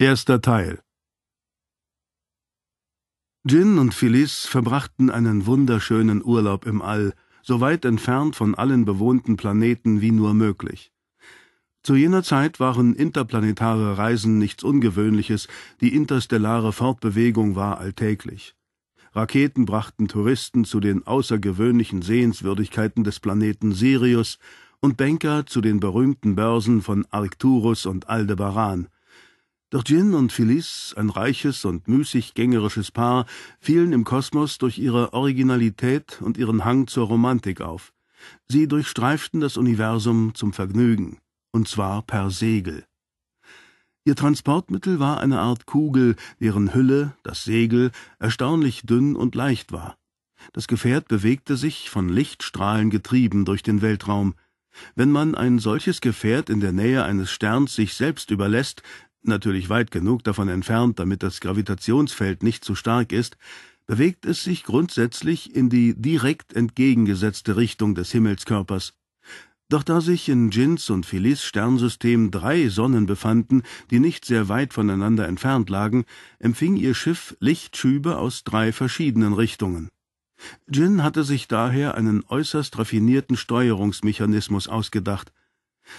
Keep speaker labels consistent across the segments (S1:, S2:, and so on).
S1: Erster Teil Jin und Phyllis verbrachten einen wunderschönen Urlaub im All, so weit entfernt von allen bewohnten Planeten wie nur möglich. Zu jener Zeit waren interplanetare Reisen nichts Ungewöhnliches, die interstellare Fortbewegung war alltäglich. Raketen brachten Touristen zu den außergewöhnlichen Sehenswürdigkeiten des Planeten Sirius und Banker zu den berühmten Börsen von Arcturus und Aldebaran – doch Jin und Felice, ein reiches und müßiggängerisches Paar, fielen im Kosmos durch ihre Originalität und ihren Hang zur Romantik auf. Sie durchstreiften das Universum zum Vergnügen, und zwar per Segel. Ihr Transportmittel war eine Art Kugel, deren Hülle, das Segel, erstaunlich dünn und leicht war. Das Gefährt bewegte sich, von Lichtstrahlen getrieben, durch den Weltraum. Wenn man ein solches Gefährt in der Nähe eines Sterns sich selbst überlässt, natürlich weit genug davon entfernt, damit das Gravitationsfeld nicht zu stark ist, bewegt es sich grundsätzlich in die direkt entgegengesetzte Richtung des Himmelskörpers. Doch da sich in Jins und Philis Sternsystem drei Sonnen befanden, die nicht sehr weit voneinander entfernt lagen, empfing ihr Schiff Lichtschübe aus drei verschiedenen Richtungen. Jin hatte sich daher einen äußerst raffinierten Steuerungsmechanismus ausgedacht,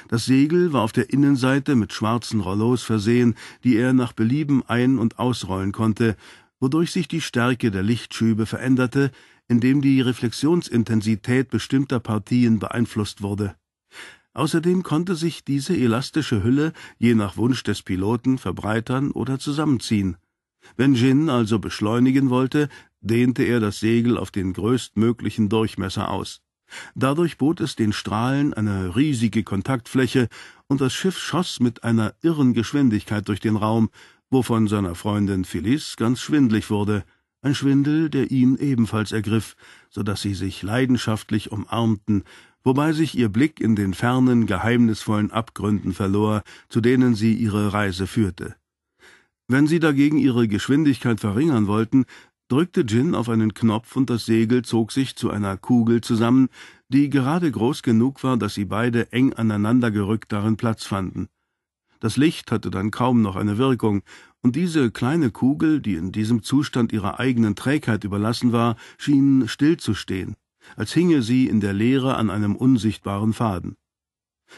S1: das Segel war auf der Innenseite mit schwarzen Rollos versehen, die er nach Belieben ein- und ausrollen konnte, wodurch sich die Stärke der Lichtschübe veränderte, indem die Reflexionsintensität bestimmter Partien beeinflusst wurde. Außerdem konnte sich diese elastische Hülle je nach Wunsch des Piloten verbreitern oder zusammenziehen. Wenn Jin also beschleunigen wollte, dehnte er das Segel auf den größtmöglichen Durchmesser aus. Dadurch bot es den Strahlen eine riesige Kontaktfläche, und das Schiff schoss mit einer irren Geschwindigkeit durch den Raum, wovon seiner Freundin Phyllis ganz schwindlig wurde, ein Schwindel, der ihn ebenfalls ergriff, so daß sie sich leidenschaftlich umarmten, wobei sich ihr Blick in den fernen, geheimnisvollen Abgründen verlor, zu denen sie ihre Reise führte. Wenn sie dagegen ihre Geschwindigkeit verringern wollten, drückte Jin auf einen Knopf und das Segel zog sich zu einer Kugel zusammen, die gerade groß genug war, dass sie beide eng aneinander gerückt darin Platz fanden. Das Licht hatte dann kaum noch eine Wirkung, und diese kleine Kugel, die in diesem Zustand ihrer eigenen Trägheit überlassen war, schien stillzustehen, als hinge sie in der Leere an einem unsichtbaren Faden.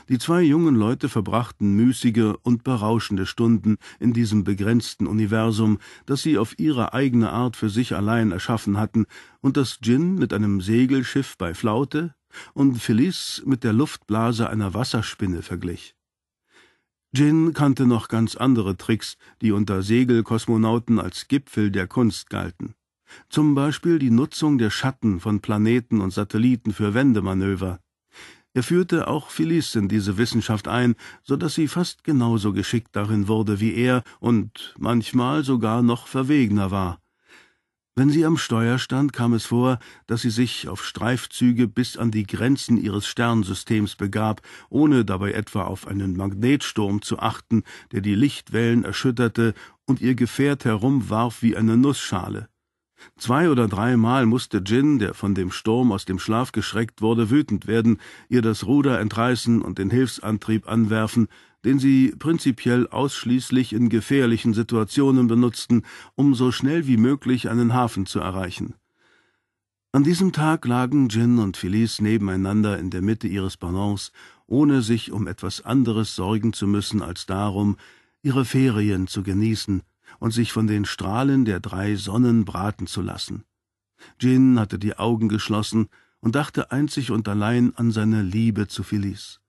S1: Die zwei jungen Leute verbrachten müßige und berauschende Stunden in diesem begrenzten Universum, das sie auf ihre eigene Art für sich allein erschaffen hatten und das Gin mit einem Segelschiff bei Flaute und Felice mit der Luftblase einer Wasserspinne verglich. Gin kannte noch ganz andere Tricks, die unter Segelkosmonauten als Gipfel der Kunst galten. Zum Beispiel die Nutzung der Schatten von Planeten und Satelliten für Wendemanöver, er führte auch Phyllis in diese Wissenschaft ein, so daß sie fast genauso geschickt darin wurde wie er und manchmal sogar noch verwegener war. Wenn sie am Steuer stand, kam es vor, dass sie sich auf Streifzüge bis an die Grenzen ihres Sternsystems begab, ohne dabei etwa auf einen Magnetsturm zu achten, der die Lichtwellen erschütterte und ihr Gefährt herumwarf wie eine Nussschale. Zwei oder dreimal musste Jin, der von dem Sturm aus dem Schlaf geschreckt wurde, wütend werden, ihr das Ruder entreißen und den Hilfsantrieb anwerfen, den sie prinzipiell ausschließlich in gefährlichen Situationen benutzten, um so schnell wie möglich einen Hafen zu erreichen. An diesem Tag lagen Jin und Felice nebeneinander in der Mitte ihres Ballons, ohne sich um etwas anderes sorgen zu müssen als darum, ihre Ferien zu genießen – und sich von den Strahlen der drei Sonnen braten zu lassen. Jin hatte die Augen geschlossen und dachte einzig und allein an seine Liebe zu Felice.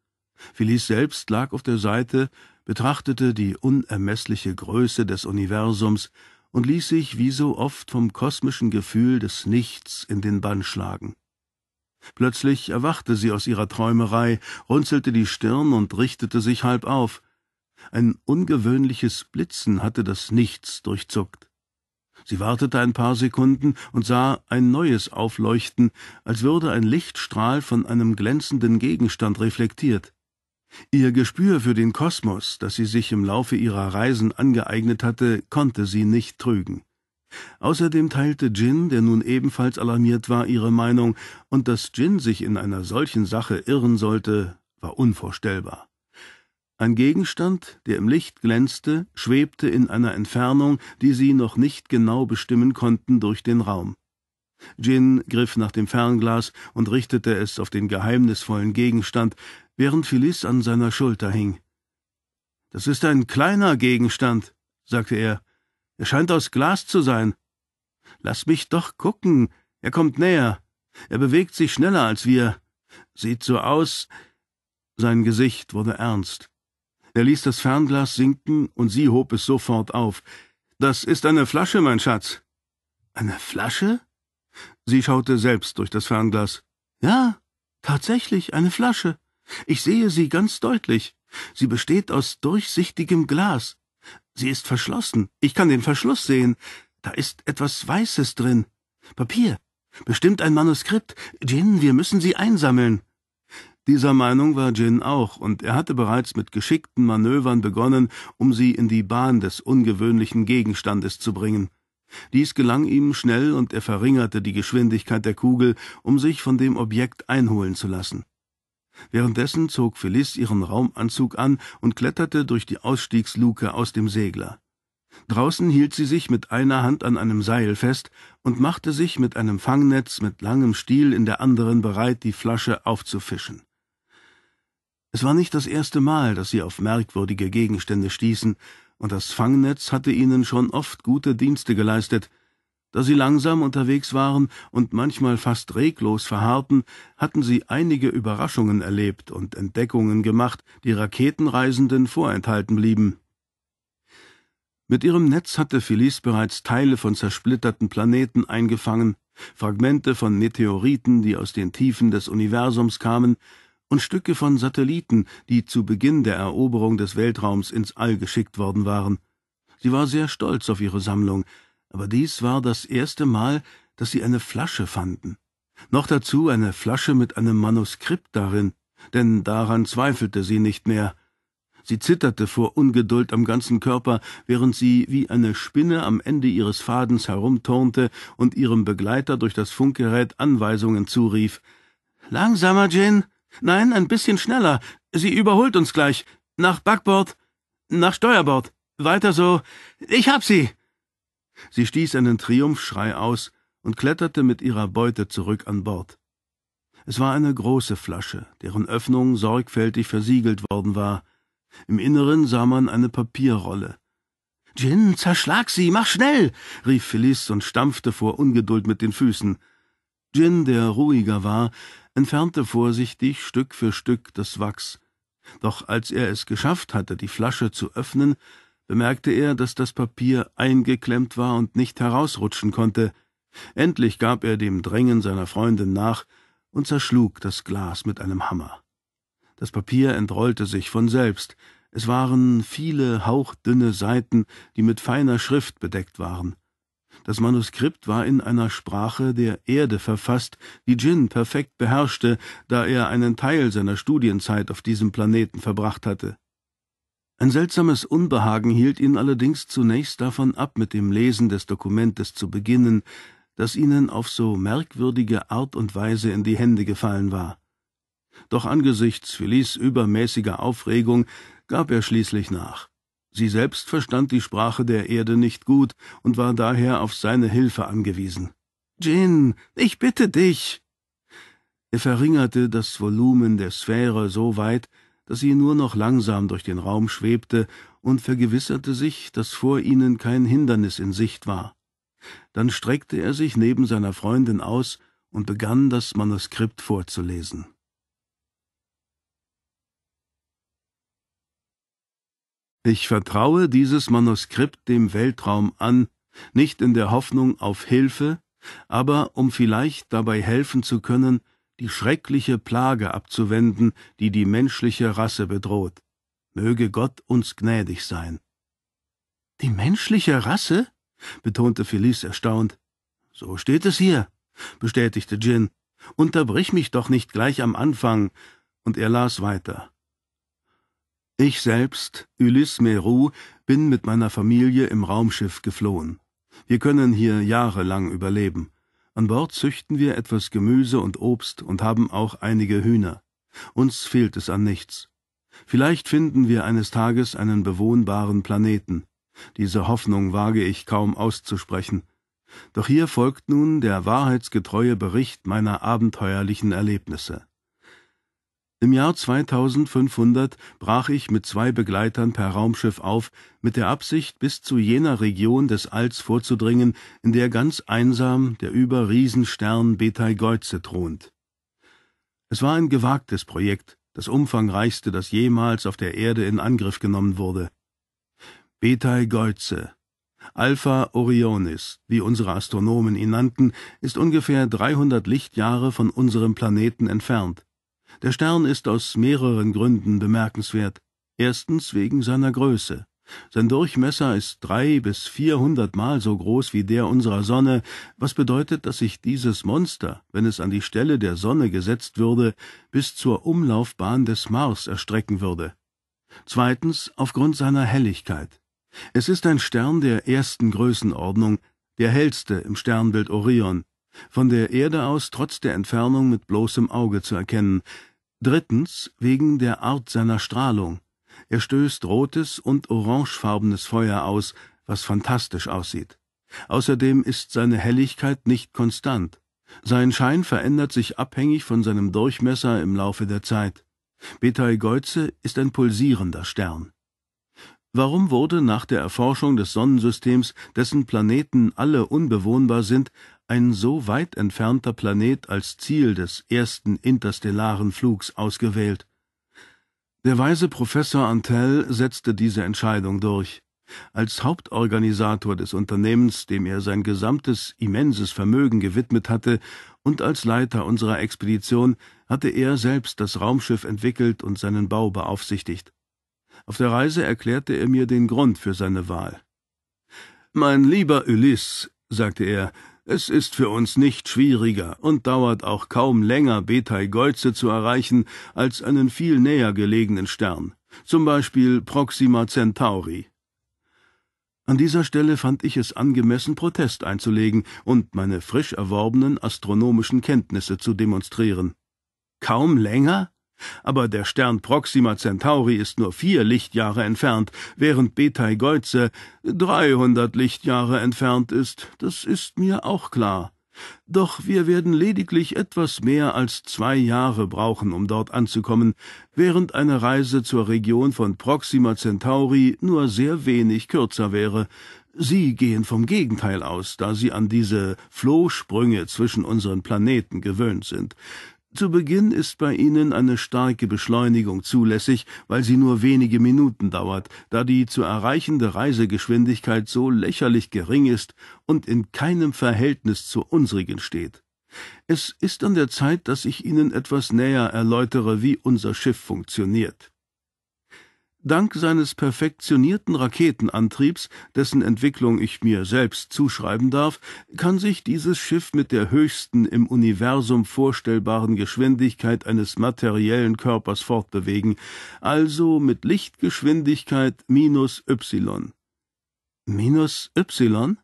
S1: Felice selbst lag auf der Seite, betrachtete die unermessliche Größe des Universums und ließ sich wie so oft vom kosmischen Gefühl des Nichts in den Bann schlagen. Plötzlich erwachte sie aus ihrer Träumerei, runzelte die Stirn und richtete sich halb auf. Ein ungewöhnliches Blitzen hatte das Nichts durchzuckt. Sie wartete ein paar Sekunden und sah ein neues Aufleuchten, als würde ein Lichtstrahl von einem glänzenden Gegenstand reflektiert. Ihr Gespür für den Kosmos, das sie sich im Laufe ihrer Reisen angeeignet hatte, konnte sie nicht trügen. Außerdem teilte Jin, der nun ebenfalls alarmiert war, ihre Meinung, und dass Jin sich in einer solchen Sache irren sollte, war unvorstellbar. Ein Gegenstand, der im Licht glänzte, schwebte in einer Entfernung, die sie noch nicht genau bestimmen konnten, durch den Raum. Jin griff nach dem Fernglas und richtete es auf den geheimnisvollen Gegenstand, während Phyllis an seiner Schulter hing. Das ist ein kleiner Gegenstand, sagte er. Er scheint aus Glas zu sein. Lass mich doch gucken. Er kommt näher. Er bewegt sich schneller als wir. Sieht so aus. Sein Gesicht wurde ernst. Er ließ das Fernglas sinken, und sie hob es sofort auf. Das ist eine Flasche, mein Schatz. Eine Flasche? Sie schaute selbst durch das Fernglas. Ja, tatsächlich eine Flasche. Ich sehe sie ganz deutlich. Sie besteht aus durchsichtigem Glas. Sie ist verschlossen. Ich kann den Verschluss sehen. Da ist etwas Weißes drin. Papier. Bestimmt ein Manuskript. Jin, wir müssen sie einsammeln. Dieser Meinung war Jin auch, und er hatte bereits mit geschickten Manövern begonnen, um sie in die Bahn des ungewöhnlichen Gegenstandes zu bringen. Dies gelang ihm schnell, und er verringerte die Geschwindigkeit der Kugel, um sich von dem Objekt einholen zu lassen. Währenddessen zog Phyllis ihren Raumanzug an und kletterte durch die Ausstiegsluke aus dem Segler. Draußen hielt sie sich mit einer Hand an einem Seil fest und machte sich mit einem Fangnetz mit langem Stiel in der anderen bereit, die Flasche aufzufischen. Es war nicht das erste Mal, dass sie auf merkwürdige Gegenstände stießen, und das Fangnetz hatte ihnen schon oft gute Dienste geleistet. Da sie langsam unterwegs waren und manchmal fast reglos verharrten, hatten sie einige Überraschungen erlebt und Entdeckungen gemacht, die Raketenreisenden vorenthalten blieben. Mit ihrem Netz hatte Felice bereits Teile von zersplitterten Planeten eingefangen, Fragmente von Meteoriten, die aus den Tiefen des Universums kamen, und Stücke von Satelliten, die zu Beginn der Eroberung des Weltraums ins All geschickt worden waren. Sie war sehr stolz auf ihre Sammlung, aber dies war das erste Mal, dass sie eine Flasche fanden. Noch dazu eine Flasche mit einem Manuskript darin, denn daran zweifelte sie nicht mehr. Sie zitterte vor Ungeduld am ganzen Körper, während sie wie eine Spinne am Ende ihres Fadens herumturnte und ihrem Begleiter durch das Funkgerät Anweisungen zurief. Langsamer, Jin, Nein, ein bisschen schneller. Sie überholt uns gleich. Nach Backbord, nach Steuerbord. Weiter so. Ich hab sie! Sie stieß einen Triumphschrei aus und kletterte mit ihrer Beute zurück an Bord. Es war eine große Flasche, deren Öffnung sorgfältig versiegelt worden war. Im Inneren sah man eine Papierrolle. Gin, zerschlag sie, mach schnell! rief Phyllis und stampfte vor Ungeduld mit den Füßen. Jin, der ruhiger war, entfernte vorsichtig Stück für Stück das Wachs. Doch als er es geschafft hatte, die Flasche zu öffnen, bemerkte er, dass das Papier eingeklemmt war und nicht herausrutschen konnte. Endlich gab er dem Drängen seiner Freundin nach und zerschlug das Glas mit einem Hammer. Das Papier entrollte sich von selbst. Es waren viele hauchdünne Seiten, die mit feiner Schrift bedeckt waren. Das Manuskript war in einer Sprache der Erde verfasst, die Jin perfekt beherrschte, da er einen Teil seiner Studienzeit auf diesem Planeten verbracht hatte. Ein seltsames Unbehagen hielt ihn allerdings zunächst davon ab, mit dem Lesen des Dokumentes zu beginnen, das ihnen auf so merkwürdige Art und Weise in die Hände gefallen war. Doch angesichts Phyllis übermäßiger Aufregung gab er schließlich nach. Sie selbst verstand die Sprache der Erde nicht gut und war daher auf seine Hilfe angewiesen. Jin, ich bitte dich! Er verringerte das Volumen der Sphäre so weit, dass sie nur noch langsam durch den Raum schwebte und vergewisserte sich, dass vor ihnen kein Hindernis in Sicht war. Dann streckte er sich neben seiner Freundin aus und begann das Manuskript vorzulesen. Ich vertraue dieses Manuskript dem Weltraum an, nicht in der Hoffnung auf Hilfe, aber um vielleicht dabei helfen zu können, die schreckliche Plage abzuwenden, die die menschliche Rasse bedroht. Möge Gott uns gnädig sein. Die menschliche Rasse? betonte Felice erstaunt. So steht es hier, bestätigte Jin. Unterbrich mich doch nicht gleich am Anfang. Und er las weiter. Ich selbst, Ulysse Meru, bin mit meiner Familie im Raumschiff geflohen. Wir können hier jahrelang überleben. An Bord züchten wir etwas Gemüse und Obst und haben auch einige Hühner. Uns fehlt es an nichts. Vielleicht finden wir eines Tages einen bewohnbaren Planeten. Diese Hoffnung wage ich kaum auszusprechen. Doch hier folgt nun der wahrheitsgetreue Bericht meiner abenteuerlichen Erlebnisse. Im Jahr 2500 brach ich mit zwei Begleitern per Raumschiff auf, mit der Absicht, bis zu jener Region des Alls vorzudringen, in der ganz einsam der Überriesenstern Betelgeuse thront. Es war ein gewagtes Projekt, das umfangreichste, das jemals auf der Erde in Angriff genommen wurde. Betelgeuse, Alpha Orionis, wie unsere Astronomen ihn nannten, ist ungefähr 300 Lichtjahre von unserem Planeten entfernt. Der Stern ist aus mehreren Gründen bemerkenswert. Erstens wegen seiner Größe. Sein Durchmesser ist drei bis vierhundertmal so groß wie der unserer Sonne, was bedeutet, dass sich dieses Monster, wenn es an die Stelle der Sonne gesetzt würde, bis zur Umlaufbahn des Mars erstrecken würde. Zweitens aufgrund seiner Helligkeit. Es ist ein Stern der ersten Größenordnung, der hellste im Sternbild Orion, von der Erde aus trotz der Entfernung mit bloßem Auge zu erkennen, drittens wegen der Art seiner Strahlung. Er stößt rotes und orangefarbenes Feuer aus, was fantastisch aussieht. Außerdem ist seine Helligkeit nicht konstant. Sein Schein verändert sich abhängig von seinem Durchmesser im Laufe der Zeit. Betelgeuse ist ein pulsierender Stern. Warum wurde nach der Erforschung des Sonnensystems, dessen Planeten alle unbewohnbar sind, ein so weit entfernter Planet als Ziel des ersten interstellaren Flugs ausgewählt. Der weise Professor Antell setzte diese Entscheidung durch. Als Hauptorganisator des Unternehmens, dem er sein gesamtes immenses Vermögen gewidmet hatte, und als Leiter unserer Expedition hatte er selbst das Raumschiff entwickelt und seinen Bau beaufsichtigt. Auf der Reise erklärte er mir den Grund für seine Wahl. Mein lieber Ulysse, sagte er, es ist für uns nicht schwieriger und dauert auch kaum länger, Golze zu erreichen, als einen viel näher gelegenen Stern, zum Beispiel Proxima Centauri. An dieser Stelle fand ich es angemessen, Protest einzulegen und meine frisch erworbenen astronomischen Kenntnisse zu demonstrieren. Kaum länger? Aber der Stern Proxima Centauri ist nur vier Lichtjahre entfernt, während Betelgeuse dreihundert Lichtjahre entfernt ist. Das ist mir auch klar. Doch wir werden lediglich etwas mehr als zwei Jahre brauchen, um dort anzukommen, während eine Reise zur Region von Proxima Centauri nur sehr wenig kürzer wäre. Sie gehen vom Gegenteil aus, da Sie an diese Flohsprünge zwischen unseren Planeten gewöhnt sind. Zu Beginn ist bei ihnen eine starke Beschleunigung zulässig, weil sie nur wenige Minuten dauert, da die zu erreichende Reisegeschwindigkeit so lächerlich gering ist und in keinem Verhältnis zur unsrigen steht. Es ist an der Zeit, dass ich Ihnen etwas näher erläutere, wie unser Schiff funktioniert. Dank seines perfektionierten Raketenantriebs, dessen Entwicklung ich mir selbst zuschreiben darf, kann sich dieses Schiff mit der höchsten im Universum vorstellbaren Geschwindigkeit eines materiellen Körpers fortbewegen, also mit Lichtgeschwindigkeit minus y. Minus y?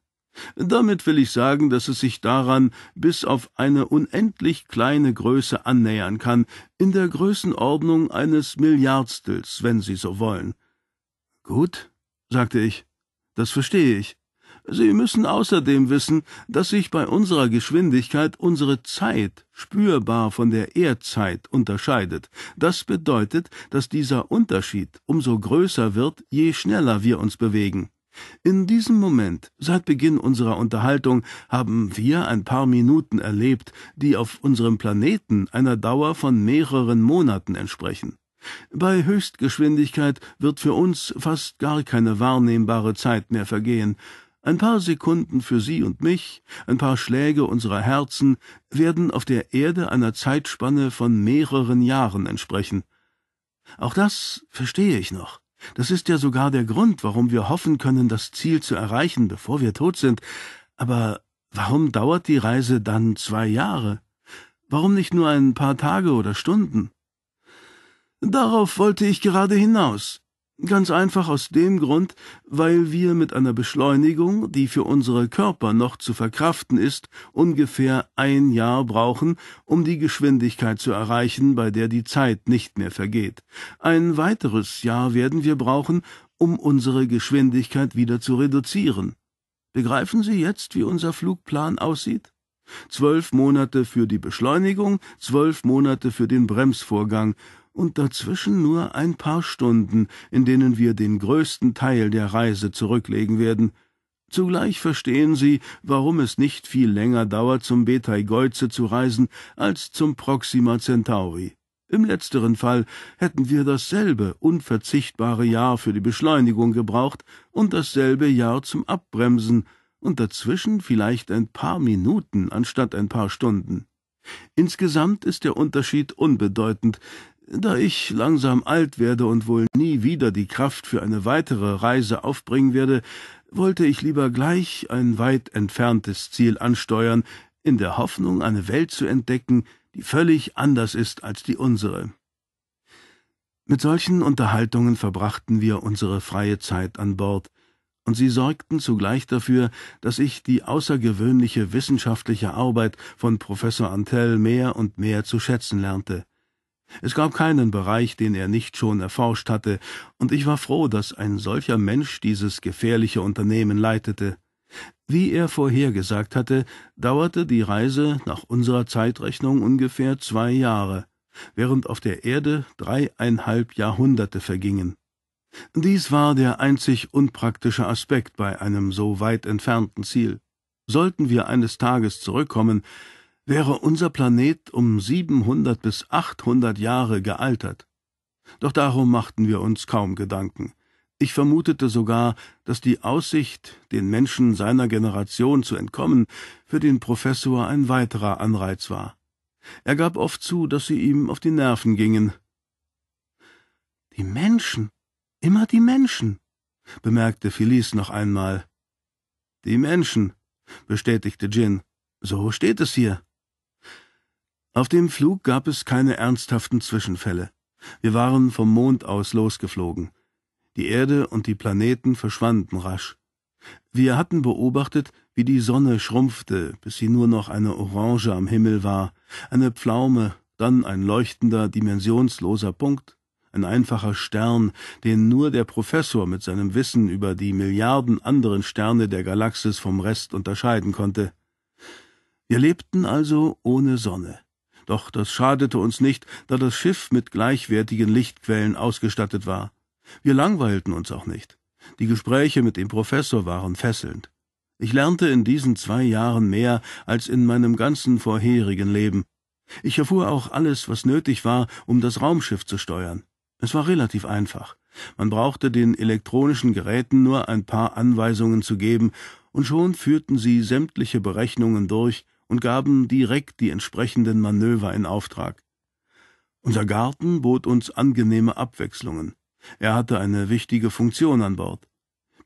S1: Damit will ich sagen, dass es sich daran bis auf eine unendlich kleine Größe annähern kann, in der Größenordnung eines Milliardstels, wenn Sie so wollen. Gut, sagte ich, das verstehe ich. Sie müssen außerdem wissen, dass sich bei unserer Geschwindigkeit unsere Zeit spürbar von der Erdzeit unterscheidet. Das bedeutet, dass dieser Unterschied umso größer wird, je schneller wir uns bewegen. In diesem Moment, seit Beginn unserer Unterhaltung, haben wir ein paar Minuten erlebt, die auf unserem Planeten einer Dauer von mehreren Monaten entsprechen. Bei Höchstgeschwindigkeit wird für uns fast gar keine wahrnehmbare Zeit mehr vergehen. Ein paar Sekunden für Sie und mich, ein paar Schläge unserer Herzen werden auf der Erde einer Zeitspanne von mehreren Jahren entsprechen. Auch das verstehe ich noch. Das ist ja sogar der Grund, warum wir hoffen können, das Ziel zu erreichen, bevor wir tot sind. Aber warum dauert die Reise dann zwei Jahre? Warum nicht nur ein paar Tage oder Stunden? Darauf wollte ich gerade hinaus. Ganz einfach aus dem Grund, weil wir mit einer Beschleunigung, die für unsere Körper noch zu verkraften ist, ungefähr ein Jahr brauchen, um die Geschwindigkeit zu erreichen, bei der die Zeit nicht mehr vergeht. Ein weiteres Jahr werden wir brauchen, um unsere Geschwindigkeit wieder zu reduzieren. Begreifen Sie jetzt, wie unser Flugplan aussieht? Zwölf Monate für die Beschleunigung, zwölf Monate für den Bremsvorgang und dazwischen nur ein paar Stunden, in denen wir den größten Teil der Reise zurücklegen werden. Zugleich verstehen Sie, warum es nicht viel länger dauert, zum Betaigeuze zu reisen, als zum Proxima Centauri. Im letzteren Fall hätten wir dasselbe unverzichtbare Jahr für die Beschleunigung gebraucht und dasselbe Jahr zum Abbremsen und dazwischen vielleicht ein paar Minuten anstatt ein paar Stunden. Insgesamt ist der Unterschied unbedeutend, da ich langsam alt werde und wohl nie wieder die Kraft für eine weitere Reise aufbringen werde, wollte ich lieber gleich ein weit entferntes Ziel ansteuern, in der Hoffnung, eine Welt zu entdecken, die völlig anders ist als die unsere. Mit solchen Unterhaltungen verbrachten wir unsere freie Zeit an Bord, und sie sorgten zugleich dafür, dass ich die außergewöhnliche wissenschaftliche Arbeit von Professor Antell mehr und mehr zu schätzen lernte. Es gab keinen Bereich, den er nicht schon erforscht hatte, und ich war froh, dass ein solcher Mensch dieses gefährliche Unternehmen leitete. Wie er vorhergesagt hatte, dauerte die Reise nach unserer Zeitrechnung ungefähr zwei Jahre, während auf der Erde dreieinhalb Jahrhunderte vergingen. Dies war der einzig unpraktische Aspekt bei einem so weit entfernten Ziel. Sollten wir eines Tages zurückkommen, wäre unser Planet um 700 bis 800 Jahre gealtert. Doch darum machten wir uns kaum Gedanken. Ich vermutete sogar, dass die Aussicht, den Menschen seiner Generation zu entkommen, für den Professor ein weiterer Anreiz war. Er gab oft zu, dass sie ihm auf die Nerven gingen. Die Menschen, immer die Menschen, bemerkte Felice noch einmal. Die Menschen, bestätigte Jin. So steht es hier. Auf dem Flug gab es keine ernsthaften Zwischenfälle. Wir waren vom Mond aus losgeflogen. Die Erde und die Planeten verschwanden rasch. Wir hatten beobachtet, wie die Sonne schrumpfte, bis sie nur noch eine Orange am Himmel war, eine Pflaume, dann ein leuchtender, dimensionsloser Punkt, ein einfacher Stern, den nur der Professor mit seinem Wissen über die Milliarden anderen Sterne der Galaxis vom Rest unterscheiden konnte. Wir lebten also ohne Sonne. Doch das schadete uns nicht, da das Schiff mit gleichwertigen Lichtquellen ausgestattet war. Wir langweilten uns auch nicht. Die Gespräche mit dem Professor waren fesselnd. Ich lernte in diesen zwei Jahren mehr als in meinem ganzen vorherigen Leben. Ich erfuhr auch alles, was nötig war, um das Raumschiff zu steuern. Es war relativ einfach. Man brauchte den elektronischen Geräten nur ein paar Anweisungen zu geben, und schon führten sie sämtliche Berechnungen durch, und gaben direkt die entsprechenden Manöver in Auftrag. Unser Garten bot uns angenehme Abwechslungen. Er hatte eine wichtige Funktion an Bord.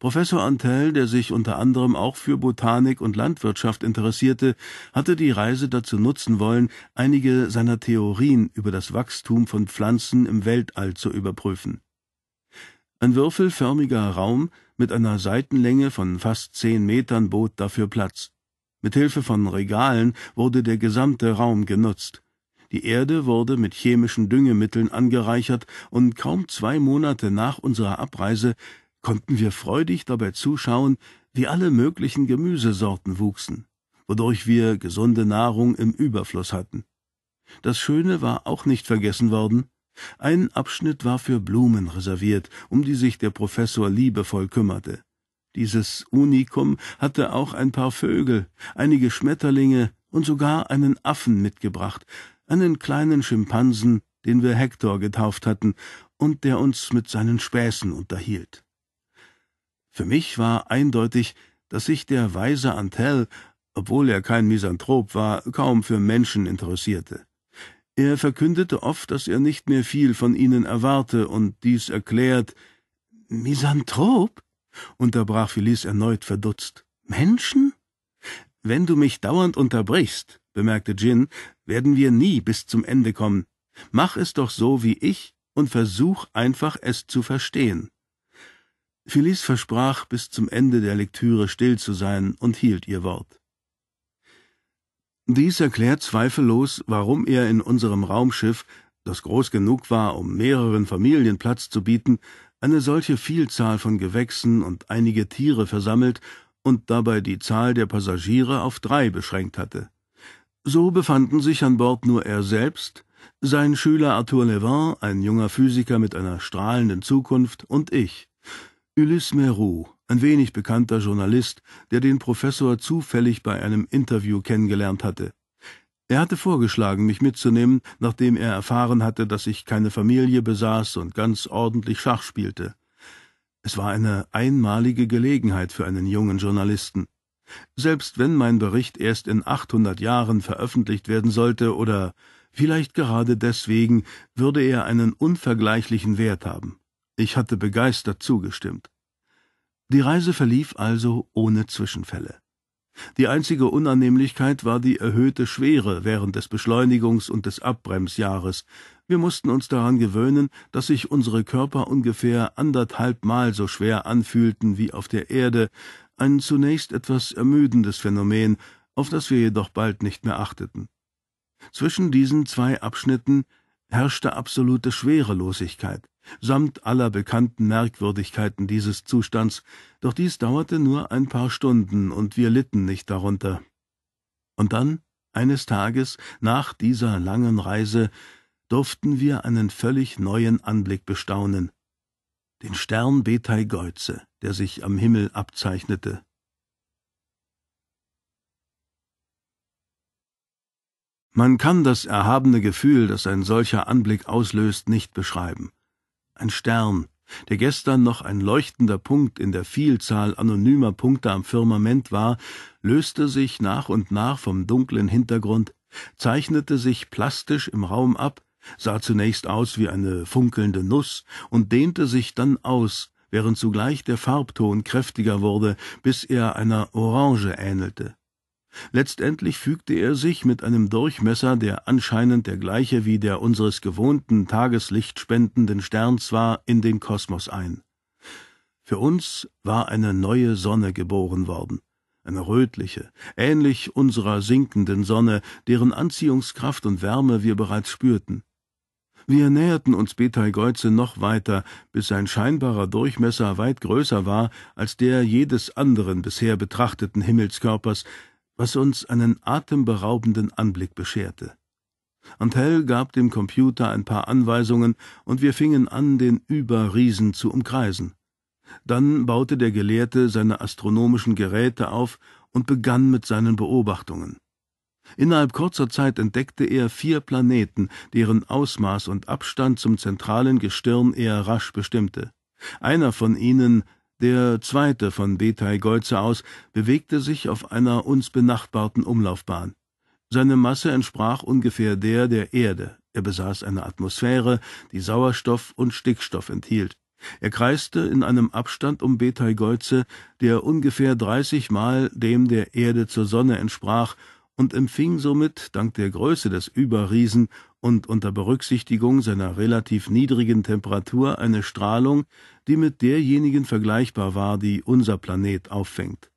S1: Professor Antel, der sich unter anderem auch für Botanik und Landwirtschaft interessierte, hatte die Reise dazu nutzen wollen, einige seiner Theorien über das Wachstum von Pflanzen im Weltall zu überprüfen. Ein würfelförmiger Raum mit einer Seitenlänge von fast zehn Metern bot dafür Platz. Mithilfe von Regalen wurde der gesamte Raum genutzt. Die Erde wurde mit chemischen Düngemitteln angereichert, und kaum zwei Monate nach unserer Abreise konnten wir freudig dabei zuschauen, wie alle möglichen Gemüsesorten wuchsen, wodurch wir gesunde Nahrung im Überfluss hatten. Das Schöne war auch nicht vergessen worden. Ein Abschnitt war für Blumen reserviert, um die sich der Professor liebevoll kümmerte. Dieses Unikum hatte auch ein paar Vögel, einige Schmetterlinge und sogar einen Affen mitgebracht, einen kleinen Schimpansen, den wir Hektor getauft hatten und der uns mit seinen Späßen unterhielt. Für mich war eindeutig, dass sich der weise Antel, obwohl er kein Misanthrop war, kaum für Menschen interessierte. Er verkündete oft, dass er nicht mehr viel von ihnen erwarte, und dies erklärt Misanthrop? unterbrach Felice erneut verdutzt. Menschen? Wenn du mich dauernd unterbrichst, bemerkte Jin, werden wir nie bis zum Ende kommen. Mach es doch so wie ich und versuch einfach, es zu verstehen. Felice versprach, bis zum Ende der Lektüre still zu sein und hielt ihr Wort. Dies erklärt zweifellos, warum er in unserem Raumschiff, das groß genug war, um mehreren Familien Platz zu bieten, eine solche Vielzahl von Gewächsen und einige Tiere versammelt und dabei die Zahl der Passagiere auf drei beschränkt hatte. So befanden sich an Bord nur er selbst, sein Schüler Arthur Levin, ein junger Physiker mit einer strahlenden Zukunft, und ich, Ulysse Meroux, ein wenig bekannter Journalist, der den Professor zufällig bei einem Interview kennengelernt hatte. Er hatte vorgeschlagen, mich mitzunehmen, nachdem er erfahren hatte, dass ich keine Familie besaß und ganz ordentlich Schach spielte. Es war eine einmalige Gelegenheit für einen jungen Journalisten. Selbst wenn mein Bericht erst in 800 Jahren veröffentlicht werden sollte oder vielleicht gerade deswegen, würde er einen unvergleichlichen Wert haben. Ich hatte begeistert zugestimmt. Die Reise verlief also ohne Zwischenfälle. Die einzige Unannehmlichkeit war die erhöhte Schwere während des Beschleunigungs- und des Abbremsjahres. Wir mussten uns daran gewöhnen, dass sich unsere Körper ungefähr anderthalbmal so schwer anfühlten wie auf der Erde, ein zunächst etwas ermüdendes Phänomen, auf das wir jedoch bald nicht mehr achteten. Zwischen diesen zwei Abschnitten herrschte absolute Schwerelosigkeit samt aller bekannten Merkwürdigkeiten dieses Zustands, doch dies dauerte nur ein paar Stunden und wir litten nicht darunter. Und dann, eines Tages, nach dieser langen Reise, durften wir einen völlig neuen Anblick bestaunen, den Stern Geuze, der sich am Himmel abzeichnete. Man kann das erhabene Gefühl, das ein solcher Anblick auslöst, nicht beschreiben ein Stern, der gestern noch ein leuchtender Punkt in der Vielzahl anonymer Punkte am Firmament war, löste sich nach und nach vom dunklen Hintergrund, zeichnete sich plastisch im Raum ab, sah zunächst aus wie eine funkelnde Nuss und dehnte sich dann aus, während zugleich der Farbton kräftiger wurde, bis er einer Orange ähnelte. Letztendlich fügte er sich mit einem Durchmesser, der anscheinend der gleiche wie der unseres gewohnten Tageslicht spendenden Sterns war, in den Kosmos ein. Für uns war eine neue Sonne geboren worden, eine rötliche, ähnlich unserer sinkenden Sonne, deren Anziehungskraft und Wärme wir bereits spürten. Wir näherten uns Betelgeuse noch weiter, bis sein scheinbarer Durchmesser weit größer war als der jedes anderen bisher betrachteten Himmelskörpers, was uns einen atemberaubenden Anblick bescherte. Antel gab dem Computer ein paar Anweisungen, und wir fingen an, den Überriesen zu umkreisen. Dann baute der Gelehrte seine astronomischen Geräte auf und begann mit seinen Beobachtungen. Innerhalb kurzer Zeit entdeckte er vier Planeten, deren Ausmaß und Abstand zum zentralen Gestirn er rasch bestimmte. Einer von ihnen der zweite von Betai Golze aus bewegte sich auf einer uns benachbarten Umlaufbahn. Seine Masse entsprach ungefähr der der Erde. Er besaß eine Atmosphäre, die Sauerstoff und Stickstoff enthielt. Er kreiste in einem Abstand um Betai Golze, der ungefähr 30 Mal dem der Erde zur Sonne entsprach, und empfing somit, dank der Größe des Überriesen, und unter Berücksichtigung seiner relativ niedrigen Temperatur eine Strahlung, die mit derjenigen vergleichbar war, die unser Planet auffängt.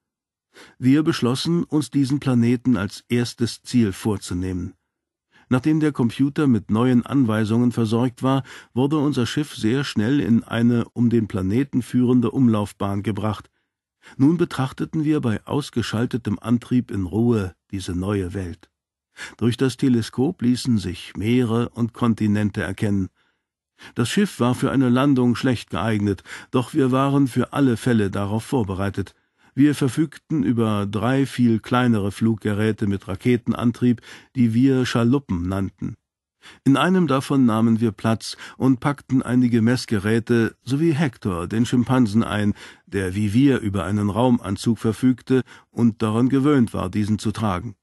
S1: Wir beschlossen, uns diesen Planeten als erstes Ziel vorzunehmen. Nachdem der Computer mit neuen Anweisungen versorgt war, wurde unser Schiff sehr schnell in eine um den Planeten führende Umlaufbahn gebracht. Nun betrachteten wir bei ausgeschaltetem Antrieb in Ruhe diese neue Welt. Durch das Teleskop ließen sich Meere und Kontinente erkennen. Das Schiff war für eine Landung schlecht geeignet, doch wir waren für alle Fälle darauf vorbereitet. Wir verfügten über drei viel kleinere Fluggeräte mit Raketenantrieb, die wir Schaluppen nannten. In einem davon nahmen wir Platz und packten einige Messgeräte sowie Hector, den Schimpansen, ein, der wie wir über einen Raumanzug verfügte und daran gewöhnt war, diesen zu tragen.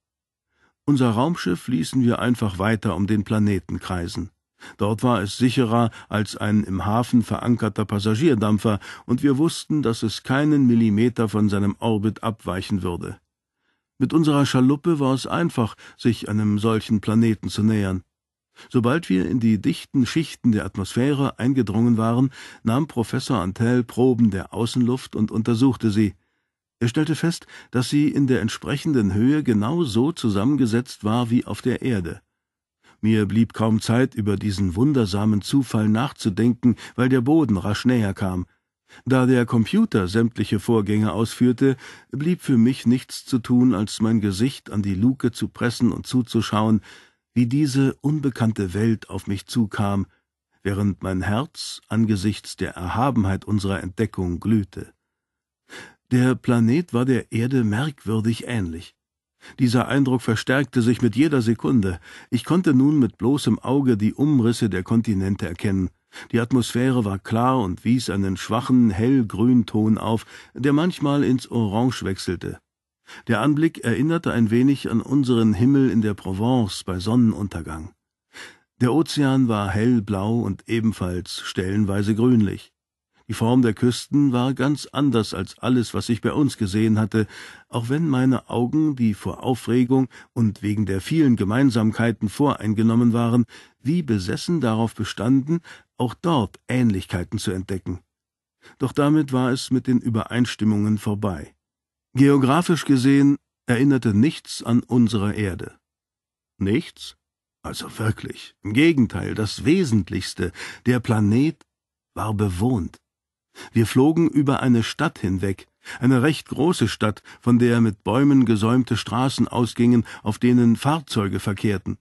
S1: Unser Raumschiff ließen wir einfach weiter um den Planeten kreisen. Dort war es sicherer als ein im Hafen verankerter Passagierdampfer, und wir wussten, dass es keinen Millimeter von seinem Orbit abweichen würde. Mit unserer Schaluppe war es einfach, sich einem solchen Planeten zu nähern. Sobald wir in die dichten Schichten der Atmosphäre eingedrungen waren, nahm Professor Antel Proben der Außenluft und untersuchte sie. Er stellte fest, dass sie in der entsprechenden Höhe genau so zusammengesetzt war wie auf der Erde. Mir blieb kaum Zeit, über diesen wundersamen Zufall nachzudenken, weil der Boden rasch näher kam. Da der Computer sämtliche Vorgänge ausführte, blieb für mich nichts zu tun, als mein Gesicht an die Luke zu pressen und zuzuschauen, wie diese unbekannte Welt auf mich zukam, während mein Herz angesichts der Erhabenheit unserer Entdeckung glühte. Der Planet war der Erde merkwürdig ähnlich. Dieser Eindruck verstärkte sich mit jeder Sekunde. Ich konnte nun mit bloßem Auge die Umrisse der Kontinente erkennen. Die Atmosphäre war klar und wies einen schwachen hellgrünen Ton auf, der manchmal ins Orange wechselte. Der Anblick erinnerte ein wenig an unseren Himmel in der Provence bei Sonnenuntergang. Der Ozean war hellblau und ebenfalls stellenweise grünlich. Die Form der Küsten war ganz anders als alles, was ich bei uns gesehen hatte, auch wenn meine Augen, die vor Aufregung und wegen der vielen Gemeinsamkeiten voreingenommen waren, wie besessen darauf bestanden, auch dort Ähnlichkeiten zu entdecken. Doch damit war es mit den Übereinstimmungen vorbei. Geografisch gesehen erinnerte nichts an unsere Erde. Nichts? Also wirklich. Im Gegenteil, das Wesentlichste, der Planet war bewohnt. Wir flogen über eine Stadt hinweg, eine recht große Stadt, von der mit Bäumen gesäumte Straßen ausgingen, auf denen Fahrzeuge verkehrten.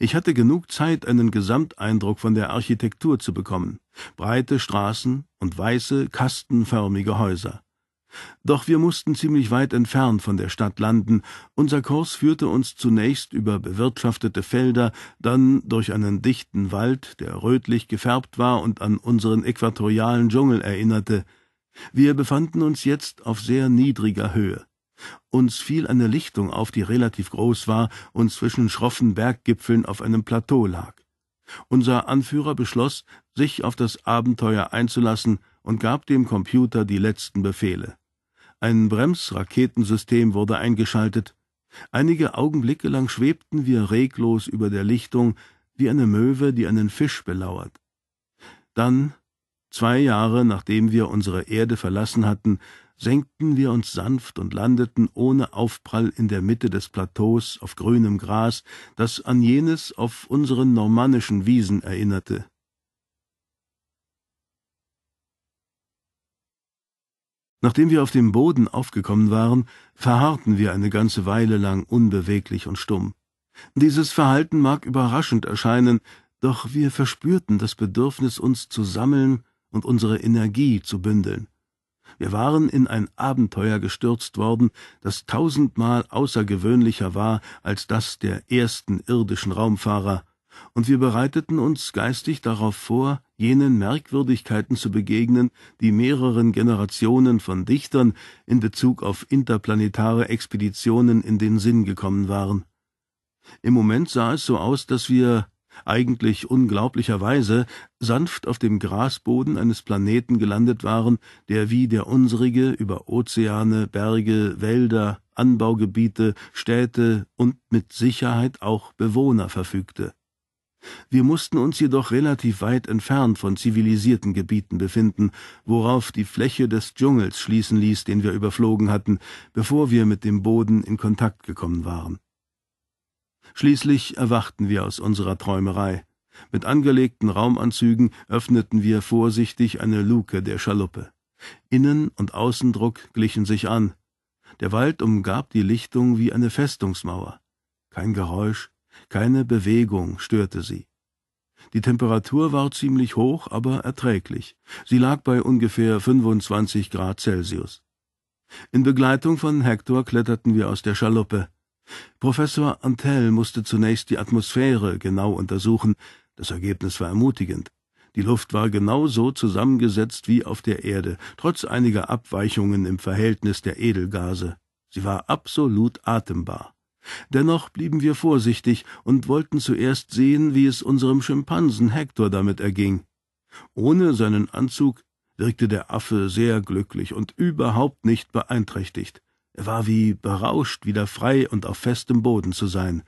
S1: Ich hatte genug Zeit, einen Gesamteindruck von der Architektur zu bekommen. Breite Straßen und weiße, kastenförmige Häuser. Doch wir mussten ziemlich weit entfernt von der Stadt landen. Unser Kurs führte uns zunächst über bewirtschaftete Felder, dann durch einen dichten Wald, der rötlich gefärbt war und an unseren äquatorialen Dschungel erinnerte. Wir befanden uns jetzt auf sehr niedriger Höhe. Uns fiel eine Lichtung auf, die relativ groß war und zwischen schroffen Berggipfeln auf einem Plateau lag. Unser Anführer beschloss, sich auf das Abenteuer einzulassen und gab dem Computer die letzten Befehle. Ein Bremsraketensystem wurde eingeschaltet. Einige Augenblicke lang schwebten wir reglos über der Lichtung, wie eine Möwe, die einen Fisch belauert. Dann, zwei Jahre nachdem wir unsere Erde verlassen hatten, senkten wir uns sanft und landeten ohne Aufprall in der Mitte des Plateaus auf grünem Gras, das an jenes auf unseren normannischen Wiesen erinnerte. Nachdem wir auf dem Boden aufgekommen waren, verharrten wir eine ganze Weile lang unbeweglich und stumm. Dieses Verhalten mag überraschend erscheinen, doch wir verspürten das Bedürfnis, uns zu sammeln und unsere Energie zu bündeln. Wir waren in ein Abenteuer gestürzt worden, das tausendmal außergewöhnlicher war als das der ersten irdischen Raumfahrer, und wir bereiteten uns geistig darauf vor, jenen Merkwürdigkeiten zu begegnen, die mehreren Generationen von Dichtern in Bezug auf interplanetare Expeditionen in den Sinn gekommen waren. Im Moment sah es so aus, dass wir, eigentlich unglaublicherweise, sanft auf dem Grasboden eines Planeten gelandet waren, der wie der unsrige über Ozeane, Berge, Wälder, Anbaugebiete, Städte und mit Sicherheit auch Bewohner verfügte. Wir mussten uns jedoch relativ weit entfernt von zivilisierten Gebieten befinden, worauf die Fläche des Dschungels schließen ließ, den wir überflogen hatten, bevor wir mit dem Boden in Kontakt gekommen waren. Schließlich erwachten wir aus unserer Träumerei. Mit angelegten Raumanzügen öffneten wir vorsichtig eine Luke der Schaluppe. Innen- und Außendruck glichen sich an. Der Wald umgab die Lichtung wie eine Festungsmauer. Kein Geräusch, keine Bewegung störte sie. Die Temperatur war ziemlich hoch, aber erträglich. Sie lag bei ungefähr 25 Grad Celsius. In Begleitung von Hector kletterten wir aus der Schaluppe. Professor Antell musste zunächst die Atmosphäre genau untersuchen. Das Ergebnis war ermutigend. Die Luft war genau so zusammengesetzt wie auf der Erde, trotz einiger Abweichungen im Verhältnis der Edelgase. Sie war absolut atembar. Dennoch blieben wir vorsichtig und wollten zuerst sehen, wie es unserem Schimpansen Hektor damit erging. Ohne seinen Anzug wirkte der Affe sehr glücklich und überhaupt nicht beeinträchtigt. Er war wie berauscht, wieder frei und auf festem Boden zu sein.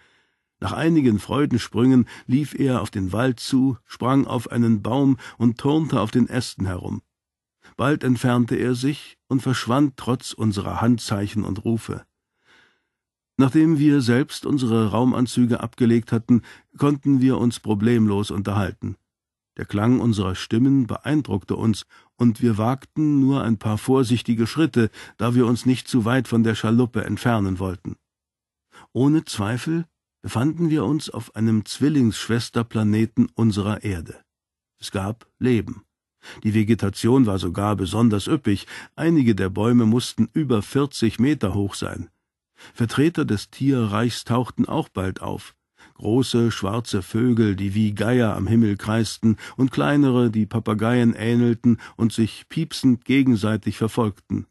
S1: Nach einigen Freudensprüngen lief er auf den Wald zu, sprang auf einen Baum und turnte auf den Ästen herum. Bald entfernte er sich und verschwand trotz unserer Handzeichen und Rufe. Nachdem wir selbst unsere Raumanzüge abgelegt hatten, konnten wir uns problemlos unterhalten. Der Klang unserer Stimmen beeindruckte uns, und wir wagten nur ein paar vorsichtige Schritte, da wir uns nicht zu weit von der Schaluppe entfernen wollten. Ohne Zweifel befanden wir uns auf einem Zwillingsschwesterplaneten unserer Erde. Es gab Leben. Die Vegetation war sogar besonders üppig, einige der Bäume mussten über 40 Meter hoch sein. Vertreter des Tierreichs tauchten auch bald auf. Große schwarze Vögel, die wie Geier am Himmel kreisten, und kleinere, die Papageien ähnelten und sich piepsend gegenseitig verfolgten.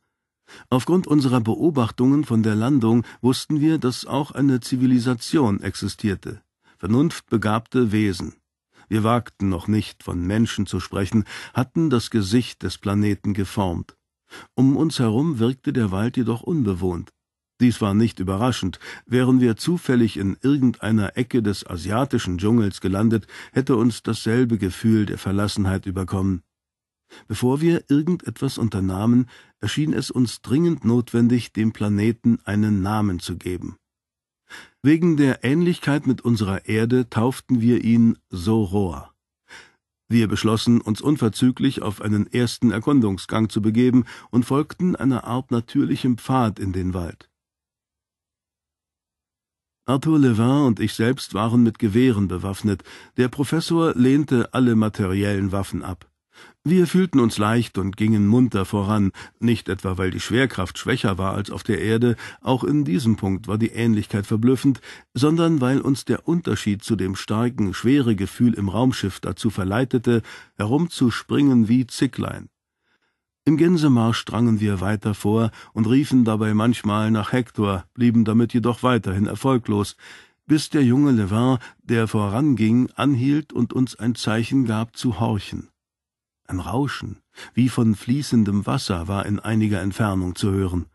S1: Aufgrund unserer Beobachtungen von der Landung wussten wir, dass auch eine Zivilisation existierte, vernunftbegabte Wesen. Wir wagten noch nicht, von Menschen zu sprechen, hatten das Gesicht des Planeten geformt. Um uns herum wirkte der Wald jedoch unbewohnt. Dies war nicht überraschend. Wären wir zufällig in irgendeiner Ecke des asiatischen Dschungels gelandet, hätte uns dasselbe Gefühl der Verlassenheit überkommen. Bevor wir irgendetwas unternahmen, erschien es uns dringend notwendig, dem Planeten einen Namen zu geben. Wegen der Ähnlichkeit mit unserer Erde tauften wir ihn Soroa. Wir beschlossen, uns unverzüglich auf einen ersten Erkundungsgang zu begeben und folgten einer Art natürlichem Pfad in den Wald. Arthur Levin und ich selbst waren mit Gewehren bewaffnet, der Professor lehnte alle materiellen Waffen ab. Wir fühlten uns leicht und gingen munter voran, nicht etwa weil die Schwerkraft schwächer war als auf der Erde, auch in diesem Punkt war die Ähnlichkeit verblüffend, sondern weil uns der Unterschied zu dem starken, schwere Gefühl im Raumschiff dazu verleitete, herumzuspringen wie Zicklein. Im Gänsemarsch drangen wir weiter vor und riefen dabei manchmal nach Hektor, blieben damit jedoch weiterhin erfolglos, bis der junge Levin, der voranging, anhielt und uns ein Zeichen gab zu horchen. Ein Rauschen, wie von fließendem Wasser, war in einiger Entfernung zu hören.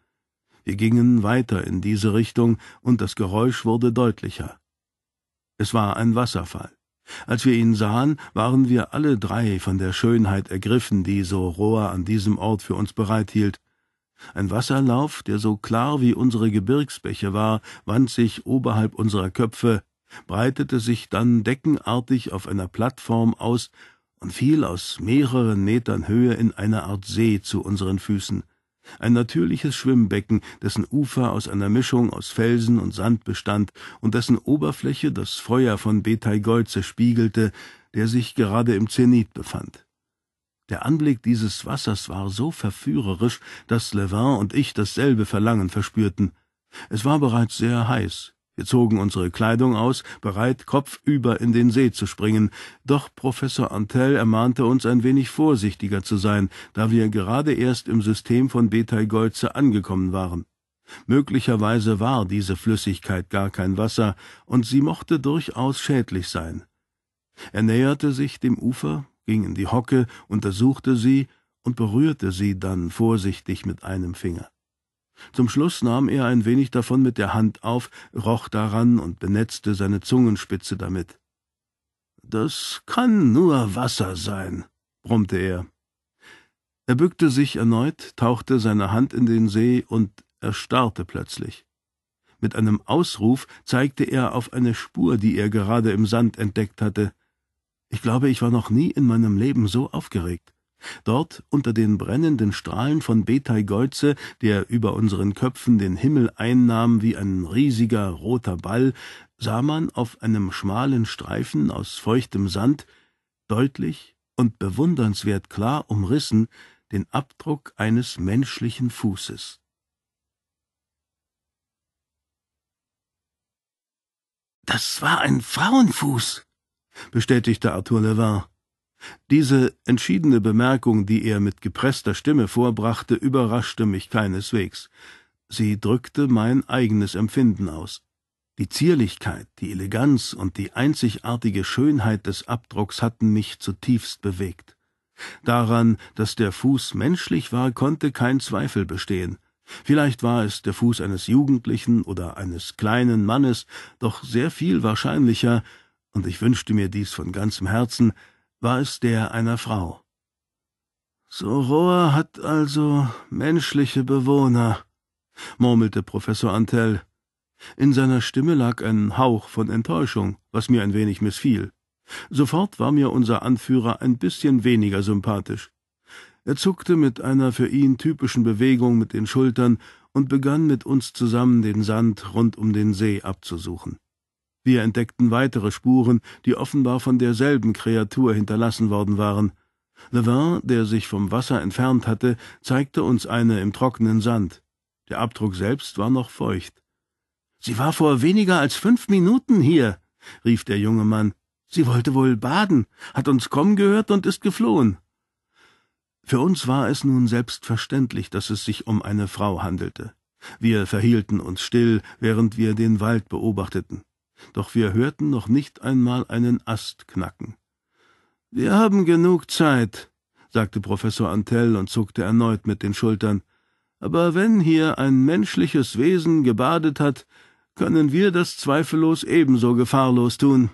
S1: Wir gingen weiter in diese Richtung, und das Geräusch wurde deutlicher. Es war ein Wasserfall. Als wir ihn sahen, waren wir alle drei von der Schönheit ergriffen, die Soroa an diesem Ort für uns bereithielt. Ein Wasserlauf, der so klar wie unsere Gebirgsbäche war, wand sich oberhalb unserer Köpfe, breitete sich dann deckenartig auf einer Plattform aus und fiel aus mehreren Metern Höhe in eine Art See zu unseren Füßen. Ein natürliches Schwimmbecken, dessen Ufer aus einer Mischung aus Felsen und Sand bestand und dessen Oberfläche das Feuer von Betaigol zerspiegelte, der sich gerade im Zenit befand. Der Anblick dieses Wassers war so verführerisch, dass Levin und ich dasselbe Verlangen verspürten. Es war bereits sehr heiß. Wir zogen unsere Kleidung aus, bereit, kopfüber in den See zu springen, doch Professor Antell ermahnte uns, ein wenig vorsichtiger zu sein, da wir gerade erst im System von Betaigolze angekommen waren. Möglicherweise war diese Flüssigkeit gar kein Wasser, und sie mochte durchaus schädlich sein. Er näherte sich dem Ufer, ging in die Hocke, untersuchte sie und berührte sie dann vorsichtig mit einem Finger. Zum Schluss nahm er ein wenig davon mit der Hand auf, roch daran und benetzte seine Zungenspitze damit. Das kann nur Wasser sein, brummte er. Er bückte sich erneut, tauchte seine Hand in den See und erstarrte plötzlich. Mit einem Ausruf zeigte er auf eine Spur, die er gerade im Sand entdeckt hatte. Ich glaube, ich war noch nie in meinem Leben so aufgeregt. Dort, unter den brennenden Strahlen von Beteigeuze, der über unseren Köpfen den Himmel einnahm wie ein riesiger roter Ball, sah man auf einem schmalen Streifen aus feuchtem Sand deutlich und bewundernswert klar umrissen den Abdruck eines menschlichen Fußes. Das war ein Frauenfuß, bestätigte Arthur Levin. Diese entschiedene Bemerkung, die er mit gepresster Stimme vorbrachte, überraschte mich keineswegs. Sie drückte mein eigenes Empfinden aus. Die Zierlichkeit, die Eleganz und die einzigartige Schönheit des Abdrucks hatten mich zutiefst bewegt. Daran, dass der Fuß menschlich war, konnte kein Zweifel bestehen. Vielleicht war es der Fuß eines Jugendlichen oder eines kleinen Mannes, doch sehr viel wahrscheinlicher, und ich wünschte mir dies von ganzem Herzen, war es der einer Frau. Soroa hat also menschliche Bewohner, murmelte Professor Antell. In seiner Stimme lag ein Hauch von Enttäuschung, was mir ein wenig missfiel. Sofort war mir unser Anführer ein bisschen weniger sympathisch. Er zuckte mit einer für ihn typischen Bewegung mit den Schultern und begann mit uns zusammen den Sand rund um den See abzusuchen. Wir entdeckten weitere Spuren, die offenbar von derselben Kreatur hinterlassen worden waren. Levin, der sich vom Wasser entfernt hatte, zeigte uns eine im trockenen Sand. Der Abdruck selbst war noch feucht. Sie war vor weniger als fünf Minuten hier, rief der junge Mann. Sie wollte wohl baden, hat uns kommen gehört und ist geflohen. Für uns war es nun selbstverständlich, dass es sich um eine Frau handelte. Wir verhielten uns still, während wir den Wald beobachteten. Doch wir hörten noch nicht einmal einen Ast knacken. Wir haben genug Zeit, sagte Professor Antell und zuckte erneut mit den Schultern. Aber wenn hier ein menschliches Wesen gebadet hat, können wir das zweifellos ebenso gefahrlos tun.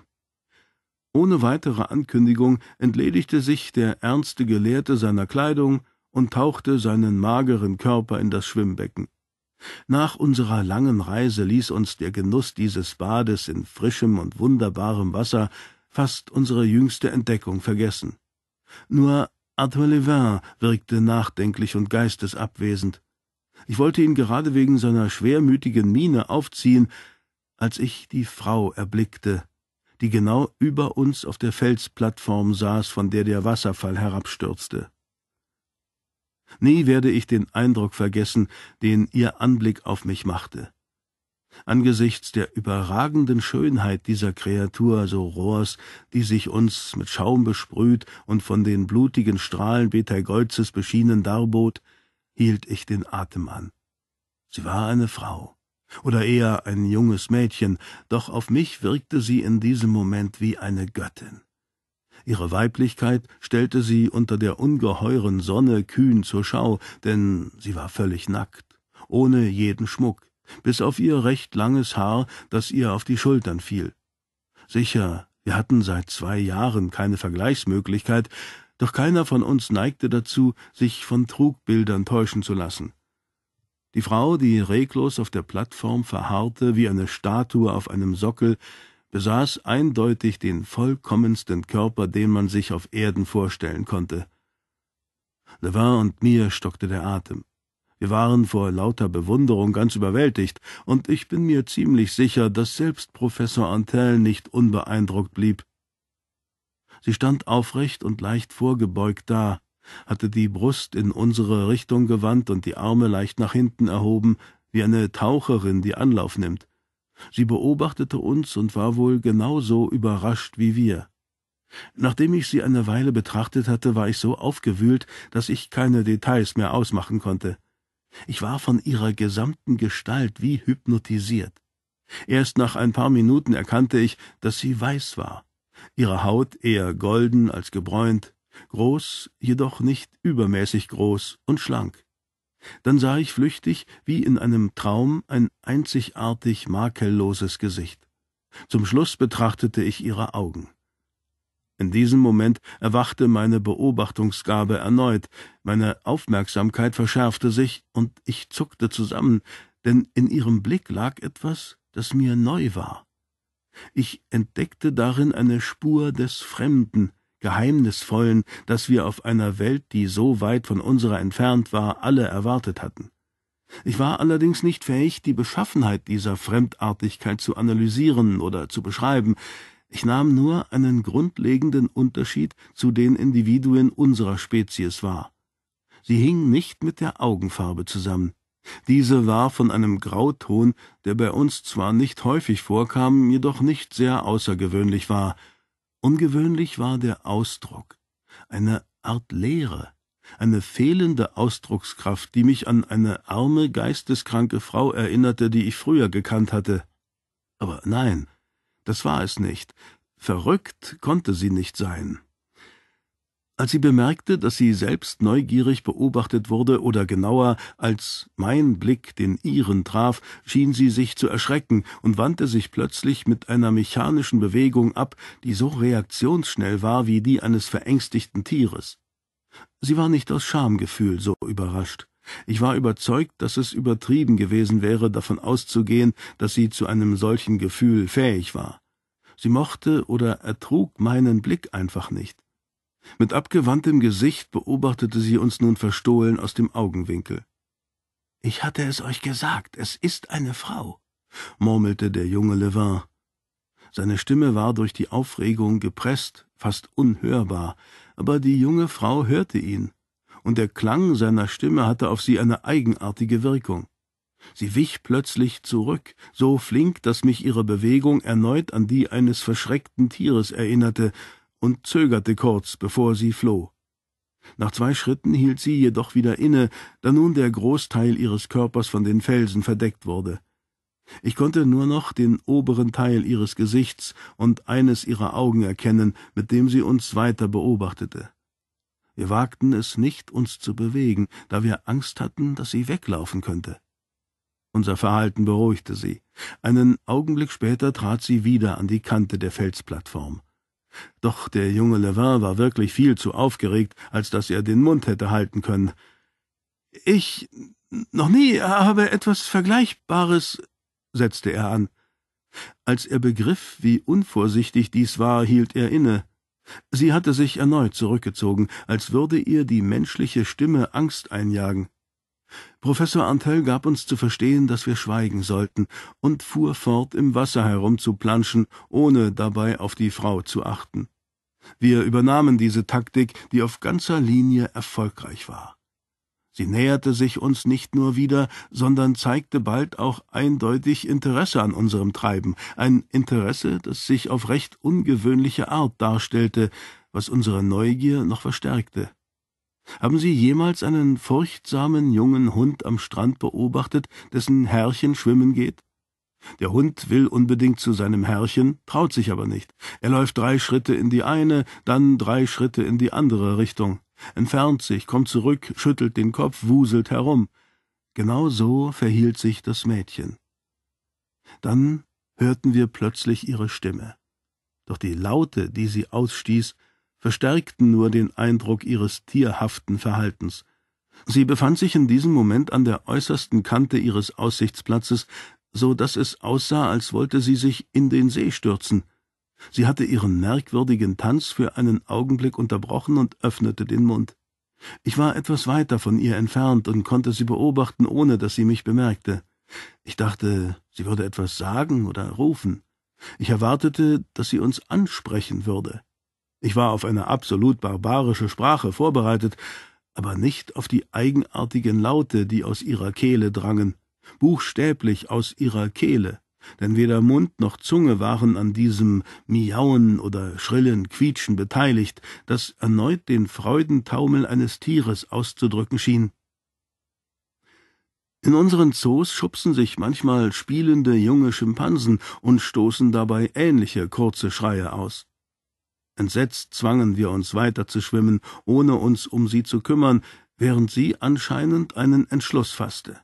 S1: Ohne weitere Ankündigung entledigte sich der ernste Gelehrte seiner Kleidung und tauchte seinen mageren Körper in das Schwimmbecken. Nach unserer langen Reise ließ uns der Genuss dieses Bades in frischem und wunderbarem Wasser fast unsere jüngste Entdeckung vergessen. Nur Arthur Levin wirkte nachdenklich und geistesabwesend. Ich wollte ihn gerade wegen seiner schwermütigen Miene aufziehen, als ich die Frau erblickte, die genau über uns auf der Felsplattform saß, von der der Wasserfall herabstürzte. Nie werde ich den Eindruck vergessen, den ihr Anblick auf mich machte. Angesichts der überragenden Schönheit dieser Kreatur, so Rohrs, die sich uns mit Schaum besprüht und von den blutigen Strahlen Betergolzes beschienen darbot, hielt ich den Atem an. Sie war eine Frau, oder eher ein junges Mädchen, doch auf mich wirkte sie in diesem Moment wie eine Göttin. Ihre Weiblichkeit stellte sie unter der ungeheuren Sonne kühn zur Schau, denn sie war völlig nackt, ohne jeden Schmuck, bis auf ihr recht langes Haar, das ihr auf die Schultern fiel. Sicher, wir hatten seit zwei Jahren keine Vergleichsmöglichkeit, doch keiner von uns neigte dazu, sich von Trugbildern täuschen zu lassen. Die Frau, die reglos auf der Plattform verharrte, wie eine Statue auf einem Sockel, besaß eindeutig den vollkommensten Körper, den man sich auf Erden vorstellen konnte. Levin und mir stockte der Atem. Wir waren vor lauter Bewunderung ganz überwältigt, und ich bin mir ziemlich sicher, dass selbst Professor Antel nicht unbeeindruckt blieb. Sie stand aufrecht und leicht vorgebeugt da, hatte die Brust in unsere Richtung gewandt und die Arme leicht nach hinten erhoben, wie eine Taucherin, die Anlauf nimmt. Sie beobachtete uns und war wohl genauso überrascht wie wir. Nachdem ich sie eine Weile betrachtet hatte, war ich so aufgewühlt, dass ich keine Details mehr ausmachen konnte. Ich war von ihrer gesamten Gestalt wie hypnotisiert. Erst nach ein paar Minuten erkannte ich, dass sie weiß war, ihre Haut eher golden als gebräunt, groß, jedoch nicht übermäßig groß und schlank. Dann sah ich flüchtig, wie in einem Traum, ein einzigartig makelloses Gesicht. Zum Schluss betrachtete ich ihre Augen. In diesem Moment erwachte meine Beobachtungsgabe erneut, meine Aufmerksamkeit verschärfte sich und ich zuckte zusammen, denn in ihrem Blick lag etwas, das mir neu war. Ich entdeckte darin eine Spur des Fremden, Geheimnisvollen, das wir auf einer Welt, die so weit von unserer entfernt war, alle erwartet hatten. Ich war allerdings nicht fähig, die Beschaffenheit dieser Fremdartigkeit zu analysieren oder zu beschreiben, ich nahm nur einen grundlegenden Unterschied zu den Individuen unserer Spezies wahr. Sie hing nicht mit der Augenfarbe zusammen. Diese war von einem Grauton, der bei uns zwar nicht häufig vorkam, jedoch nicht sehr außergewöhnlich war – Ungewöhnlich war der Ausdruck, eine Art Leere, eine fehlende Ausdruckskraft, die mich an eine arme, geisteskranke Frau erinnerte, die ich früher gekannt hatte. Aber nein, das war es nicht. Verrückt konnte sie nicht sein. Als sie bemerkte, dass sie selbst neugierig beobachtet wurde oder genauer, als mein Blick den ihren traf, schien sie sich zu erschrecken und wandte sich plötzlich mit einer mechanischen Bewegung ab, die so reaktionsschnell war wie die eines verängstigten Tieres. Sie war nicht aus Schamgefühl so überrascht. Ich war überzeugt, dass es übertrieben gewesen wäre, davon auszugehen, dass sie zu einem solchen Gefühl fähig war. Sie mochte oder ertrug meinen Blick einfach nicht. Mit abgewandtem Gesicht beobachtete sie uns nun verstohlen aus dem Augenwinkel. Ich hatte es euch gesagt, es ist eine Frau, murmelte der junge Levin. Seine Stimme war durch die Aufregung gepresst, fast unhörbar, aber die junge Frau hörte ihn, und der Klang seiner Stimme hatte auf sie eine eigenartige Wirkung. Sie wich plötzlich zurück, so flink, dass mich ihre Bewegung erneut an die eines verschreckten Tieres erinnerte, und zögerte kurz, bevor sie floh. Nach zwei Schritten hielt sie jedoch wieder inne, da nun der Großteil ihres Körpers von den Felsen verdeckt wurde. Ich konnte nur noch den oberen Teil ihres Gesichts und eines ihrer Augen erkennen, mit dem sie uns weiter beobachtete. Wir wagten es nicht, uns zu bewegen, da wir Angst hatten, dass sie weglaufen könnte. Unser Verhalten beruhigte sie. Einen Augenblick später trat sie wieder an die Kante der Felsplattform. Doch der junge Levin war wirklich viel zu aufgeregt, als dass er den Mund hätte halten können. Ich noch nie habe etwas Vergleichbares, setzte er an. Als er begriff, wie unvorsichtig dies war, hielt er inne. Sie hatte sich erneut zurückgezogen, als würde ihr die menschliche Stimme Angst einjagen. Professor Antel gab uns zu verstehen, dass wir schweigen sollten, und fuhr fort, im Wasser herumzuplanschen, ohne dabei auf die Frau zu achten. Wir übernahmen diese Taktik, die auf ganzer Linie erfolgreich war. Sie näherte sich uns nicht nur wieder, sondern zeigte bald auch eindeutig Interesse an unserem Treiben, ein Interesse, das sich auf recht ungewöhnliche Art darstellte, was unsere Neugier noch verstärkte. Haben Sie jemals einen furchtsamen jungen Hund am Strand beobachtet, dessen Herrchen schwimmen geht? Der Hund will unbedingt zu seinem Herrchen, traut sich aber nicht. Er läuft drei Schritte in die eine, dann drei Schritte in die andere Richtung, entfernt sich, kommt zurück, schüttelt den Kopf, wuselt herum. Genau so verhielt sich das Mädchen. Dann hörten wir plötzlich ihre Stimme. Doch die Laute, die sie ausstieß, verstärkten nur den Eindruck ihres tierhaften Verhaltens. Sie befand sich in diesem Moment an der äußersten Kante ihres Aussichtsplatzes, so dass es aussah, als wollte sie sich in den See stürzen. Sie hatte ihren merkwürdigen Tanz für einen Augenblick unterbrochen und öffnete den Mund. Ich war etwas weiter von ihr entfernt und konnte sie beobachten, ohne dass sie mich bemerkte. Ich dachte, sie würde etwas sagen oder rufen. Ich erwartete, dass sie uns ansprechen würde. Ich war auf eine absolut barbarische Sprache vorbereitet, aber nicht auf die eigenartigen Laute, die aus ihrer Kehle drangen, buchstäblich aus ihrer Kehle, denn weder Mund noch Zunge waren an diesem Miauen oder schrillen Quietschen beteiligt, das erneut den Freudentaumel eines Tieres auszudrücken schien. In unseren Zoos schubsen sich manchmal spielende junge Schimpansen und stoßen dabei ähnliche kurze Schreie aus. Entsetzt zwangen wir uns weiter zu schwimmen, ohne uns um sie zu kümmern, während sie anscheinend einen Entschluss fasste.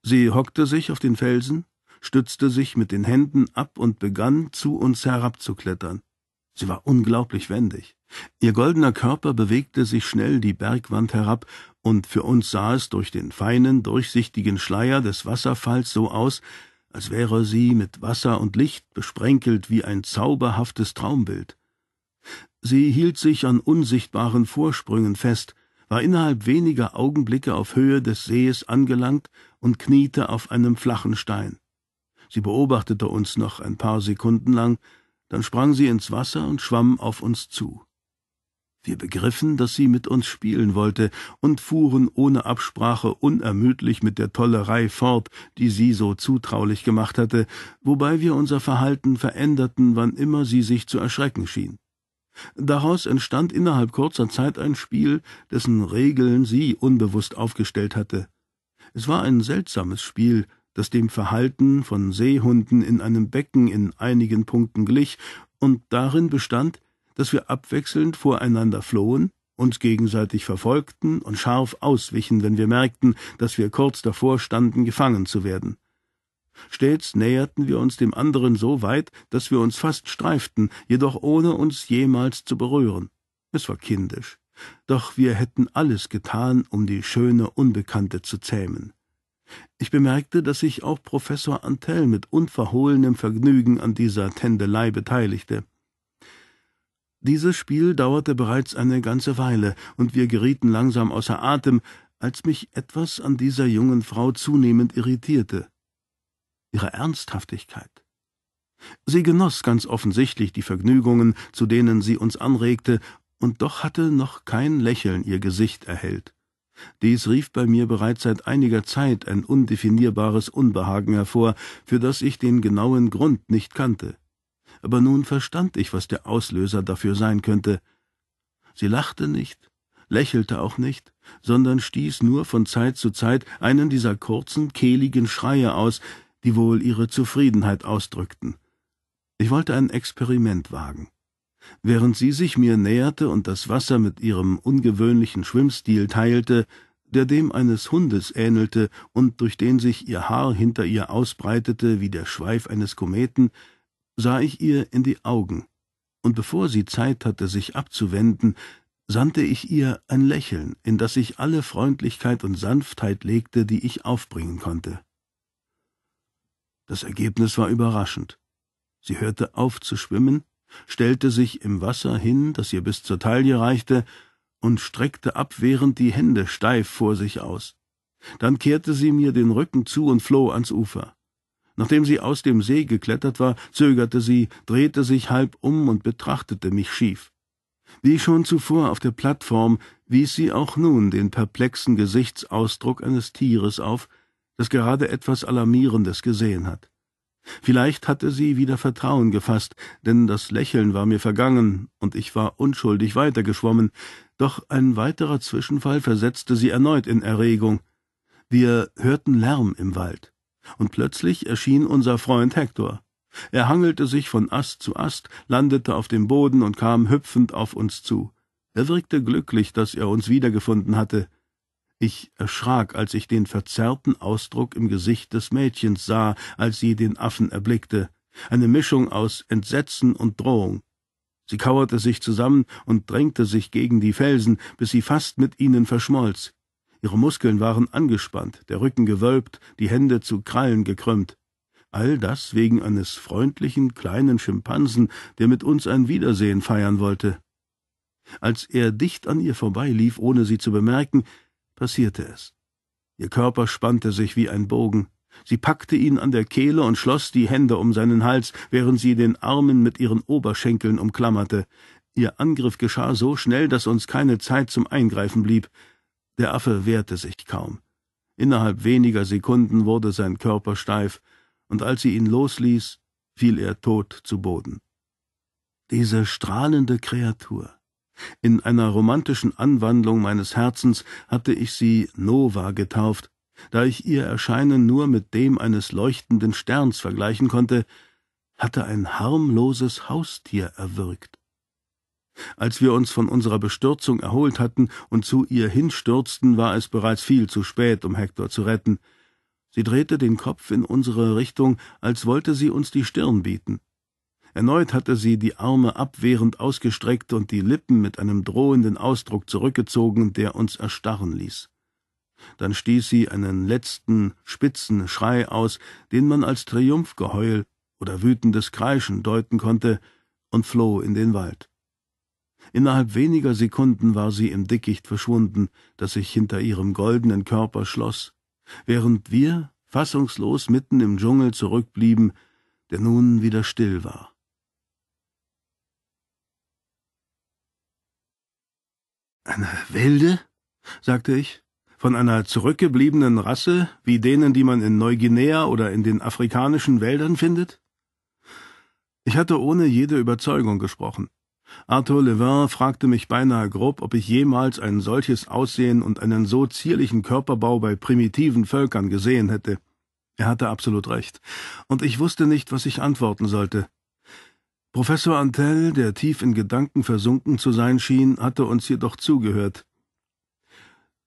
S1: Sie hockte sich auf den Felsen, stützte sich mit den Händen ab und begann, zu uns herabzuklettern. Sie war unglaublich wendig. Ihr goldener Körper bewegte sich schnell die Bergwand herab, und für uns sah es durch den feinen, durchsichtigen Schleier des Wasserfalls so aus, als wäre sie mit Wasser und Licht besprenkelt wie ein zauberhaftes Traumbild. Sie hielt sich an unsichtbaren Vorsprüngen fest, war innerhalb weniger Augenblicke auf Höhe des Sees angelangt und kniete auf einem flachen Stein. Sie beobachtete uns noch ein paar Sekunden lang, dann sprang sie ins Wasser und schwamm auf uns zu. Wir begriffen, dass sie mit uns spielen wollte und fuhren ohne Absprache unermüdlich mit der Tollerei fort, die sie so zutraulich gemacht hatte, wobei wir unser Verhalten veränderten, wann immer sie sich zu erschrecken schien. Daraus entstand innerhalb kurzer Zeit ein Spiel, dessen Regeln sie unbewusst aufgestellt hatte. Es war ein seltsames Spiel, das dem Verhalten von Seehunden in einem Becken in einigen Punkten glich und darin bestand, dass wir abwechselnd voreinander flohen, uns gegenseitig verfolgten und scharf auswichen, wenn wir merkten, dass wir kurz davor standen, gefangen zu werden. Stets näherten wir uns dem anderen so weit, dass wir uns fast streiften, jedoch ohne uns jemals zu berühren. Es war kindisch. Doch wir hätten alles getan, um die schöne Unbekannte zu zähmen. Ich bemerkte, dass sich auch Professor Antell mit unverhohlenem Vergnügen an dieser Tändelei beteiligte. Dieses Spiel dauerte bereits eine ganze Weile, und wir gerieten langsam außer Atem, als mich etwas an dieser jungen Frau zunehmend irritierte ihrer Ernsthaftigkeit. Sie genoss ganz offensichtlich die Vergnügungen, zu denen sie uns anregte, und doch hatte noch kein Lächeln ihr Gesicht erhellt. Dies rief bei mir bereits seit einiger Zeit ein undefinierbares Unbehagen hervor, für das ich den genauen Grund nicht kannte. Aber nun verstand ich, was der Auslöser dafür sein könnte. Sie lachte nicht, lächelte auch nicht, sondern stieß nur von Zeit zu Zeit einen dieser kurzen, kehligen Schreie aus, die wohl ihre Zufriedenheit ausdrückten. Ich wollte ein Experiment wagen. Während sie sich mir näherte und das Wasser mit ihrem ungewöhnlichen Schwimmstil teilte, der dem eines Hundes ähnelte und durch den sich ihr Haar hinter ihr ausbreitete wie der Schweif eines Kometen, sah ich ihr in die Augen, und bevor sie Zeit hatte, sich abzuwenden, sandte ich ihr ein Lächeln, in das ich alle Freundlichkeit und Sanftheit legte, die ich aufbringen konnte. Das Ergebnis war überraschend. Sie hörte auf zu schwimmen, stellte sich im Wasser hin, das ihr bis zur Taille reichte, und streckte abwehrend die Hände steif vor sich aus. Dann kehrte sie mir den Rücken zu und floh ans Ufer. Nachdem sie aus dem See geklettert war, zögerte sie, drehte sich halb um und betrachtete mich schief. Wie schon zuvor auf der Plattform wies sie auch nun den perplexen Gesichtsausdruck eines Tieres auf, das gerade etwas Alarmierendes gesehen hat. Vielleicht hatte sie wieder Vertrauen gefasst, denn das Lächeln war mir vergangen und ich war unschuldig weitergeschwommen, doch ein weiterer Zwischenfall versetzte sie erneut in Erregung. Wir hörten Lärm im Wald, und plötzlich erschien unser Freund Hector. Er hangelte sich von Ast zu Ast, landete auf dem Boden und kam hüpfend auf uns zu. Er wirkte glücklich, dass er uns wiedergefunden hatte. Ich erschrak, als ich den verzerrten Ausdruck im Gesicht des Mädchens sah, als sie den Affen erblickte, eine Mischung aus Entsetzen und Drohung. Sie kauerte sich zusammen und drängte sich gegen die Felsen, bis sie fast mit ihnen verschmolz. Ihre Muskeln waren angespannt, der Rücken gewölbt, die Hände zu Krallen gekrümmt. All das wegen eines freundlichen kleinen Schimpansen, der mit uns ein Wiedersehen feiern wollte. Als er dicht an ihr vorbeilief, ohne sie zu bemerken, passierte es. Ihr Körper spannte sich wie ein Bogen. Sie packte ihn an der Kehle und schloss die Hände um seinen Hals, während sie den Armen mit ihren Oberschenkeln umklammerte. Ihr Angriff geschah so schnell, dass uns keine Zeit zum Eingreifen blieb. Der Affe wehrte sich kaum. Innerhalb weniger Sekunden wurde sein Körper steif, und als sie ihn losließ, fiel er tot zu Boden. Diese strahlende Kreatur, in einer romantischen Anwandlung meines Herzens hatte ich sie Nova getauft, da ich ihr Erscheinen nur mit dem eines leuchtenden Sterns vergleichen konnte, hatte ein harmloses Haustier erwürgt. Als wir uns von unserer Bestürzung erholt hatten und zu ihr hinstürzten, war es bereits viel zu spät, um Hektor zu retten. Sie drehte den Kopf in unsere Richtung, als wollte sie uns die Stirn bieten. Erneut hatte sie die Arme abwehrend ausgestreckt und die Lippen mit einem drohenden Ausdruck zurückgezogen, der uns erstarren ließ. Dann stieß sie einen letzten, spitzen Schrei aus, den man als Triumphgeheul oder wütendes Kreischen deuten konnte, und floh in den Wald. Innerhalb weniger Sekunden war sie im Dickicht verschwunden, das sich hinter ihrem goldenen Körper schloss, während wir fassungslos mitten im Dschungel zurückblieben, der nun wieder still war. Eine wilde? sagte ich. Von einer zurückgebliebenen Rasse, wie denen, die man in Neuguinea oder in den afrikanischen Wäldern findet? Ich hatte ohne jede Überzeugung gesprochen. Arthur Levin fragte mich beinahe grob, ob ich jemals ein solches Aussehen und einen so zierlichen Körperbau bei primitiven Völkern gesehen hätte. Er hatte absolut recht, und ich wusste nicht, was ich antworten sollte. Professor Antell, der tief in Gedanken versunken zu sein schien, hatte uns jedoch zugehört.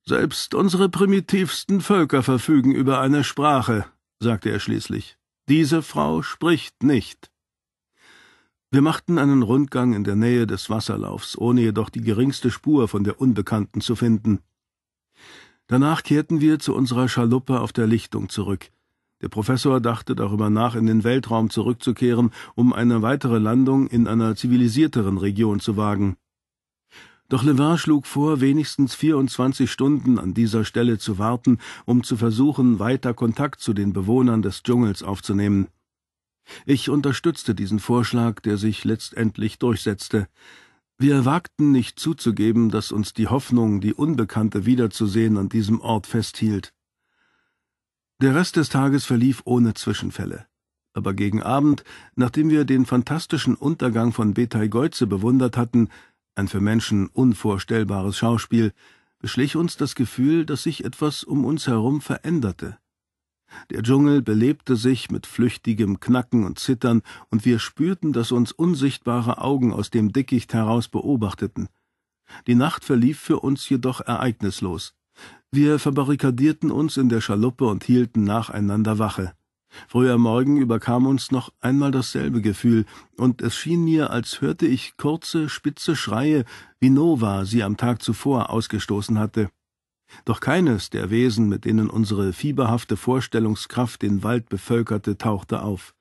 S1: Selbst unsere primitivsten Völker verfügen über eine Sprache, sagte er schließlich. Diese Frau spricht nicht. Wir machten einen Rundgang in der Nähe des Wasserlaufs, ohne jedoch die geringste Spur von der Unbekannten zu finden. Danach kehrten wir zu unserer Schaluppe auf der Lichtung zurück. Der Professor dachte darüber nach, in den Weltraum zurückzukehren, um eine weitere Landung in einer zivilisierteren Region zu wagen. Doch Levin schlug vor, wenigstens 24 Stunden an dieser Stelle zu warten, um zu versuchen, weiter Kontakt zu den Bewohnern des Dschungels aufzunehmen. Ich unterstützte diesen Vorschlag, der sich letztendlich durchsetzte. Wir wagten nicht zuzugeben, dass uns die Hoffnung, die Unbekannte wiederzusehen, an diesem Ort festhielt. Der Rest des Tages verlief ohne Zwischenfälle. Aber gegen Abend, nachdem wir den fantastischen Untergang von Betai Betaigeuze bewundert hatten, ein für Menschen unvorstellbares Schauspiel, beschlich uns das Gefühl, dass sich etwas um uns herum veränderte. Der Dschungel belebte sich mit flüchtigem Knacken und Zittern, und wir spürten, dass uns unsichtbare Augen aus dem Dickicht heraus beobachteten. Die Nacht verlief für uns jedoch ereignislos. Wir verbarrikadierten uns in der Schaluppe und hielten nacheinander Wache. Früher Morgen überkam uns noch einmal dasselbe Gefühl, und es schien mir, als hörte ich kurze, spitze Schreie, wie Nova sie am Tag zuvor ausgestoßen hatte. Doch keines der Wesen, mit denen unsere fieberhafte Vorstellungskraft den Wald bevölkerte, tauchte auf.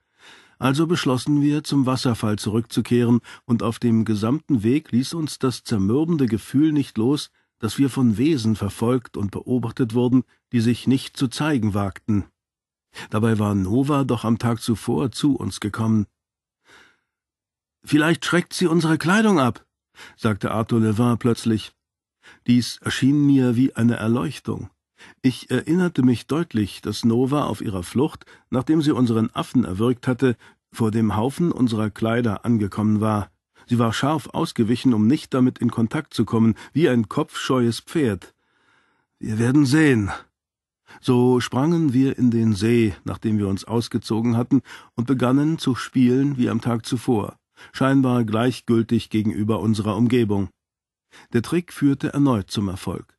S1: Also beschlossen wir, zum Wasserfall zurückzukehren, und auf dem gesamten Weg ließ uns das zermürbende Gefühl nicht los, dass wir von Wesen verfolgt und beobachtet wurden, die sich nicht zu zeigen wagten. Dabei war Nova doch am Tag zuvor zu uns gekommen. Vielleicht schreckt sie unsere Kleidung ab, sagte Arthur Levin plötzlich. Dies erschien mir wie eine Erleuchtung. Ich erinnerte mich deutlich, dass Nova auf ihrer Flucht, nachdem sie unseren Affen erwürgt hatte, vor dem Haufen unserer Kleider angekommen war. Sie war scharf ausgewichen, um nicht damit in Kontakt zu kommen, wie ein kopfscheues Pferd. Wir werden sehen. So sprangen wir in den See, nachdem wir uns ausgezogen hatten, und begannen zu spielen wie am Tag zuvor, scheinbar gleichgültig gegenüber unserer Umgebung. Der Trick führte erneut zum Erfolg.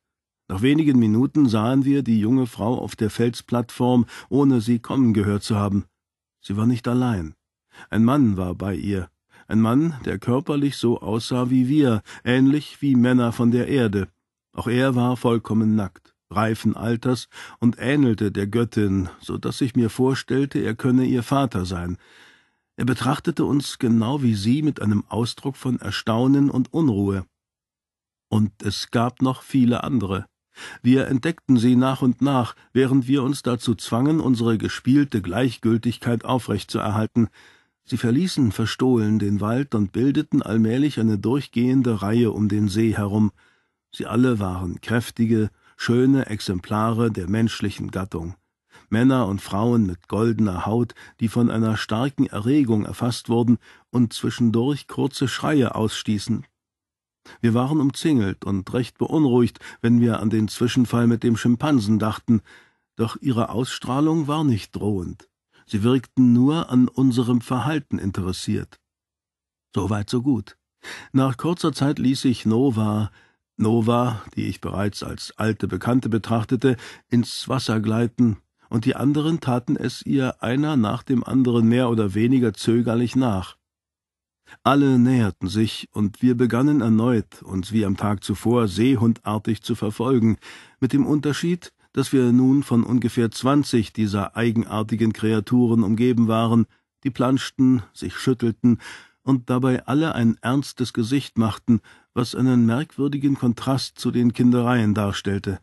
S1: Nach wenigen Minuten sahen wir die junge Frau auf der Felsplattform, ohne sie kommen gehört zu haben. Sie war nicht allein. Ein Mann war bei ihr, ein Mann, der körperlich so aussah wie wir, ähnlich wie Männer von der Erde. Auch er war vollkommen nackt, reifen Alters und ähnelte der Göttin, so daß ich mir vorstellte, er könne ihr Vater sein. Er betrachtete uns genau wie sie mit einem Ausdruck von Erstaunen und Unruhe. Und es gab noch viele andere. Wir entdeckten sie nach und nach, während wir uns dazu zwangen, unsere gespielte Gleichgültigkeit aufrechtzuerhalten. Sie verließen verstohlen den Wald und bildeten allmählich eine durchgehende Reihe um den See herum. Sie alle waren kräftige, schöne Exemplare der menschlichen Gattung. Männer und Frauen mit goldener Haut, die von einer starken Erregung erfasst wurden und zwischendurch kurze Schreie ausstießen. Wir waren umzingelt und recht beunruhigt, wenn wir an den Zwischenfall mit dem Schimpansen dachten, doch ihre Ausstrahlung war nicht drohend. Sie wirkten nur an unserem Verhalten interessiert. Soweit so gut. Nach kurzer Zeit ließ sich Nova, Nova, die ich bereits als alte Bekannte betrachtete, ins Wasser gleiten, und die anderen taten es ihr einer nach dem anderen mehr oder weniger zögerlich nach. Alle näherten sich, und wir begannen erneut, uns wie am Tag zuvor seehundartig zu verfolgen, mit dem Unterschied, dass wir nun von ungefähr zwanzig dieser eigenartigen Kreaturen umgeben waren, die planschten, sich schüttelten und dabei alle ein ernstes Gesicht machten, was einen merkwürdigen Kontrast zu den Kindereien darstellte.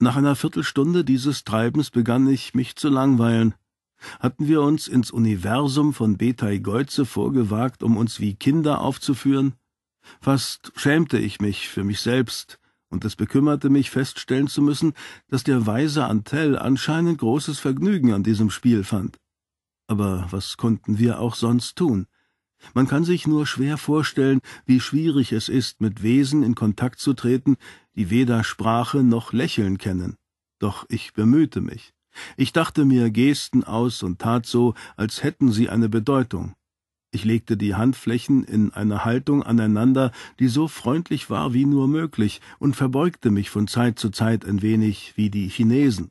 S1: Nach einer Viertelstunde dieses Treibens begann ich, mich zu langweilen. Hatten wir uns ins Universum von Betai Geuze vorgewagt, um uns wie Kinder aufzuführen? Fast schämte ich mich für mich selbst, und es bekümmerte mich, feststellen zu müssen, dass der weise Antell anscheinend großes Vergnügen an diesem Spiel fand. Aber was konnten wir auch sonst tun? Man kann sich nur schwer vorstellen, wie schwierig es ist, mit Wesen in Kontakt zu treten, die weder Sprache noch Lächeln kennen. Doch ich bemühte mich. Ich dachte mir Gesten aus und tat so, als hätten sie eine Bedeutung, ich legte die Handflächen in einer Haltung aneinander, die so freundlich war wie nur möglich, und verbeugte mich von Zeit zu Zeit ein wenig wie die Chinesen.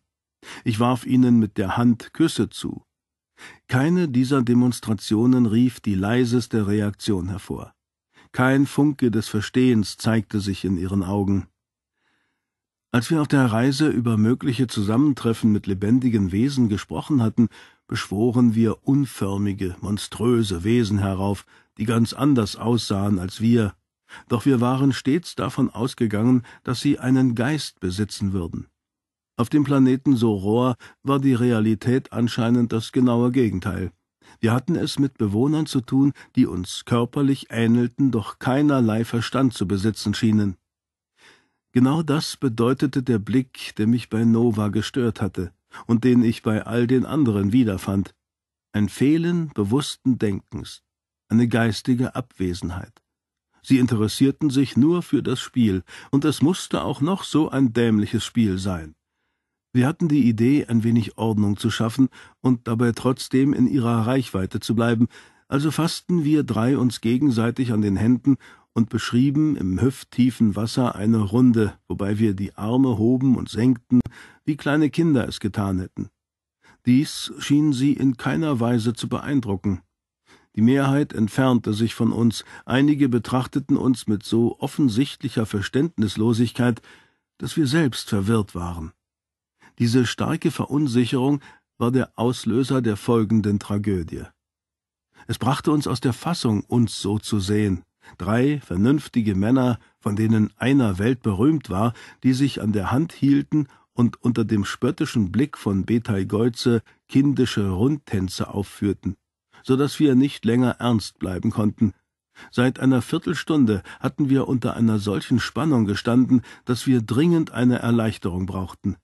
S1: Ich warf ihnen mit der Hand Küsse zu. Keine dieser Demonstrationen rief die leiseste Reaktion hervor. Kein Funke des Verstehens zeigte sich in ihren Augen. Als wir auf der Reise über mögliche Zusammentreffen mit lebendigen Wesen gesprochen hatten, beschworen wir unförmige, monströse Wesen herauf, die ganz anders aussahen als wir, doch wir waren stets davon ausgegangen, dass sie einen Geist besitzen würden. Auf dem Planeten Soror war die Realität anscheinend das genaue Gegenteil. Wir hatten es mit Bewohnern zu tun, die uns körperlich ähnelten, doch keinerlei Verstand zu besitzen schienen. Genau das bedeutete der Blick, der mich bei Nova gestört hatte und den ich bei all den anderen wiederfand, ein Fehlen bewussten Denkens, eine geistige Abwesenheit. Sie interessierten sich nur für das Spiel, und es musste auch noch so ein dämliches Spiel sein. Wir hatten die Idee, ein wenig Ordnung zu schaffen und dabei trotzdem in ihrer Reichweite zu bleiben, also fassten wir drei uns gegenseitig an den Händen und beschrieben im hüfttiefen Wasser eine Runde, wobei wir die Arme hoben und senkten, wie kleine Kinder es getan hätten. Dies schien sie in keiner Weise zu beeindrucken. Die Mehrheit entfernte sich von uns, einige betrachteten uns mit so offensichtlicher Verständnislosigkeit, dass wir selbst verwirrt waren. Diese starke Verunsicherung war der Auslöser der folgenden Tragödie. Es brachte uns aus der Fassung, uns so zu sehen drei vernünftige Männer, von denen einer weltberühmt war, die sich an der Hand hielten und unter dem spöttischen Blick von Beteigeuze kindische Rundtänze aufführten, so daß wir nicht länger ernst bleiben konnten. Seit einer Viertelstunde hatten wir unter einer solchen Spannung gestanden, daß wir dringend eine Erleichterung brauchten.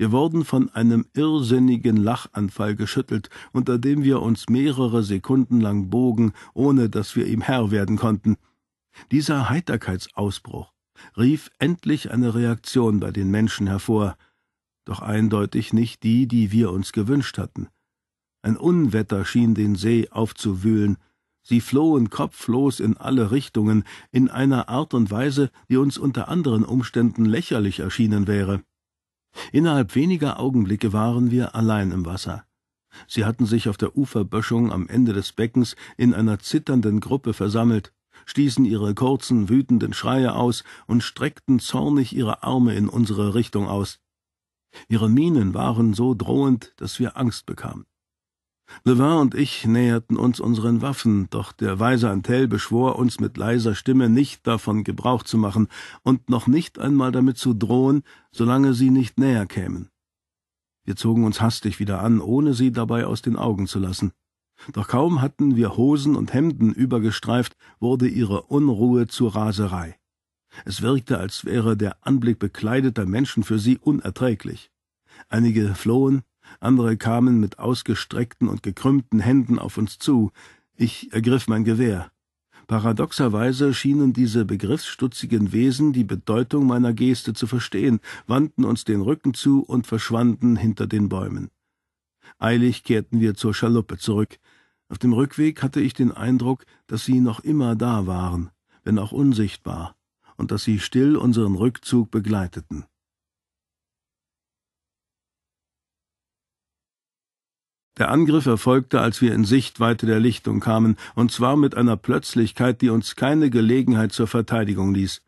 S1: Wir wurden von einem irrsinnigen Lachanfall geschüttelt, unter dem wir uns mehrere Sekunden lang bogen, ohne dass wir ihm Herr werden konnten. Dieser Heiterkeitsausbruch rief endlich eine Reaktion bei den Menschen hervor, doch eindeutig nicht die, die wir uns gewünscht hatten. Ein Unwetter schien den See aufzuwühlen, Sie flohen kopflos in alle Richtungen, in einer Art und Weise, die uns unter anderen Umständen lächerlich erschienen wäre. Innerhalb weniger Augenblicke waren wir allein im Wasser. Sie hatten sich auf der Uferböschung am Ende des Beckens in einer zitternden Gruppe versammelt, stießen ihre kurzen, wütenden Schreie aus und streckten zornig ihre Arme in unsere Richtung aus. Ihre Mienen waren so drohend, dass wir Angst bekamen. Levin und ich näherten uns unseren Waffen, doch der weise Antel beschwor uns mit leiser Stimme nicht davon Gebrauch zu machen und noch nicht einmal damit zu drohen, solange sie nicht näher kämen. Wir zogen uns hastig wieder an, ohne sie dabei aus den Augen zu lassen. Doch kaum hatten wir Hosen und Hemden übergestreift, wurde ihre Unruhe zur Raserei. Es wirkte, als wäre der Anblick bekleideter Menschen für sie unerträglich. Einige flohen, andere kamen mit ausgestreckten und gekrümmten Händen auf uns zu. Ich ergriff mein Gewehr. Paradoxerweise schienen diese begriffsstutzigen Wesen die Bedeutung meiner Geste zu verstehen, wandten uns den Rücken zu und verschwanden hinter den Bäumen. Eilig kehrten wir zur Schaluppe zurück. Auf dem Rückweg hatte ich den Eindruck, dass sie noch immer da waren, wenn auch unsichtbar, und dass sie still unseren Rückzug begleiteten. Der Angriff erfolgte, als wir in Sichtweite der Lichtung kamen, und zwar mit einer Plötzlichkeit, die uns keine Gelegenheit zur Verteidigung ließ.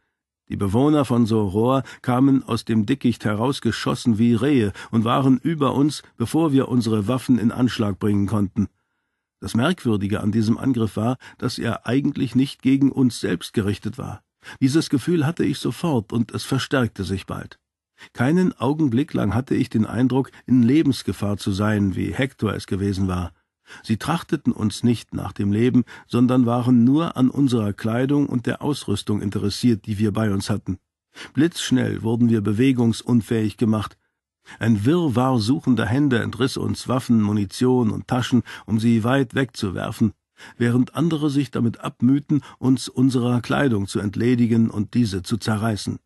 S1: Die Bewohner von Soror kamen aus dem Dickicht herausgeschossen wie Rehe und waren über uns, bevor wir unsere Waffen in Anschlag bringen konnten. Das Merkwürdige an diesem Angriff war, dass er eigentlich nicht gegen uns selbst gerichtet war. Dieses Gefühl hatte ich sofort, und es verstärkte sich bald. Keinen Augenblick lang hatte ich den Eindruck, in Lebensgefahr zu sein, wie Hektor es gewesen war. Sie trachteten uns nicht nach dem Leben, sondern waren nur an unserer Kleidung und der Ausrüstung interessiert, die wir bei uns hatten. Blitzschnell wurden wir bewegungsunfähig gemacht. Ein Wirrwarr suchender Hände entriss uns Waffen, Munition und Taschen, um sie weit wegzuwerfen, während andere sich damit abmühten, uns unserer Kleidung zu entledigen und diese zu zerreißen.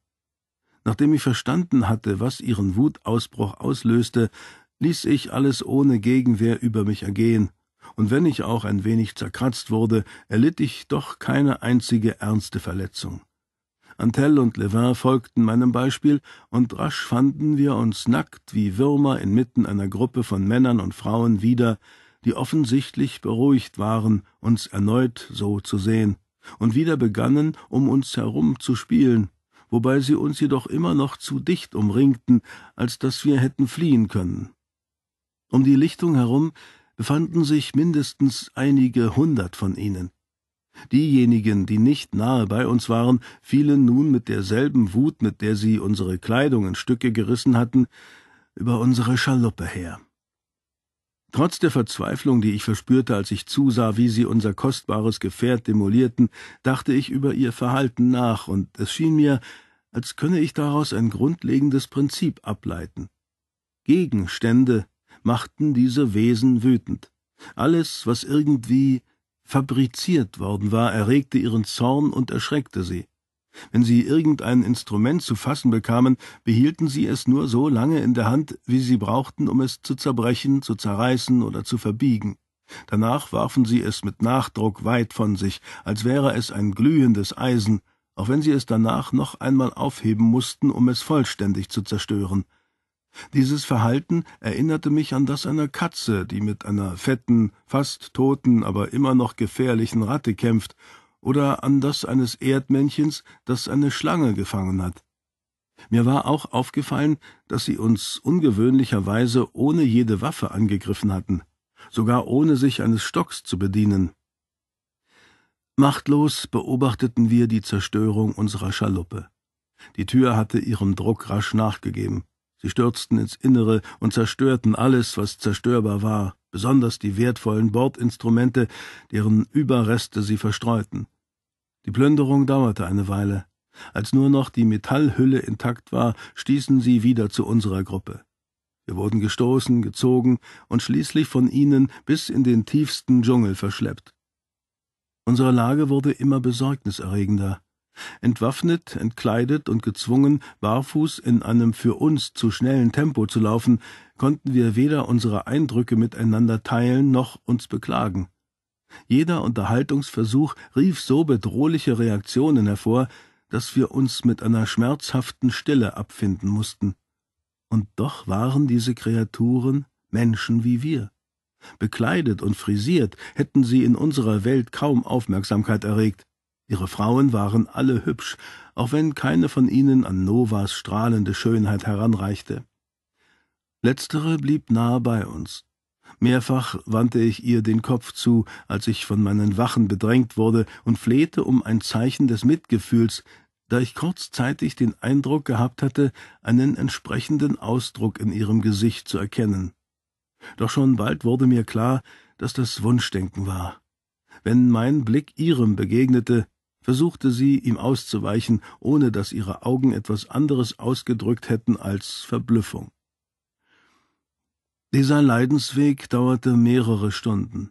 S1: Nachdem ich verstanden hatte, was ihren Wutausbruch auslöste, ließ ich alles ohne Gegenwehr über mich ergehen, und wenn ich auch ein wenig zerkratzt wurde, erlitt ich doch keine einzige ernste Verletzung. Antell und Levin folgten meinem Beispiel, und rasch fanden wir uns nackt wie Würmer inmitten einer Gruppe von Männern und Frauen wieder, die offensichtlich beruhigt waren, uns erneut so zu sehen, und wieder begannen, um uns herum zu spielen, wobei sie uns jedoch immer noch zu dicht umringten, als dass wir hätten fliehen können. Um die Lichtung herum befanden sich mindestens einige hundert von ihnen. Diejenigen, die nicht nahe bei uns waren, fielen nun mit derselben Wut, mit der sie unsere Kleidung in Stücke gerissen hatten, über unsere Schaluppe her. Trotz der Verzweiflung, die ich verspürte, als ich zusah, wie sie unser kostbares Gefährt demolierten, dachte ich über ihr Verhalten nach, und es schien mir, als könne ich daraus ein grundlegendes Prinzip ableiten. Gegenstände machten diese Wesen wütend. Alles, was irgendwie fabriziert worden war, erregte ihren Zorn und erschreckte sie. Wenn sie irgendein Instrument zu fassen bekamen, behielten sie es nur so lange in der Hand, wie sie brauchten, um es zu zerbrechen, zu zerreißen oder zu verbiegen. Danach warfen sie es mit Nachdruck weit von sich, als wäre es ein glühendes Eisen, auch wenn sie es danach noch einmal aufheben mussten, um es vollständig zu zerstören. Dieses Verhalten erinnerte mich an das einer Katze, die mit einer fetten, fast toten, aber immer noch gefährlichen Ratte kämpft, oder an das eines Erdmännchens, das eine Schlange gefangen hat. Mir war auch aufgefallen, dass sie uns ungewöhnlicherweise ohne jede Waffe angegriffen hatten, sogar ohne sich eines Stocks zu bedienen. Machtlos beobachteten wir die Zerstörung unserer Schaluppe. Die Tür hatte ihrem Druck rasch nachgegeben. Sie stürzten ins Innere und zerstörten alles, was zerstörbar war, besonders die wertvollen Bordinstrumente, deren Überreste sie verstreuten. Die Plünderung dauerte eine Weile. Als nur noch die Metallhülle intakt war, stießen sie wieder zu unserer Gruppe. Wir wurden gestoßen, gezogen und schließlich von ihnen bis in den tiefsten Dschungel verschleppt. Unsere Lage wurde immer besorgniserregender. Entwaffnet, entkleidet und gezwungen, barfuß in einem für uns zu schnellen Tempo zu laufen, konnten wir weder unsere Eindrücke miteinander teilen noch uns beklagen. Jeder Unterhaltungsversuch rief so bedrohliche Reaktionen hervor, dass wir uns mit einer schmerzhaften Stille abfinden mussten. Und doch waren diese Kreaturen Menschen wie wir. Bekleidet und frisiert hätten sie in unserer Welt kaum Aufmerksamkeit erregt. Ihre Frauen waren alle hübsch, auch wenn keine von ihnen an Novas strahlende Schönheit heranreichte. Letztere blieb nahe bei uns. Mehrfach wandte ich ihr den Kopf zu, als ich von meinen Wachen bedrängt wurde und flehte um ein Zeichen des Mitgefühls, da ich kurzzeitig den Eindruck gehabt hatte, einen entsprechenden Ausdruck in ihrem Gesicht zu erkennen. Doch schon bald wurde mir klar, dass das Wunschdenken war. Wenn mein Blick ihrem begegnete, versuchte sie, ihm auszuweichen, ohne dass ihre Augen etwas anderes ausgedrückt hätten als Verblüffung. Dieser Leidensweg dauerte mehrere Stunden.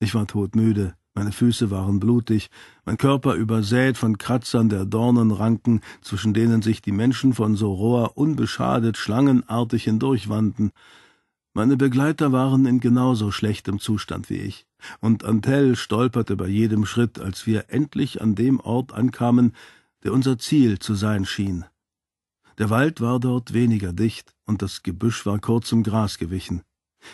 S1: Ich war todmüde, meine Füße waren blutig, mein Körper übersät von Kratzern der Dornenranken, zwischen denen sich die Menschen von Soroa unbeschadet schlangenartig hindurchwanden. Meine Begleiter waren in genauso schlechtem Zustand wie ich, und Antell stolperte bei jedem Schritt, als wir endlich an dem Ort ankamen, der unser Ziel zu sein schien. Der Wald war dort weniger dicht, und das Gebüsch war kurzem Gras gewichen.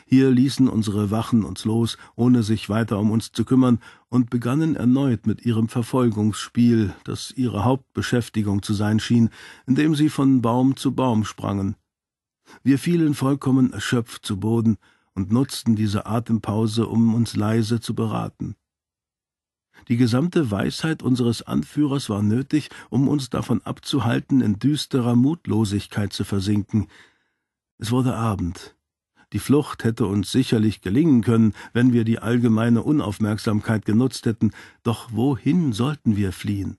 S1: Hier ließen unsere Wachen uns los, ohne sich weiter um uns zu kümmern, und begannen erneut mit ihrem Verfolgungsspiel, das ihre Hauptbeschäftigung zu sein schien, indem sie von Baum zu Baum sprangen, wir fielen vollkommen erschöpft zu Boden und nutzten diese Atempause, um uns leise zu beraten. Die gesamte Weisheit unseres Anführers war nötig, um uns davon abzuhalten, in düsterer Mutlosigkeit zu versinken. Es wurde Abend. Die Flucht hätte uns sicherlich gelingen können, wenn wir die allgemeine Unaufmerksamkeit genutzt hätten, doch wohin sollten wir fliehen?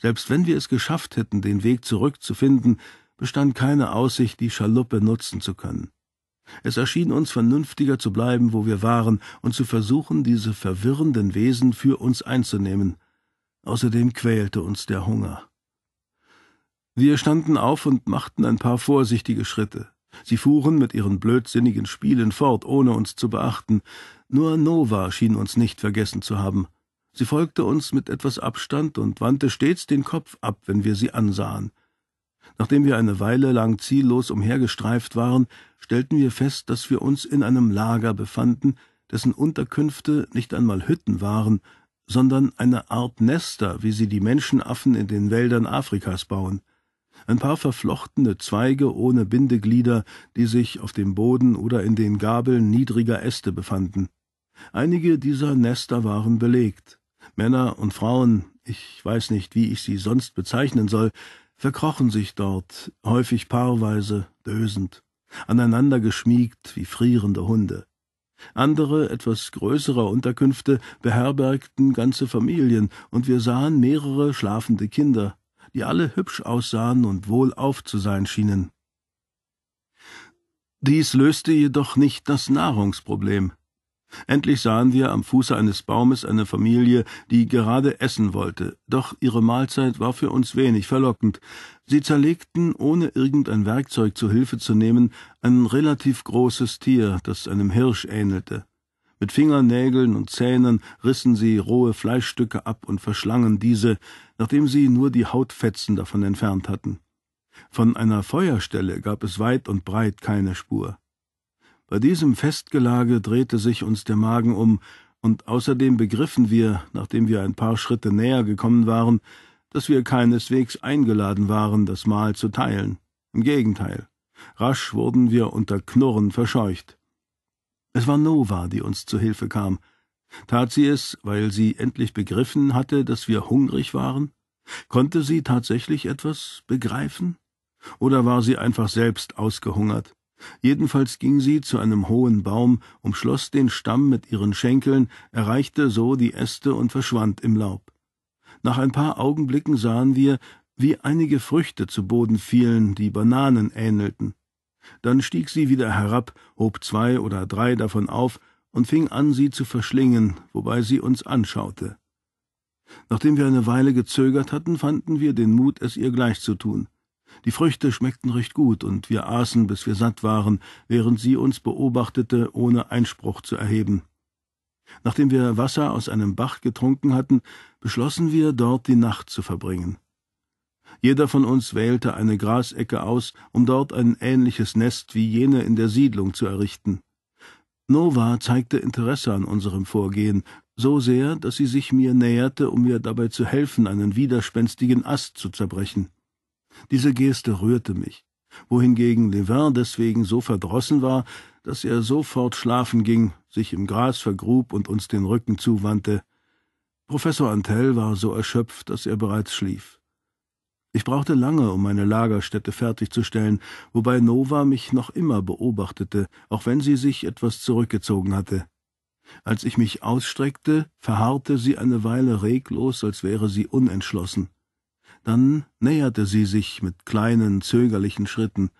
S1: Selbst wenn wir es geschafft hätten, den Weg zurückzufinden, bestand keine Aussicht, die Schaluppe nutzen zu können. Es erschien uns vernünftiger zu bleiben, wo wir waren, und zu versuchen, diese verwirrenden Wesen für uns einzunehmen. Außerdem quälte uns der Hunger. Wir standen auf und machten ein paar vorsichtige Schritte. Sie fuhren mit ihren blödsinnigen Spielen fort, ohne uns zu beachten. Nur Nova schien uns nicht vergessen zu haben. Sie folgte uns mit etwas Abstand und wandte stets den Kopf ab, wenn wir sie ansahen. Nachdem wir eine Weile lang ziellos umhergestreift waren, stellten wir fest, dass wir uns in einem Lager befanden, dessen Unterkünfte nicht einmal Hütten waren, sondern eine Art Nester, wie sie die Menschenaffen in den Wäldern Afrikas bauen. Ein paar verflochtene Zweige ohne Bindeglieder, die sich auf dem Boden oder in den Gabeln niedriger Äste befanden. Einige dieser Nester waren belegt. Männer und Frauen, ich weiß nicht, wie ich sie sonst bezeichnen soll, verkrochen sich dort, häufig paarweise, dösend, aneinander geschmiegt wie frierende Hunde. Andere, etwas größerer Unterkünfte beherbergten ganze Familien, und wir sahen mehrere schlafende Kinder, die alle hübsch aussahen und wohlauf zu sein schienen. Dies löste jedoch nicht das Nahrungsproblem. Endlich sahen wir am Fuße eines Baumes eine Familie, die gerade essen wollte, doch ihre Mahlzeit war für uns wenig verlockend. Sie zerlegten, ohne irgendein Werkzeug zu Hilfe zu nehmen, ein relativ großes Tier, das einem Hirsch ähnelte. Mit Fingernägeln und Zähnen rissen sie rohe Fleischstücke ab und verschlangen diese, nachdem sie nur die Hautfetzen davon entfernt hatten. Von einer Feuerstelle gab es weit und breit keine Spur. Bei diesem Festgelage drehte sich uns der Magen um, und außerdem begriffen wir, nachdem wir ein paar Schritte näher gekommen waren, dass wir keineswegs eingeladen waren, das Mahl zu teilen. Im Gegenteil. Rasch wurden wir unter Knurren verscheucht. Es war Nova, die uns zu Hilfe kam. Tat sie es, weil sie endlich begriffen hatte, dass wir hungrig waren? Konnte sie tatsächlich etwas begreifen? Oder war sie einfach selbst ausgehungert? Jedenfalls ging sie zu einem hohen Baum, umschloss den Stamm mit ihren Schenkeln, erreichte so die Äste und verschwand im Laub. Nach ein paar Augenblicken sahen wir, wie einige Früchte zu Boden fielen, die Bananen ähnelten. Dann stieg sie wieder herab, hob zwei oder drei davon auf und fing an, sie zu verschlingen, wobei sie uns anschaute. Nachdem wir eine Weile gezögert hatten, fanden wir den Mut, es ihr gleich zu tun. Die Früchte schmeckten recht gut, und wir aßen, bis wir satt waren, während sie uns beobachtete, ohne Einspruch zu erheben. Nachdem wir Wasser aus einem Bach getrunken hatten, beschlossen wir, dort die Nacht zu verbringen. Jeder von uns wählte eine Grasecke aus, um dort ein ähnliches Nest wie jene in der Siedlung zu errichten. Nova zeigte Interesse an unserem Vorgehen, so sehr, dass sie sich mir näherte, um mir dabei zu helfen, einen widerspenstigen Ast zu zerbrechen. Diese Geste rührte mich, wohingegen Levin deswegen so verdrossen war, dass er sofort schlafen ging, sich im Gras vergrub und uns den Rücken zuwandte. Professor Antell war so erschöpft, dass er bereits schlief. Ich brauchte lange, um meine Lagerstätte fertigzustellen, wobei Nova mich noch immer beobachtete, auch wenn sie sich etwas zurückgezogen hatte. Als ich mich ausstreckte, verharrte sie eine Weile reglos, als wäre sie unentschlossen. Dann näherte sie sich mit kleinen, zögerlichen Schritten.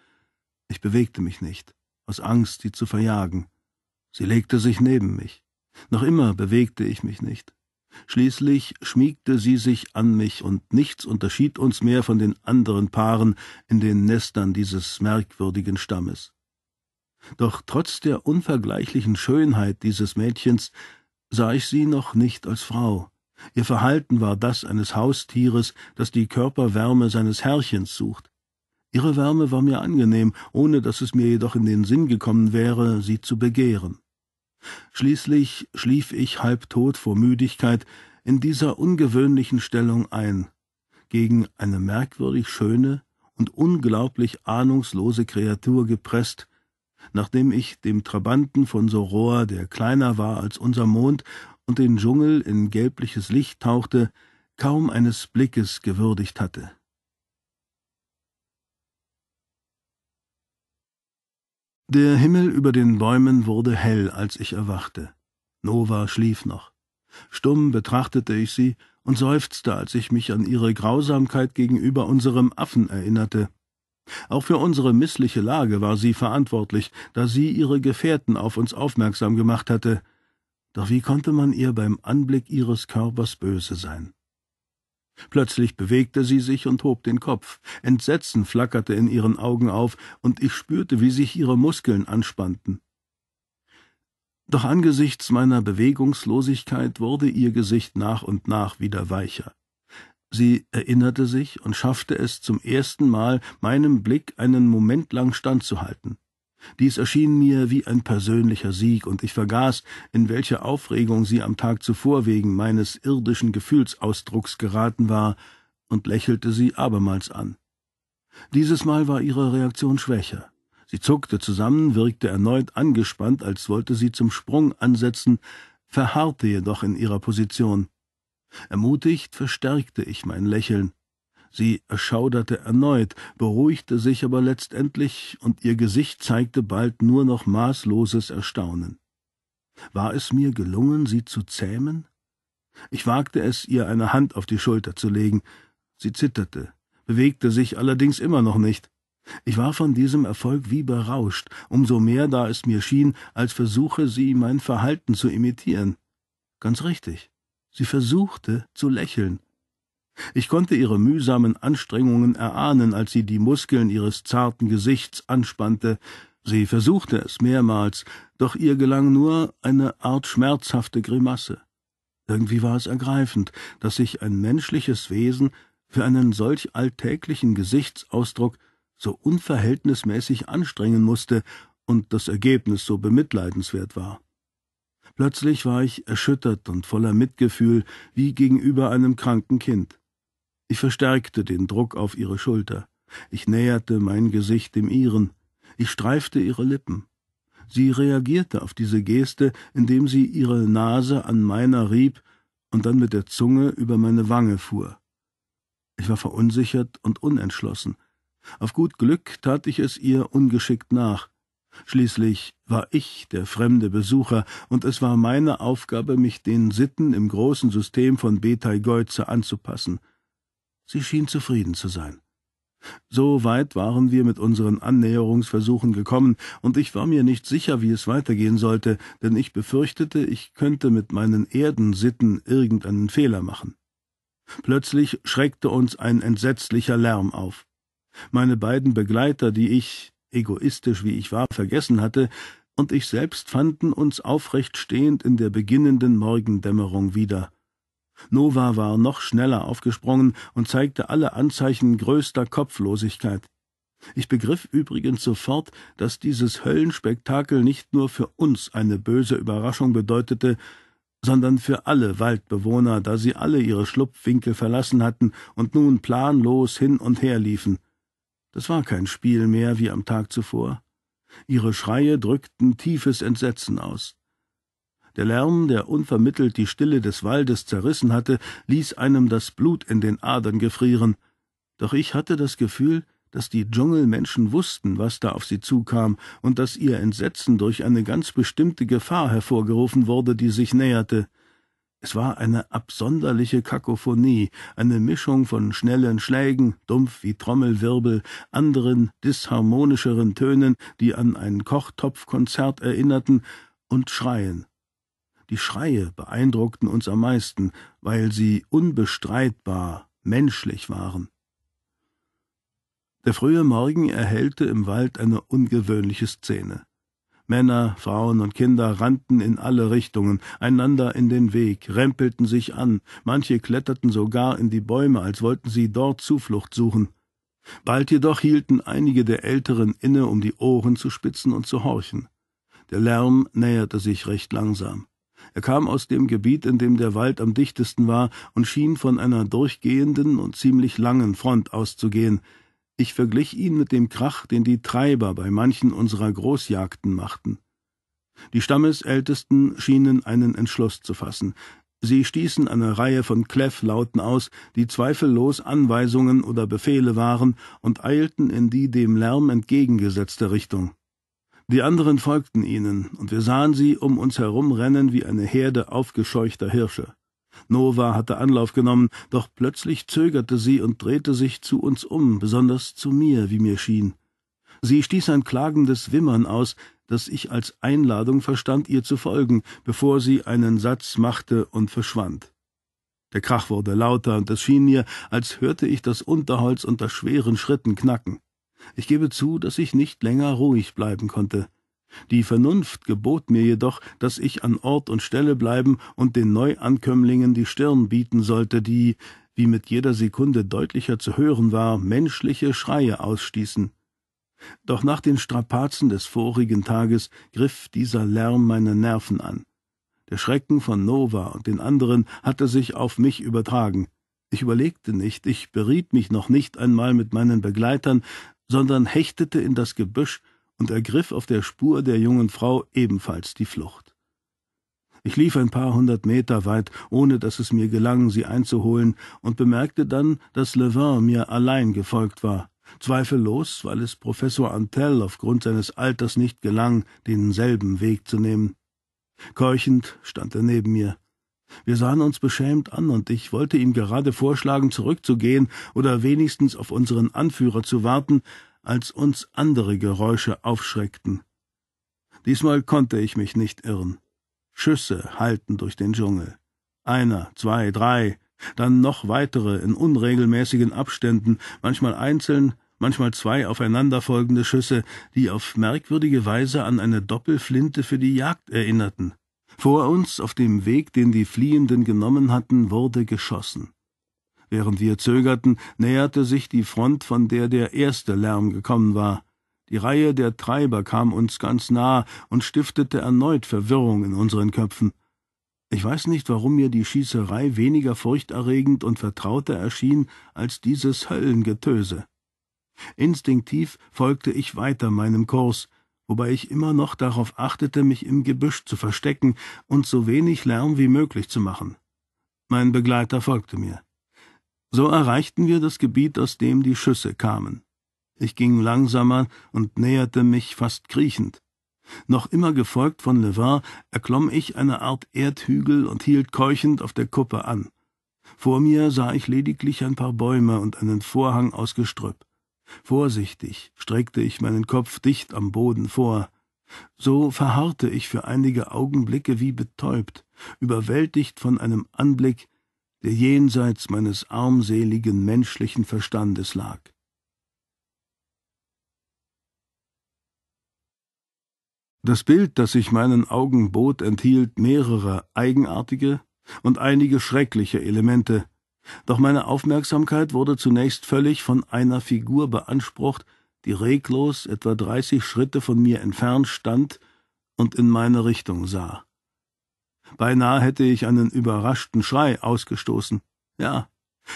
S1: Ich bewegte mich nicht, aus Angst, sie zu verjagen. Sie legte sich neben mich. Noch immer bewegte ich mich nicht. Schließlich schmiegte sie sich an mich, und nichts unterschied uns mehr von den anderen Paaren in den Nestern dieses merkwürdigen Stammes. Doch trotz der unvergleichlichen Schönheit dieses Mädchens sah ich sie noch nicht als Frau. Ihr Verhalten war das eines Haustieres, das die Körperwärme seines Herrchens sucht. Ihre Wärme war mir angenehm, ohne dass es mir jedoch in den Sinn gekommen wäre, sie zu begehren. Schließlich schlief ich halbtot vor Müdigkeit in dieser ungewöhnlichen Stellung ein, gegen eine merkwürdig schöne und unglaublich ahnungslose Kreatur gepresst, nachdem ich dem Trabanten von Soroa, der kleiner war als unser Mond und den Dschungel in gelbliches Licht tauchte, kaum eines Blickes gewürdigt hatte. Der Himmel über den Bäumen wurde hell, als ich erwachte. Nova schlief noch. Stumm betrachtete ich sie und seufzte, als ich mich an ihre Grausamkeit gegenüber unserem Affen erinnerte. Auch für unsere missliche Lage war sie verantwortlich, da sie ihre Gefährten auf uns aufmerksam gemacht hatte, doch wie konnte man ihr beim Anblick ihres Körpers böse sein? Plötzlich bewegte sie sich und hob den Kopf. Entsetzen flackerte in ihren Augen auf, und ich spürte, wie sich ihre Muskeln anspannten. Doch angesichts meiner Bewegungslosigkeit wurde ihr Gesicht nach und nach wieder weicher. Sie erinnerte sich und schaffte es zum ersten Mal, meinem Blick einen Moment lang standzuhalten. Dies erschien mir wie ein persönlicher Sieg, und ich vergaß, in welche Aufregung sie am Tag zuvor wegen meines irdischen Gefühlsausdrucks geraten war, und lächelte sie abermals an. Dieses Mal war ihre Reaktion schwächer. Sie zuckte zusammen, wirkte erneut angespannt, als wollte sie zum Sprung ansetzen, verharrte jedoch in ihrer Position. Ermutigt verstärkte ich mein Lächeln. Sie schauderte erneut, beruhigte sich aber letztendlich, und ihr Gesicht zeigte bald nur noch maßloses Erstaunen. War es mir gelungen, sie zu zähmen? Ich wagte es, ihr eine Hand auf die Schulter zu legen. Sie zitterte, bewegte sich allerdings immer noch nicht. Ich war von diesem Erfolg wie berauscht, umso mehr da es mir schien, als versuche sie mein Verhalten zu imitieren. Ganz richtig. Sie versuchte zu lächeln, ich konnte ihre mühsamen Anstrengungen erahnen, als sie die Muskeln ihres zarten Gesichts anspannte. Sie versuchte es mehrmals, doch ihr gelang nur eine Art schmerzhafte Grimasse. Irgendwie war es ergreifend, dass sich ein menschliches Wesen für einen solch alltäglichen Gesichtsausdruck so unverhältnismäßig anstrengen musste und das Ergebnis so bemitleidenswert war. Plötzlich war ich erschüttert und voller Mitgefühl, wie gegenüber einem kranken Kind. Ich verstärkte den Druck auf ihre Schulter. Ich näherte mein Gesicht dem ihren. Ich streifte ihre Lippen. Sie reagierte auf diese Geste, indem sie ihre Nase an meiner rieb und dann mit der Zunge über meine Wange fuhr. Ich war verunsichert und unentschlossen. Auf gut Glück tat ich es ihr ungeschickt nach. Schließlich war ich der fremde Besucher, und es war meine Aufgabe, mich den Sitten im großen System von Betaigeuze anzupassen – Sie schien zufrieden zu sein. So weit waren wir mit unseren Annäherungsversuchen gekommen, und ich war mir nicht sicher, wie es weitergehen sollte, denn ich befürchtete, ich könnte mit meinen Erdensitten irgendeinen Fehler machen. Plötzlich schreckte uns ein entsetzlicher Lärm auf. Meine beiden Begleiter, die ich, egoistisch wie ich war, vergessen hatte, und ich selbst fanden uns aufrecht stehend in der beginnenden Morgendämmerung wieder. Nova war noch schneller aufgesprungen und zeigte alle Anzeichen größter Kopflosigkeit. Ich begriff übrigens sofort, dass dieses Höllenspektakel nicht nur für uns eine böse Überraschung bedeutete, sondern für alle Waldbewohner, da sie alle ihre Schlupfwinkel verlassen hatten und nun planlos hin und her liefen. Das war kein Spiel mehr wie am Tag zuvor. Ihre Schreie drückten tiefes Entsetzen aus. Der Lärm, der unvermittelt die Stille des Waldes zerrissen hatte, ließ einem das Blut in den Adern gefrieren. Doch ich hatte das Gefühl, dass die Dschungelmenschen wussten, was da auf sie zukam, und dass ihr Entsetzen durch eine ganz bestimmte Gefahr hervorgerufen wurde, die sich näherte. Es war eine absonderliche Kakophonie, eine Mischung von schnellen Schlägen, dumpf wie Trommelwirbel, anderen, disharmonischeren Tönen, die an ein Kochtopfkonzert erinnerten, und Schreien. Die Schreie beeindruckten uns am meisten, weil sie unbestreitbar menschlich waren. Der frühe Morgen erhellte im Wald eine ungewöhnliche Szene. Männer, Frauen und Kinder rannten in alle Richtungen, einander in den Weg, rempelten sich an, manche kletterten sogar in die Bäume, als wollten sie dort Zuflucht suchen. Bald jedoch hielten einige der Älteren inne, um die Ohren zu spitzen und zu horchen. Der Lärm näherte sich recht langsam. Er kam aus dem Gebiet, in dem der Wald am dichtesten war, und schien von einer durchgehenden und ziemlich langen Front auszugehen. Ich verglich ihn mit dem Krach, den die Treiber bei manchen unserer Großjagden machten. Die Stammesältesten schienen einen Entschluss zu fassen. Sie stießen eine Reihe von Kläfflauten aus, die zweifellos Anweisungen oder Befehle waren, und eilten in die dem Lärm entgegengesetzte Richtung. Die anderen folgten ihnen, und wir sahen sie um uns herumrennen wie eine Herde aufgescheuchter Hirsche. Nova hatte Anlauf genommen, doch plötzlich zögerte sie und drehte sich zu uns um, besonders zu mir, wie mir schien. Sie stieß ein klagendes Wimmern aus, das ich als Einladung verstand, ihr zu folgen, bevor sie einen Satz machte und verschwand. Der Krach wurde lauter, und es schien mir, als hörte ich das Unterholz unter schweren Schritten knacken. Ich gebe zu, dass ich nicht länger ruhig bleiben konnte. Die Vernunft gebot mir jedoch, dass ich an Ort und Stelle bleiben und den Neuankömmlingen die Stirn bieten sollte, die, wie mit jeder Sekunde deutlicher zu hören war, menschliche Schreie ausstießen. Doch nach den Strapazen des vorigen Tages griff dieser Lärm meine Nerven an. Der Schrecken von Nova und den anderen hatte sich auf mich übertragen. Ich überlegte nicht, ich beriet mich noch nicht einmal mit meinen Begleitern, sondern hechtete in das Gebüsch und ergriff auf der Spur der jungen Frau ebenfalls die Flucht. Ich lief ein paar hundert Meter weit, ohne dass es mir gelang, sie einzuholen, und bemerkte dann, dass Levin mir allein gefolgt war, zweifellos, weil es Professor Antel aufgrund seines Alters nicht gelang, denselben Weg zu nehmen. Keuchend stand er neben mir. Wir sahen uns beschämt an, und ich wollte ihm gerade vorschlagen, zurückzugehen oder wenigstens auf unseren Anführer zu warten, als uns andere Geräusche aufschreckten. Diesmal konnte ich mich nicht irren. Schüsse hallten durch den Dschungel. Einer, zwei, drei, dann noch weitere in unregelmäßigen Abständen, manchmal einzeln, manchmal zwei aufeinanderfolgende Schüsse, die auf merkwürdige Weise an eine Doppelflinte für die Jagd erinnerten. Vor uns, auf dem Weg, den die Fliehenden genommen hatten, wurde geschossen. Während wir zögerten, näherte sich die Front, von der der erste Lärm gekommen war. Die Reihe der Treiber kam uns ganz nah und stiftete erneut Verwirrung in unseren Köpfen. Ich weiß nicht, warum mir die Schießerei weniger furchterregend und vertrauter erschien als dieses Höllengetöse. Instinktiv folgte ich weiter meinem Kurs, wobei ich immer noch darauf achtete, mich im Gebüsch zu verstecken und so wenig Lärm wie möglich zu machen. Mein Begleiter folgte mir. So erreichten wir das Gebiet, aus dem die Schüsse kamen. Ich ging langsamer und näherte mich fast kriechend. Noch immer gefolgt von Levin erklomm ich eine Art Erdhügel und hielt keuchend auf der Kuppe an. Vor mir sah ich lediglich ein paar Bäume und einen Vorhang aus Gestrüpp. Vorsichtig streckte ich meinen Kopf dicht am Boden vor. So verharrte ich für einige Augenblicke wie betäubt, überwältigt von einem Anblick, der jenseits meines armseligen menschlichen Verstandes lag. Das Bild, das sich meinen Augen bot, enthielt mehrere eigenartige und einige schreckliche Elemente, doch meine Aufmerksamkeit wurde zunächst völlig von einer Figur beansprucht, die reglos etwa dreißig Schritte von mir entfernt stand und in meine Richtung sah. Beinahe hätte ich einen überraschten Schrei ausgestoßen. Ja,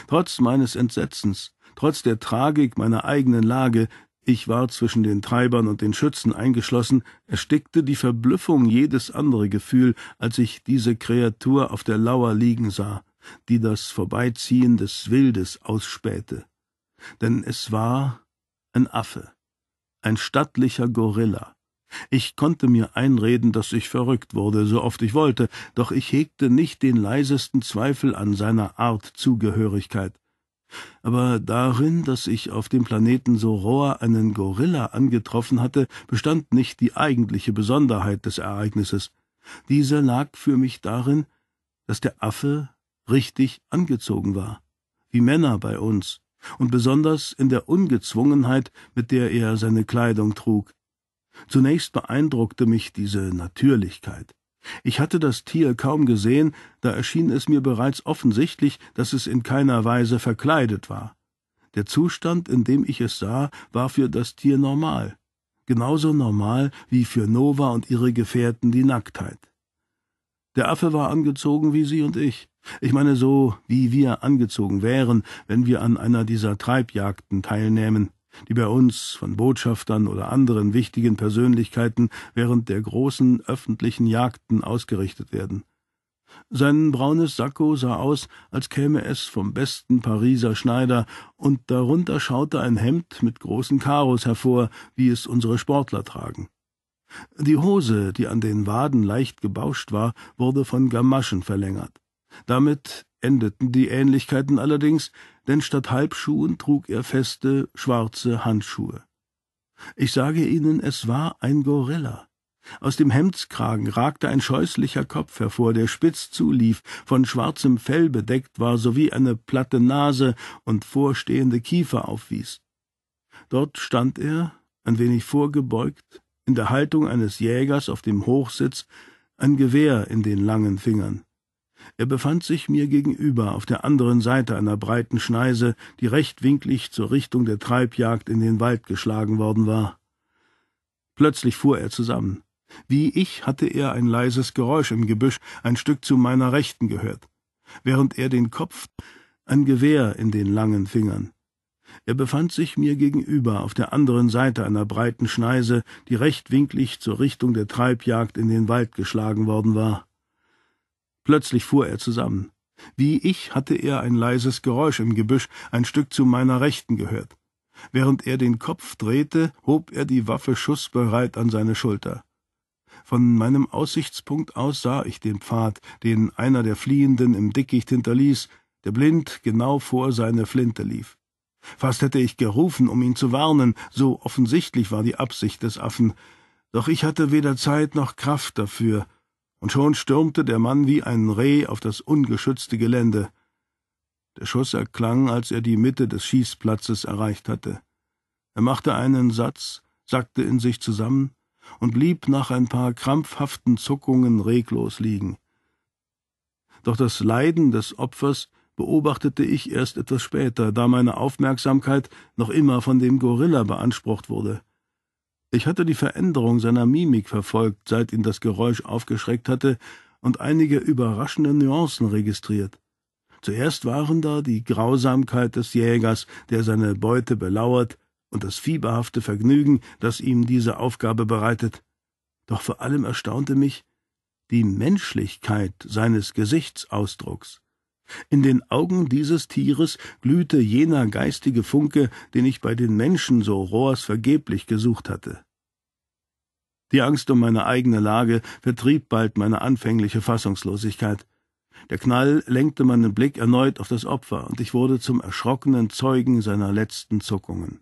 S1: trotz meines Entsetzens, trotz der Tragik meiner eigenen Lage, ich war zwischen den Treibern und den Schützen eingeschlossen, erstickte die Verblüffung jedes andere Gefühl, als ich diese Kreatur auf der Lauer liegen sah, die das Vorbeiziehen des Wildes ausspähte. Denn es war ein Affe, ein stattlicher Gorilla. Ich konnte mir einreden, dass ich verrückt wurde, so oft ich wollte, doch ich hegte nicht den leisesten Zweifel an seiner Art Zugehörigkeit. Aber darin, dass ich auf dem Planeten Soror einen Gorilla angetroffen hatte, bestand nicht die eigentliche Besonderheit des Ereignisses. Diese lag für mich darin, dass der Affe richtig angezogen war, wie Männer bei uns, und besonders in der Ungezwungenheit, mit der er seine Kleidung trug. Zunächst beeindruckte mich diese Natürlichkeit. Ich hatte das Tier kaum gesehen, da erschien es mir bereits offensichtlich, dass es in keiner Weise verkleidet war. Der Zustand, in dem ich es sah, war für das Tier normal, genauso normal wie für Nova und ihre Gefährten die Nacktheit. Der Affe war angezogen wie sie und ich, ich meine so, wie wir angezogen wären, wenn wir an einer dieser Treibjagden teilnähmen, die bei uns von Botschaftern oder anderen wichtigen Persönlichkeiten während der großen öffentlichen Jagden ausgerichtet werden. Sein braunes Sakko sah aus, als käme es vom besten Pariser Schneider, und darunter schaute ein Hemd mit großen Karos hervor, wie es unsere Sportler tragen. Die Hose, die an den Waden leicht gebauscht war, wurde von Gamaschen verlängert. Damit endeten die Ähnlichkeiten allerdings, denn statt Halbschuhen trug er feste, schwarze Handschuhe. Ich sage Ihnen, es war ein Gorilla. Aus dem Hemdskragen ragte ein scheußlicher Kopf hervor, der spitz zulief, von schwarzem Fell bedeckt war, sowie eine platte Nase und vorstehende Kiefer aufwies. Dort stand er, ein wenig vorgebeugt, in der Haltung eines Jägers auf dem Hochsitz, ein Gewehr in den langen Fingern. Er befand sich mir gegenüber auf der anderen Seite einer breiten Schneise, die rechtwinklig zur Richtung der Treibjagd in den Wald geschlagen worden war. Plötzlich fuhr er zusammen. Wie ich hatte er ein leises Geräusch im Gebüsch ein Stück zu meiner Rechten gehört, während er den Kopf ein Gewehr in den langen Fingern. Er befand sich mir gegenüber auf der anderen Seite einer breiten Schneise, die rechtwinklig zur Richtung der Treibjagd in den Wald geschlagen worden war. Plötzlich fuhr er zusammen. Wie ich hatte er ein leises Geräusch im Gebüsch ein Stück zu meiner Rechten gehört. Während er den Kopf drehte, hob er die Waffe schussbereit an seine Schulter. Von meinem Aussichtspunkt aus sah ich den Pfad, den einer der Fliehenden im Dickicht hinterließ, der blind genau vor seine Flinte lief. Fast hätte ich gerufen, um ihn zu warnen, so offensichtlich war die Absicht des Affen, doch ich hatte weder Zeit noch Kraft dafür, und schon stürmte der Mann wie ein Reh auf das ungeschützte Gelände. Der Schuss erklang, als er die Mitte des Schießplatzes erreicht hatte. Er machte einen Satz, sackte in sich zusammen und blieb nach ein paar krampfhaften Zuckungen reglos liegen. Doch das Leiden des Opfers beobachtete ich erst etwas später, da meine Aufmerksamkeit noch immer von dem Gorilla beansprucht wurde. Ich hatte die Veränderung seiner Mimik verfolgt, seit ihn das Geräusch aufgeschreckt hatte, und einige überraschende Nuancen registriert. Zuerst waren da die Grausamkeit des Jägers, der seine Beute belauert, und das fieberhafte Vergnügen, das ihm diese Aufgabe bereitet. Doch vor allem erstaunte mich die Menschlichkeit seines Gesichtsausdrucks. In den Augen dieses Tieres glühte jener geistige Funke, den ich bei den Menschen so Rohrs vergeblich gesucht hatte. Die Angst um meine eigene Lage vertrieb bald meine anfängliche Fassungslosigkeit. Der Knall lenkte meinen Blick erneut auf das Opfer, und ich wurde zum erschrockenen Zeugen seiner letzten Zuckungen.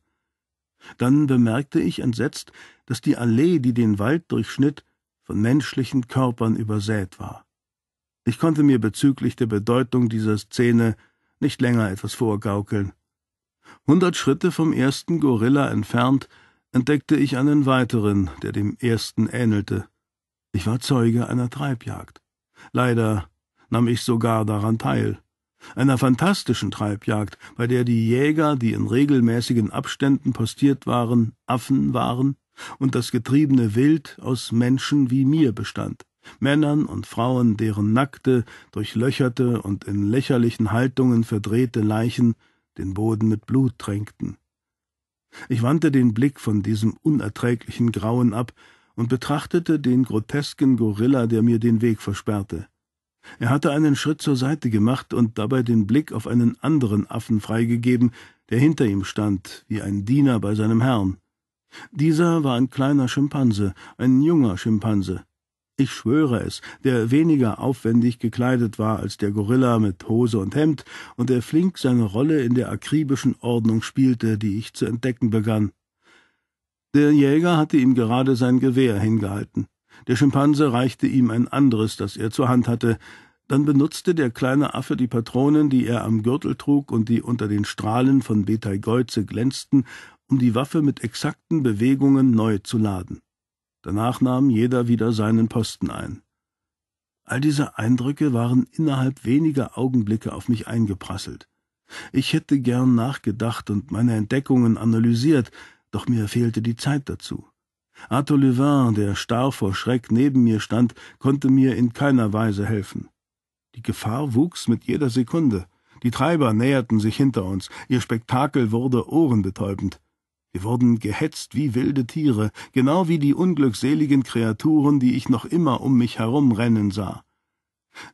S1: Dann bemerkte ich entsetzt, dass die Allee, die den Wald durchschnitt, von menschlichen Körpern übersät war. Ich konnte mir bezüglich der Bedeutung dieser Szene nicht länger etwas vorgaukeln. Hundert Schritte vom ersten Gorilla entfernt entdeckte ich einen weiteren, der dem ersten ähnelte. Ich war Zeuge einer Treibjagd. Leider nahm ich sogar daran teil. Einer fantastischen Treibjagd, bei der die Jäger, die in regelmäßigen Abständen postiert waren, Affen waren und das getriebene Wild aus Menschen wie mir bestand. Männern und Frauen, deren nackte, durchlöcherte und in lächerlichen Haltungen verdrehte Leichen den Boden mit Blut tränkten. Ich wandte den Blick von diesem unerträglichen Grauen ab und betrachtete den grotesken Gorilla, der mir den Weg versperrte. Er hatte einen Schritt zur Seite gemacht und dabei den Blick auf einen anderen Affen freigegeben, der hinter ihm stand, wie ein Diener bei seinem Herrn. Dieser war ein kleiner Schimpanse, ein junger Schimpanse ich schwöre es, der weniger aufwendig gekleidet war als der Gorilla mit Hose und Hemd und der flink seine Rolle in der akribischen Ordnung spielte, die ich zu entdecken begann. Der Jäger hatte ihm gerade sein Gewehr hingehalten. Der Schimpanse reichte ihm ein anderes, das er zur Hand hatte. Dann benutzte der kleine Affe die Patronen, die er am Gürtel trug und die unter den Strahlen von Betelgeuze glänzten, um die Waffe mit exakten Bewegungen neu zu laden. Danach nahm jeder wieder seinen Posten ein. All diese Eindrücke waren innerhalb weniger Augenblicke auf mich eingeprasselt. Ich hätte gern nachgedacht und meine Entdeckungen analysiert, doch mir fehlte die Zeit dazu. Arthur Levin, der starr vor Schreck neben mir stand, konnte mir in keiner Weise helfen. Die Gefahr wuchs mit jeder Sekunde. Die Treiber näherten sich hinter uns. Ihr Spektakel wurde ohrenbetäubend. Wir wurden gehetzt wie wilde Tiere, genau wie die unglückseligen Kreaturen, die ich noch immer um mich herumrennen sah.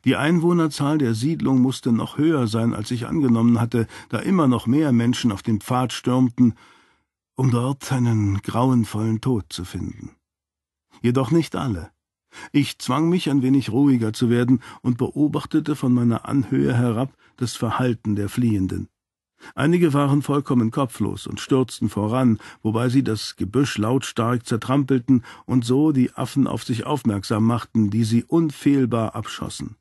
S1: Die Einwohnerzahl der Siedlung musste noch höher sein, als ich angenommen hatte, da immer noch mehr Menschen auf den Pfad stürmten, um dort einen grauenvollen Tod zu finden. Jedoch nicht alle. Ich zwang mich ein wenig ruhiger zu werden und beobachtete von meiner Anhöhe herab das Verhalten der Fliehenden. Einige waren vollkommen kopflos und stürzten voran, wobei sie das Gebüsch lautstark zertrampelten und so die Affen auf sich aufmerksam machten, die sie unfehlbar abschossen.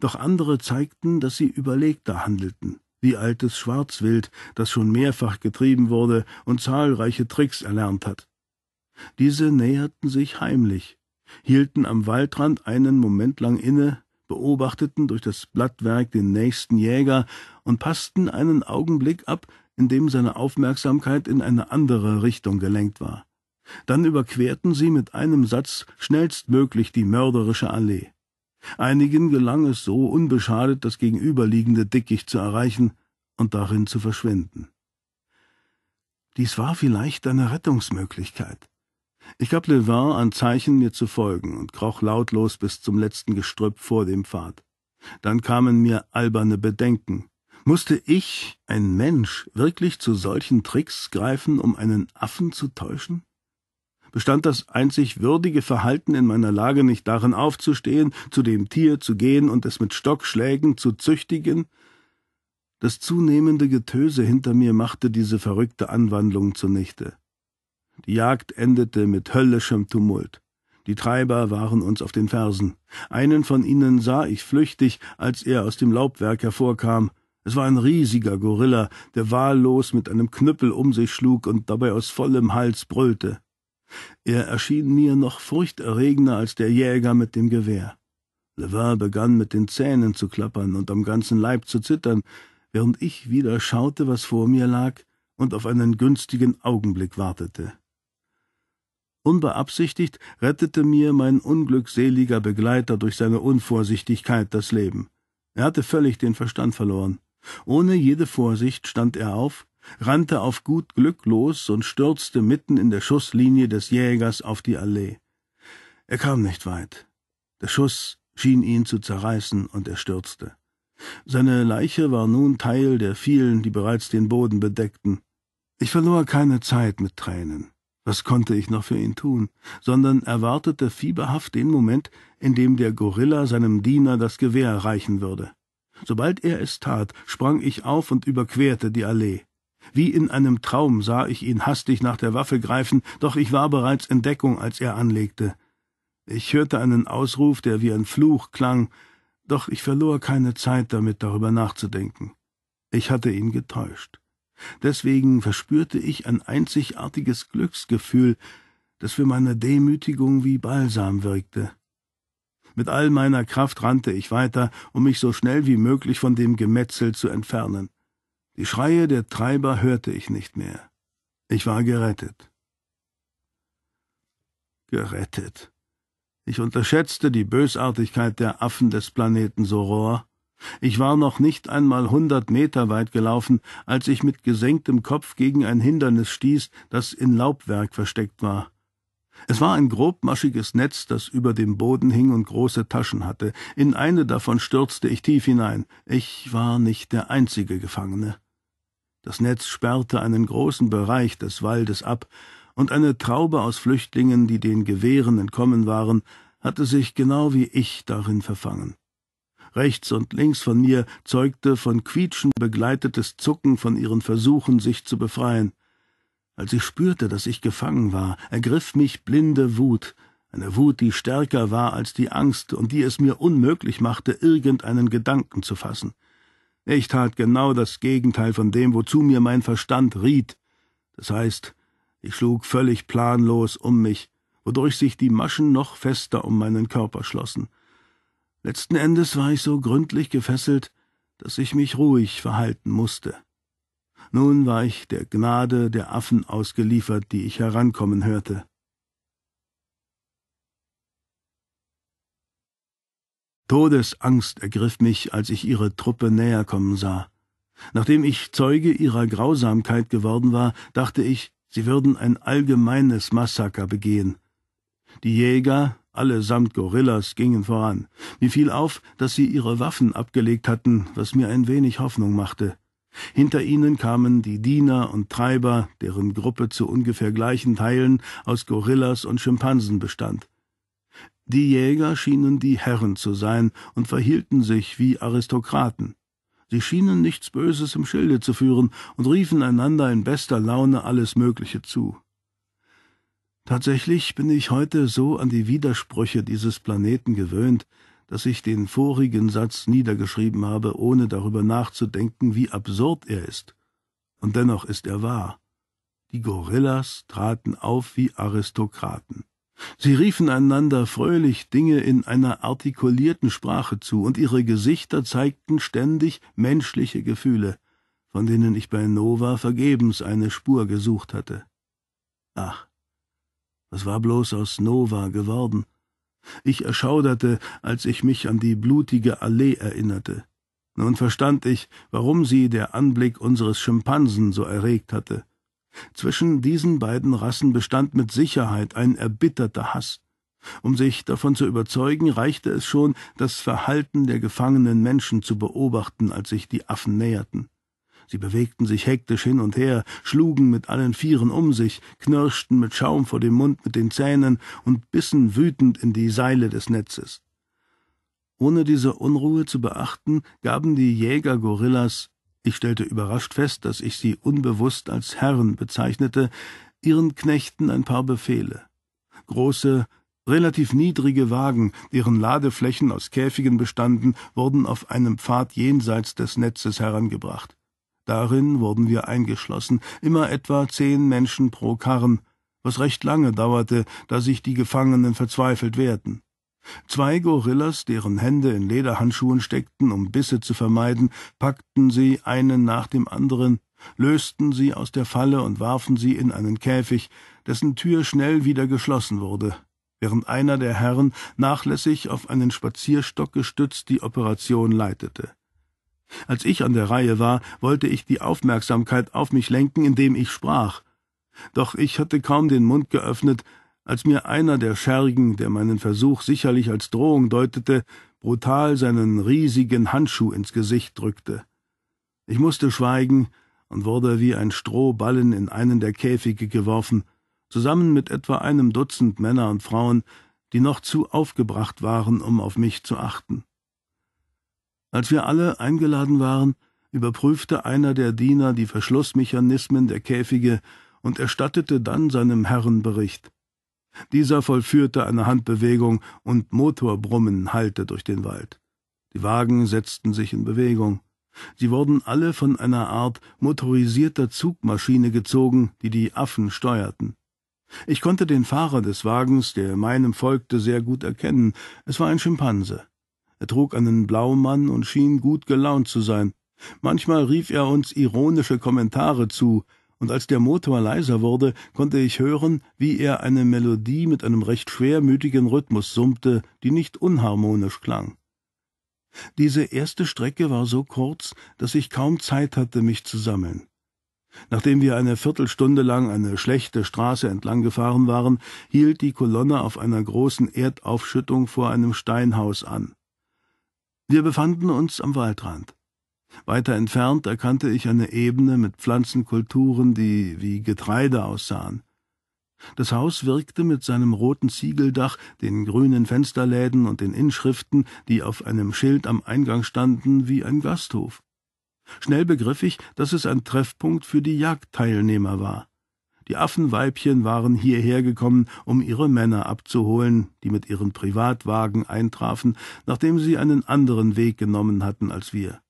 S1: Doch andere zeigten, dass sie überlegter handelten, wie altes Schwarzwild, das schon mehrfach getrieben wurde und zahlreiche Tricks erlernt hat. Diese näherten sich heimlich, hielten am Waldrand einen Moment lang inne, beobachteten durch das Blattwerk den nächsten Jäger und passten einen Augenblick ab, in dem seine Aufmerksamkeit in eine andere Richtung gelenkt war. Dann überquerten sie mit einem Satz schnellstmöglich die mörderische Allee. Einigen gelang es so unbeschadet, das gegenüberliegende Dickicht zu erreichen und darin zu verschwinden. Dies war vielleicht eine Rettungsmöglichkeit. Ich gab Levin ein Zeichen, mir zu folgen, und kroch lautlos bis zum letzten Gestrüpp vor dem Pfad. Dann kamen mir alberne Bedenken. Musste ich, ein Mensch, wirklich zu solchen Tricks greifen, um einen Affen zu täuschen? Bestand das einzig würdige Verhalten in meiner Lage nicht darin aufzustehen, zu dem Tier zu gehen und es mit Stockschlägen zu züchtigen? Das zunehmende Getöse hinter mir machte diese verrückte Anwandlung zunichte. Die Jagd endete mit höllischem Tumult. Die Treiber waren uns auf den Fersen. Einen von ihnen sah ich flüchtig, als er aus dem Laubwerk hervorkam. Es war ein riesiger Gorilla, der wahllos mit einem Knüppel um sich schlug und dabei aus vollem Hals brüllte. Er erschien mir noch furchterregender als der Jäger mit dem Gewehr. Levin begann mit den Zähnen zu klappern und am ganzen Leib zu zittern, während ich wieder schaute, was vor mir lag, und auf einen günstigen Augenblick wartete. Unbeabsichtigt rettete mir mein unglückseliger Begleiter durch seine Unvorsichtigkeit das Leben. Er hatte völlig den Verstand verloren. Ohne jede Vorsicht stand er auf, rannte auf gut Glück los und stürzte mitten in der Schusslinie des Jägers auf die Allee. Er kam nicht weit. Der Schuss schien ihn zu zerreißen, und er stürzte. Seine Leiche war nun Teil der vielen, die bereits den Boden bedeckten. Ich verlor keine Zeit mit Tränen was konnte ich noch für ihn tun, sondern erwartete fieberhaft den Moment, in dem der Gorilla seinem Diener das Gewehr reichen würde. Sobald er es tat, sprang ich auf und überquerte die Allee. Wie in einem Traum sah ich ihn hastig nach der Waffe greifen, doch ich war bereits in Deckung, als er anlegte. Ich hörte einen Ausruf, der wie ein Fluch klang, doch ich verlor keine Zeit damit, darüber nachzudenken. Ich hatte ihn getäuscht. Deswegen verspürte ich ein einzigartiges Glücksgefühl, das für meine Demütigung wie Balsam wirkte. Mit all meiner Kraft rannte ich weiter, um mich so schnell wie möglich von dem Gemetzel zu entfernen. Die Schreie der Treiber hörte ich nicht mehr. Ich war gerettet. Gerettet. Ich unterschätzte die Bösartigkeit der Affen des Planeten Soror ich war noch nicht einmal hundert Meter weit gelaufen, als ich mit gesenktem Kopf gegen ein Hindernis stieß, das in Laubwerk versteckt war. Es war ein grobmaschiges Netz, das über dem Boden hing und große Taschen hatte. In eine davon stürzte ich tief hinein. Ich war nicht der einzige Gefangene. Das Netz sperrte einen großen Bereich des Waldes ab, und eine Traube aus Flüchtlingen, die den Gewehren entkommen waren, hatte sich genau wie ich darin verfangen. Rechts und links von mir zeugte von quietschen begleitetes Zucken von ihren Versuchen, sich zu befreien. Als ich spürte, dass ich gefangen war, ergriff mich blinde Wut, eine Wut, die stärker war als die Angst und die es mir unmöglich machte, irgendeinen Gedanken zu fassen. Ich tat genau das Gegenteil von dem, wozu mir mein Verstand riet. Das heißt, ich schlug völlig planlos um mich, wodurch sich die Maschen noch fester um meinen Körper schlossen. Letzten Endes war ich so gründlich gefesselt, dass ich mich ruhig verhalten musste. Nun war ich der Gnade der Affen ausgeliefert, die ich herankommen hörte. Todesangst ergriff mich, als ich ihre Truppe näher kommen sah. Nachdem ich Zeuge ihrer Grausamkeit geworden war, dachte ich, sie würden ein allgemeines Massaker begehen. Die Jäger, allesamt Gorillas, gingen voran. Mir fiel auf, dass sie ihre Waffen abgelegt hatten, was mir ein wenig Hoffnung machte. Hinter ihnen kamen die Diener und Treiber, deren Gruppe zu ungefähr gleichen Teilen aus Gorillas und Schimpansen bestand. Die Jäger schienen die Herren zu sein und verhielten sich wie Aristokraten. Sie schienen nichts Böses im Schilde zu führen und riefen einander in bester Laune alles Mögliche zu. Tatsächlich bin ich heute so an die Widersprüche dieses Planeten gewöhnt, dass ich den vorigen Satz niedergeschrieben habe, ohne darüber nachzudenken, wie absurd er ist. Und dennoch ist er wahr. Die Gorillas traten auf wie Aristokraten. Sie riefen einander fröhlich Dinge in einer artikulierten Sprache zu, und ihre Gesichter zeigten ständig menschliche Gefühle, von denen ich bei Nova vergebens eine Spur gesucht hatte. Ach, was war bloß aus Nova geworden? Ich erschauderte, als ich mich an die blutige Allee erinnerte. Nun verstand ich, warum sie der Anblick unseres Schimpansen so erregt hatte. Zwischen diesen beiden Rassen bestand mit Sicherheit ein erbitterter Hass. Um sich davon zu überzeugen, reichte es schon, das Verhalten der gefangenen Menschen zu beobachten, als sich die Affen näherten. Sie bewegten sich hektisch hin und her, schlugen mit allen Vieren um sich, knirschten mit Schaum vor dem Mund mit den Zähnen und bissen wütend in die Seile des Netzes. Ohne diese Unruhe zu beachten, gaben die Jäger Gorillas, ich stellte überrascht fest, dass ich sie unbewusst als Herren bezeichnete, ihren Knechten ein paar Befehle. Große, relativ niedrige Wagen, deren Ladeflächen aus Käfigen bestanden, wurden auf einem Pfad jenseits des Netzes herangebracht. Darin wurden wir eingeschlossen, immer etwa zehn Menschen pro Karren, was recht lange dauerte, da sich die Gefangenen verzweifelt wehrten. Zwei Gorillas, deren Hände in Lederhandschuhen steckten, um Bisse zu vermeiden, packten sie einen nach dem anderen, lösten sie aus der Falle und warfen sie in einen Käfig, dessen Tür schnell wieder geschlossen wurde, während einer der Herren nachlässig auf einen Spazierstock gestützt die Operation leitete. Als ich an der Reihe war, wollte ich die Aufmerksamkeit auf mich lenken, indem ich sprach. Doch ich hatte kaum den Mund geöffnet, als mir einer der Schergen, der meinen Versuch sicherlich als Drohung deutete, brutal seinen riesigen Handschuh ins Gesicht drückte. Ich musste schweigen und wurde wie ein Strohballen in einen der Käfige geworfen, zusammen mit etwa einem Dutzend Männer und Frauen, die noch zu aufgebracht waren, um auf mich zu achten. Als wir alle eingeladen waren, überprüfte einer der Diener die Verschlussmechanismen der Käfige und erstattete dann seinem Herrn Bericht. Dieser vollführte eine Handbewegung und Motorbrummen hallte durch den Wald. Die Wagen setzten sich in Bewegung. Sie wurden alle von einer Art motorisierter Zugmaschine gezogen, die die Affen steuerten. Ich konnte den Fahrer des Wagens, der meinem folgte, sehr gut erkennen. Es war ein Schimpanse. Er trug einen blauen Mann und schien gut gelaunt zu sein. Manchmal rief er uns ironische Kommentare zu, und als der Motor leiser wurde, konnte ich hören, wie er eine Melodie mit einem recht schwermütigen Rhythmus summte, die nicht unharmonisch klang. Diese erste Strecke war so kurz, dass ich kaum Zeit hatte, mich zu sammeln. Nachdem wir eine Viertelstunde lang eine schlechte Straße entlang gefahren waren, hielt die Kolonne auf einer großen Erdaufschüttung vor einem Steinhaus an. Wir befanden uns am Waldrand. Weiter entfernt erkannte ich eine Ebene mit Pflanzenkulturen, die wie Getreide aussahen. Das Haus wirkte mit seinem roten Ziegeldach, den grünen Fensterläden und den Inschriften, die auf einem Schild am Eingang standen, wie ein Gasthof. Schnell begriff ich, dass es ein Treffpunkt für die Jagdteilnehmer war. Die Affenweibchen waren hierher gekommen, um ihre Männer abzuholen, die mit ihren Privatwagen eintrafen, nachdem sie einen anderen Weg genommen hatten als wir.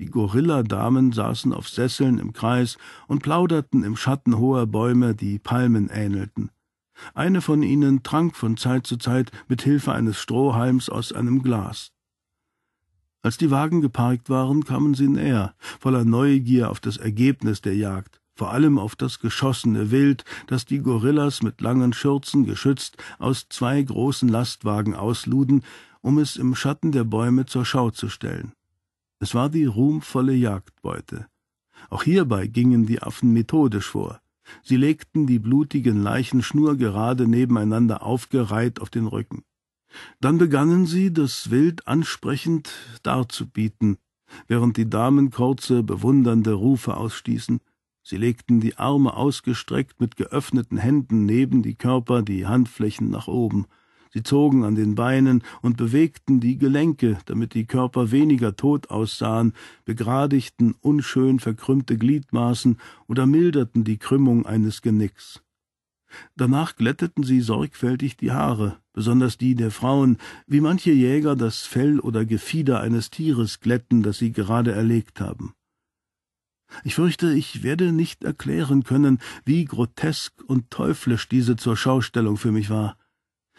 S1: Die Gorilladamen saßen auf Sesseln im Kreis und plauderten im Schatten hoher Bäume, die Palmen ähnelten. Eine von ihnen trank von Zeit zu Zeit mit Hilfe eines Strohhalms aus einem Glas. Als die Wagen geparkt waren, kamen sie näher, voller Neugier auf das Ergebnis der Jagd vor allem auf das geschossene Wild, das die Gorillas mit langen Schürzen geschützt aus zwei großen Lastwagen ausluden, um es im Schatten der Bäume zur Schau zu stellen. Es war die ruhmvolle Jagdbeute. Auch hierbei gingen die Affen methodisch vor. Sie legten die blutigen Leichen schnurgerade nebeneinander aufgereiht auf den Rücken. Dann begannen sie, das Wild ansprechend darzubieten, während die Damen kurze, bewundernde Rufe ausstießen – Sie legten die Arme ausgestreckt mit geöffneten Händen neben die Körper, die Handflächen nach oben. Sie zogen an den Beinen und bewegten die Gelenke, damit die Körper weniger tot aussahen, begradigten unschön verkrümmte Gliedmaßen oder milderten die Krümmung eines Genicks. Danach glätteten sie sorgfältig die Haare, besonders die der Frauen, wie manche Jäger das Fell oder Gefieder eines Tieres glätten, das sie gerade erlegt haben. Ich fürchte, ich werde nicht erklären können, wie grotesk und teuflisch diese zur Schaustellung für mich war.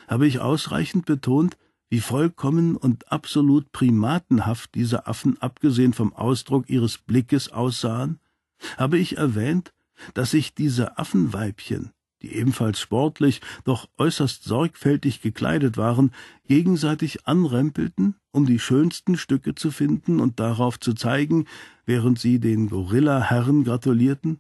S1: Habe ich ausreichend betont, wie vollkommen und absolut primatenhaft diese Affen abgesehen vom Ausdruck ihres Blickes aussahen? Habe ich erwähnt, dass ich diese Affenweibchen die ebenfalls sportlich, doch äußerst sorgfältig gekleidet waren, gegenseitig anrempelten, um die schönsten Stücke zu finden und darauf zu zeigen, während sie den Gorilla-Herren gratulierten?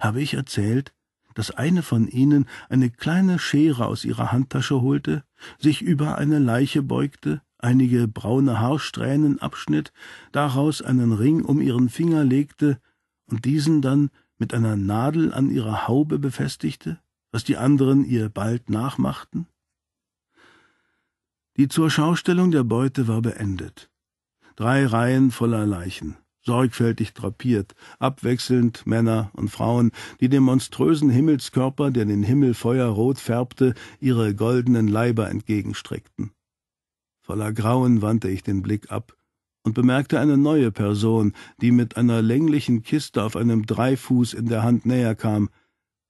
S1: Habe ich erzählt, dass eine von ihnen eine kleine Schere aus ihrer Handtasche holte, sich über eine Leiche beugte, einige braune Haarsträhnen abschnitt, daraus einen Ring um ihren Finger legte und diesen dann mit einer Nadel an ihrer Haube befestigte? was die anderen ihr bald nachmachten? Die zur Schaustellung der Beute war beendet. Drei Reihen voller Leichen, sorgfältig drapiert, abwechselnd Männer und Frauen, die dem monströsen Himmelskörper, der den Himmel feuerrot färbte, ihre goldenen Leiber entgegenstreckten. Voller Grauen wandte ich den Blick ab und bemerkte eine neue Person, die mit einer länglichen Kiste auf einem Dreifuß in der Hand näher kam,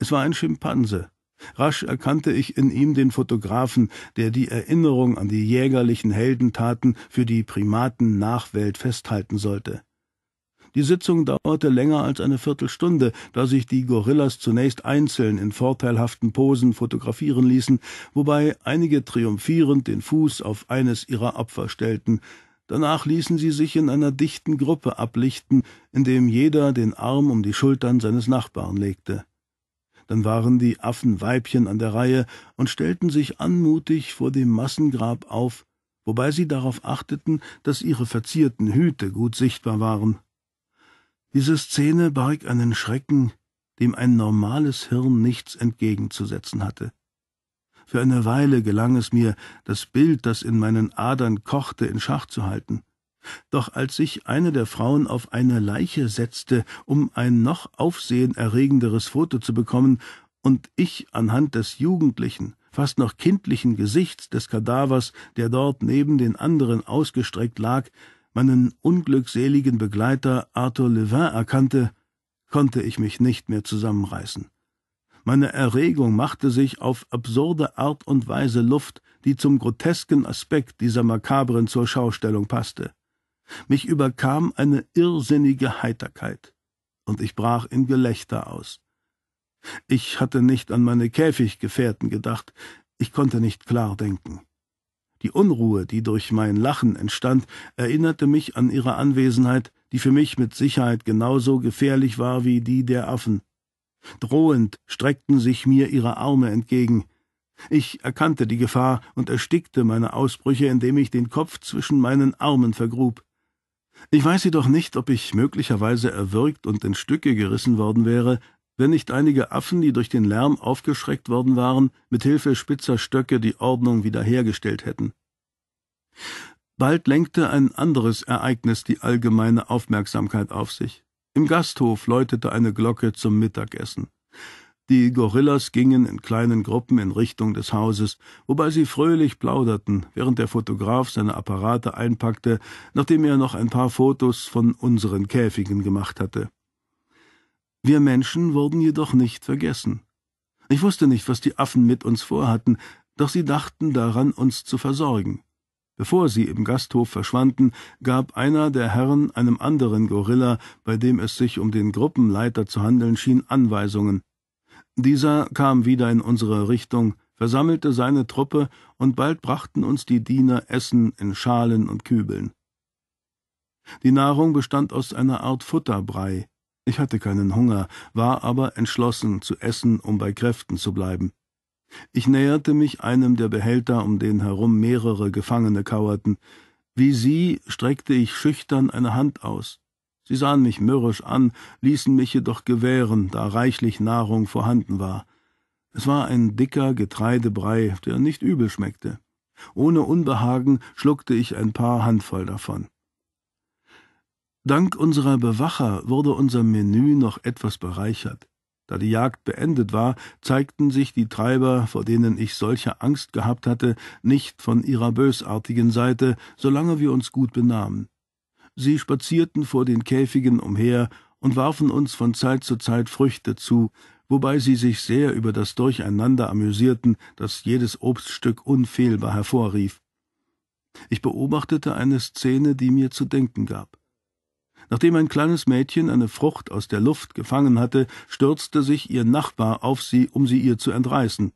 S1: es war ein Schimpanse. Rasch erkannte ich in ihm den Fotografen, der die Erinnerung an die jägerlichen Heldentaten für die Primaten-Nachwelt festhalten sollte. Die Sitzung dauerte länger als eine Viertelstunde, da sich die Gorillas zunächst einzeln in vorteilhaften Posen fotografieren ließen, wobei einige triumphierend den Fuß auf eines ihrer Opfer stellten. Danach ließen sie sich in einer dichten Gruppe ablichten, indem jeder den Arm um die Schultern seines Nachbarn legte dann waren die Affenweibchen an der Reihe und stellten sich anmutig vor dem Massengrab auf, wobei sie darauf achteten, dass ihre verzierten Hüte gut sichtbar waren. Diese Szene barg einen Schrecken, dem ein normales Hirn nichts entgegenzusetzen hatte. Für eine Weile gelang es mir, das Bild, das in meinen Adern kochte, in Schach zu halten. Doch als sich eine der Frauen auf eine Leiche setzte, um ein noch aufsehenerregenderes Foto zu bekommen, und ich anhand des jugendlichen, fast noch kindlichen Gesichts des Kadavers, der dort neben den anderen ausgestreckt lag, meinen unglückseligen Begleiter Arthur Levin erkannte, konnte ich mich nicht mehr zusammenreißen. Meine Erregung machte sich auf absurde Art und Weise Luft, die zum grotesken Aspekt dieser makabren Zurschaustellung passte. Mich überkam eine irrsinnige Heiterkeit, und ich brach in Gelächter aus. Ich hatte nicht an meine Käfiggefährten gedacht, ich konnte nicht klar denken. Die Unruhe, die durch mein Lachen entstand, erinnerte mich an ihre Anwesenheit, die für mich mit Sicherheit genauso gefährlich war wie die der Affen. Drohend streckten sich mir ihre Arme entgegen. Ich erkannte die Gefahr und erstickte meine Ausbrüche, indem ich den Kopf zwischen meinen Armen vergrub. Ich weiß jedoch nicht, ob ich möglicherweise erwürgt und in Stücke gerissen worden wäre, wenn nicht einige Affen, die durch den Lärm aufgeschreckt worden waren, mit Hilfe spitzer Stöcke die Ordnung wiederhergestellt hätten. Bald lenkte ein anderes Ereignis die allgemeine Aufmerksamkeit auf sich. Im Gasthof läutete eine Glocke zum Mittagessen. Die Gorillas gingen in kleinen Gruppen in Richtung des Hauses, wobei sie fröhlich plauderten, während der Fotograf seine Apparate einpackte, nachdem er noch ein paar Fotos von unseren Käfigen gemacht hatte. Wir Menschen wurden jedoch nicht vergessen. Ich wusste nicht, was die Affen mit uns vorhatten, doch sie dachten daran, uns zu versorgen. Bevor sie im Gasthof verschwanden, gab einer der Herren einem anderen Gorilla, bei dem es sich um den Gruppenleiter zu handeln schien, Anweisungen. Dieser kam wieder in unsere Richtung, versammelte seine Truppe, und bald brachten uns die Diener Essen in Schalen und Kübeln. Die Nahrung bestand aus einer Art Futterbrei. Ich hatte keinen Hunger, war aber entschlossen zu essen, um bei Kräften zu bleiben. Ich näherte mich einem der Behälter, um den herum mehrere Gefangene kauerten. Wie sie streckte ich schüchtern eine Hand aus. Sie sahen mich mürrisch an, ließen mich jedoch gewähren, da reichlich Nahrung vorhanden war. Es war ein dicker Getreidebrei, der nicht übel schmeckte. Ohne Unbehagen schluckte ich ein paar Handvoll davon. Dank unserer Bewacher wurde unser Menü noch etwas bereichert. Da die Jagd beendet war, zeigten sich die Treiber, vor denen ich solche Angst gehabt hatte, nicht von ihrer bösartigen Seite, solange wir uns gut benahmen. Sie spazierten vor den Käfigen umher und warfen uns von Zeit zu Zeit Früchte zu, wobei sie sich sehr über das Durcheinander amüsierten, das jedes Obststück unfehlbar hervorrief. Ich beobachtete eine Szene, die mir zu denken gab. Nachdem ein kleines Mädchen eine Frucht aus der Luft gefangen hatte, stürzte sich ihr Nachbar auf sie, um sie ihr zu entreißen.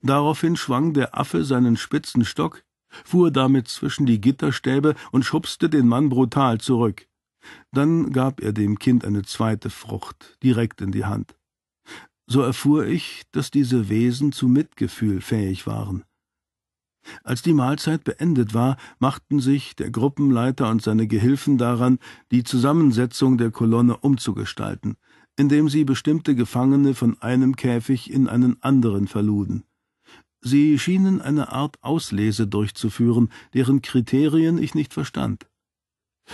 S1: Daraufhin schwang der Affe seinen spitzen Stock, fuhr damit zwischen die Gitterstäbe und schubste den Mann brutal zurück. Dann gab er dem Kind eine zweite Frucht direkt in die Hand. So erfuhr ich, dass diese Wesen zu Mitgefühl fähig waren. Als die Mahlzeit beendet war, machten sich der Gruppenleiter und seine Gehilfen daran, die Zusammensetzung der Kolonne umzugestalten, indem sie bestimmte Gefangene von einem Käfig in einen anderen verluden. Sie schienen eine Art Auslese durchzuführen, deren Kriterien ich nicht verstand.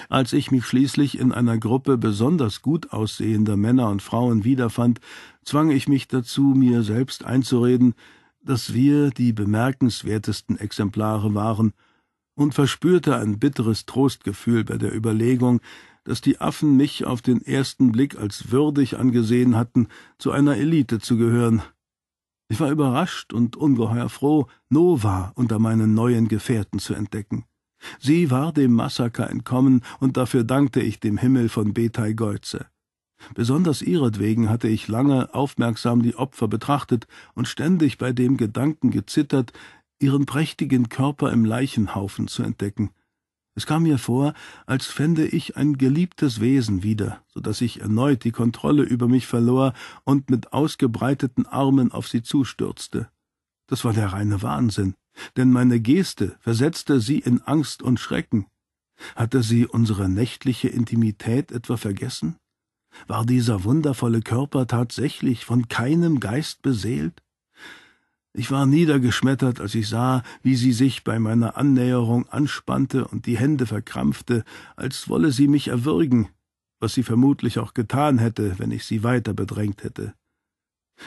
S1: Als ich mich schließlich in einer Gruppe besonders gut aussehender Männer und Frauen wiederfand, zwang ich mich dazu, mir selbst einzureden, dass wir die bemerkenswertesten Exemplare waren, und verspürte ein bitteres Trostgefühl bei der Überlegung, dass die Affen mich auf den ersten Blick als würdig angesehen hatten, zu einer Elite zu gehören, ich war überrascht und ungeheuer froh, Nova unter meinen neuen Gefährten zu entdecken. Sie war dem Massaker entkommen, und dafür dankte ich dem Himmel von Betai Geuze. Besonders ihretwegen hatte ich lange aufmerksam die Opfer betrachtet und ständig bei dem Gedanken gezittert, ihren prächtigen Körper im Leichenhaufen zu entdecken. Es kam mir vor, als fände ich ein geliebtes Wesen wieder, so dass ich erneut die Kontrolle über mich verlor und mit ausgebreiteten Armen auf sie zustürzte. Das war der reine Wahnsinn, denn meine Geste versetzte sie in Angst und Schrecken. Hatte sie unsere nächtliche Intimität etwa vergessen? War dieser wundervolle Körper tatsächlich von keinem Geist beseelt? Ich war niedergeschmettert, als ich sah, wie sie sich bei meiner Annäherung anspannte und die Hände verkrampfte, als wolle sie mich erwürgen, was sie vermutlich auch getan hätte, wenn ich sie weiter bedrängt hätte.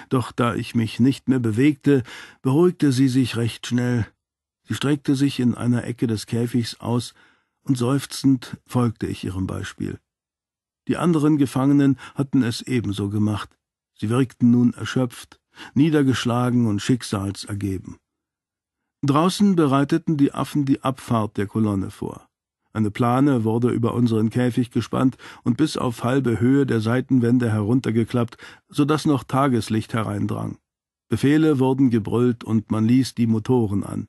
S1: Doch da ich mich nicht mehr bewegte, beruhigte sie sich recht schnell. Sie streckte sich in einer Ecke des Käfigs aus, und seufzend folgte ich ihrem Beispiel. Die anderen Gefangenen hatten es ebenso gemacht. Sie wirkten nun erschöpft, niedergeschlagen und schicksalsergeben. Draußen bereiteten die Affen die Abfahrt der Kolonne vor. Eine Plane wurde über unseren Käfig gespannt und bis auf halbe Höhe der Seitenwände heruntergeklappt, so daß noch Tageslicht hereindrang. Befehle wurden gebrüllt und man ließ die Motoren an.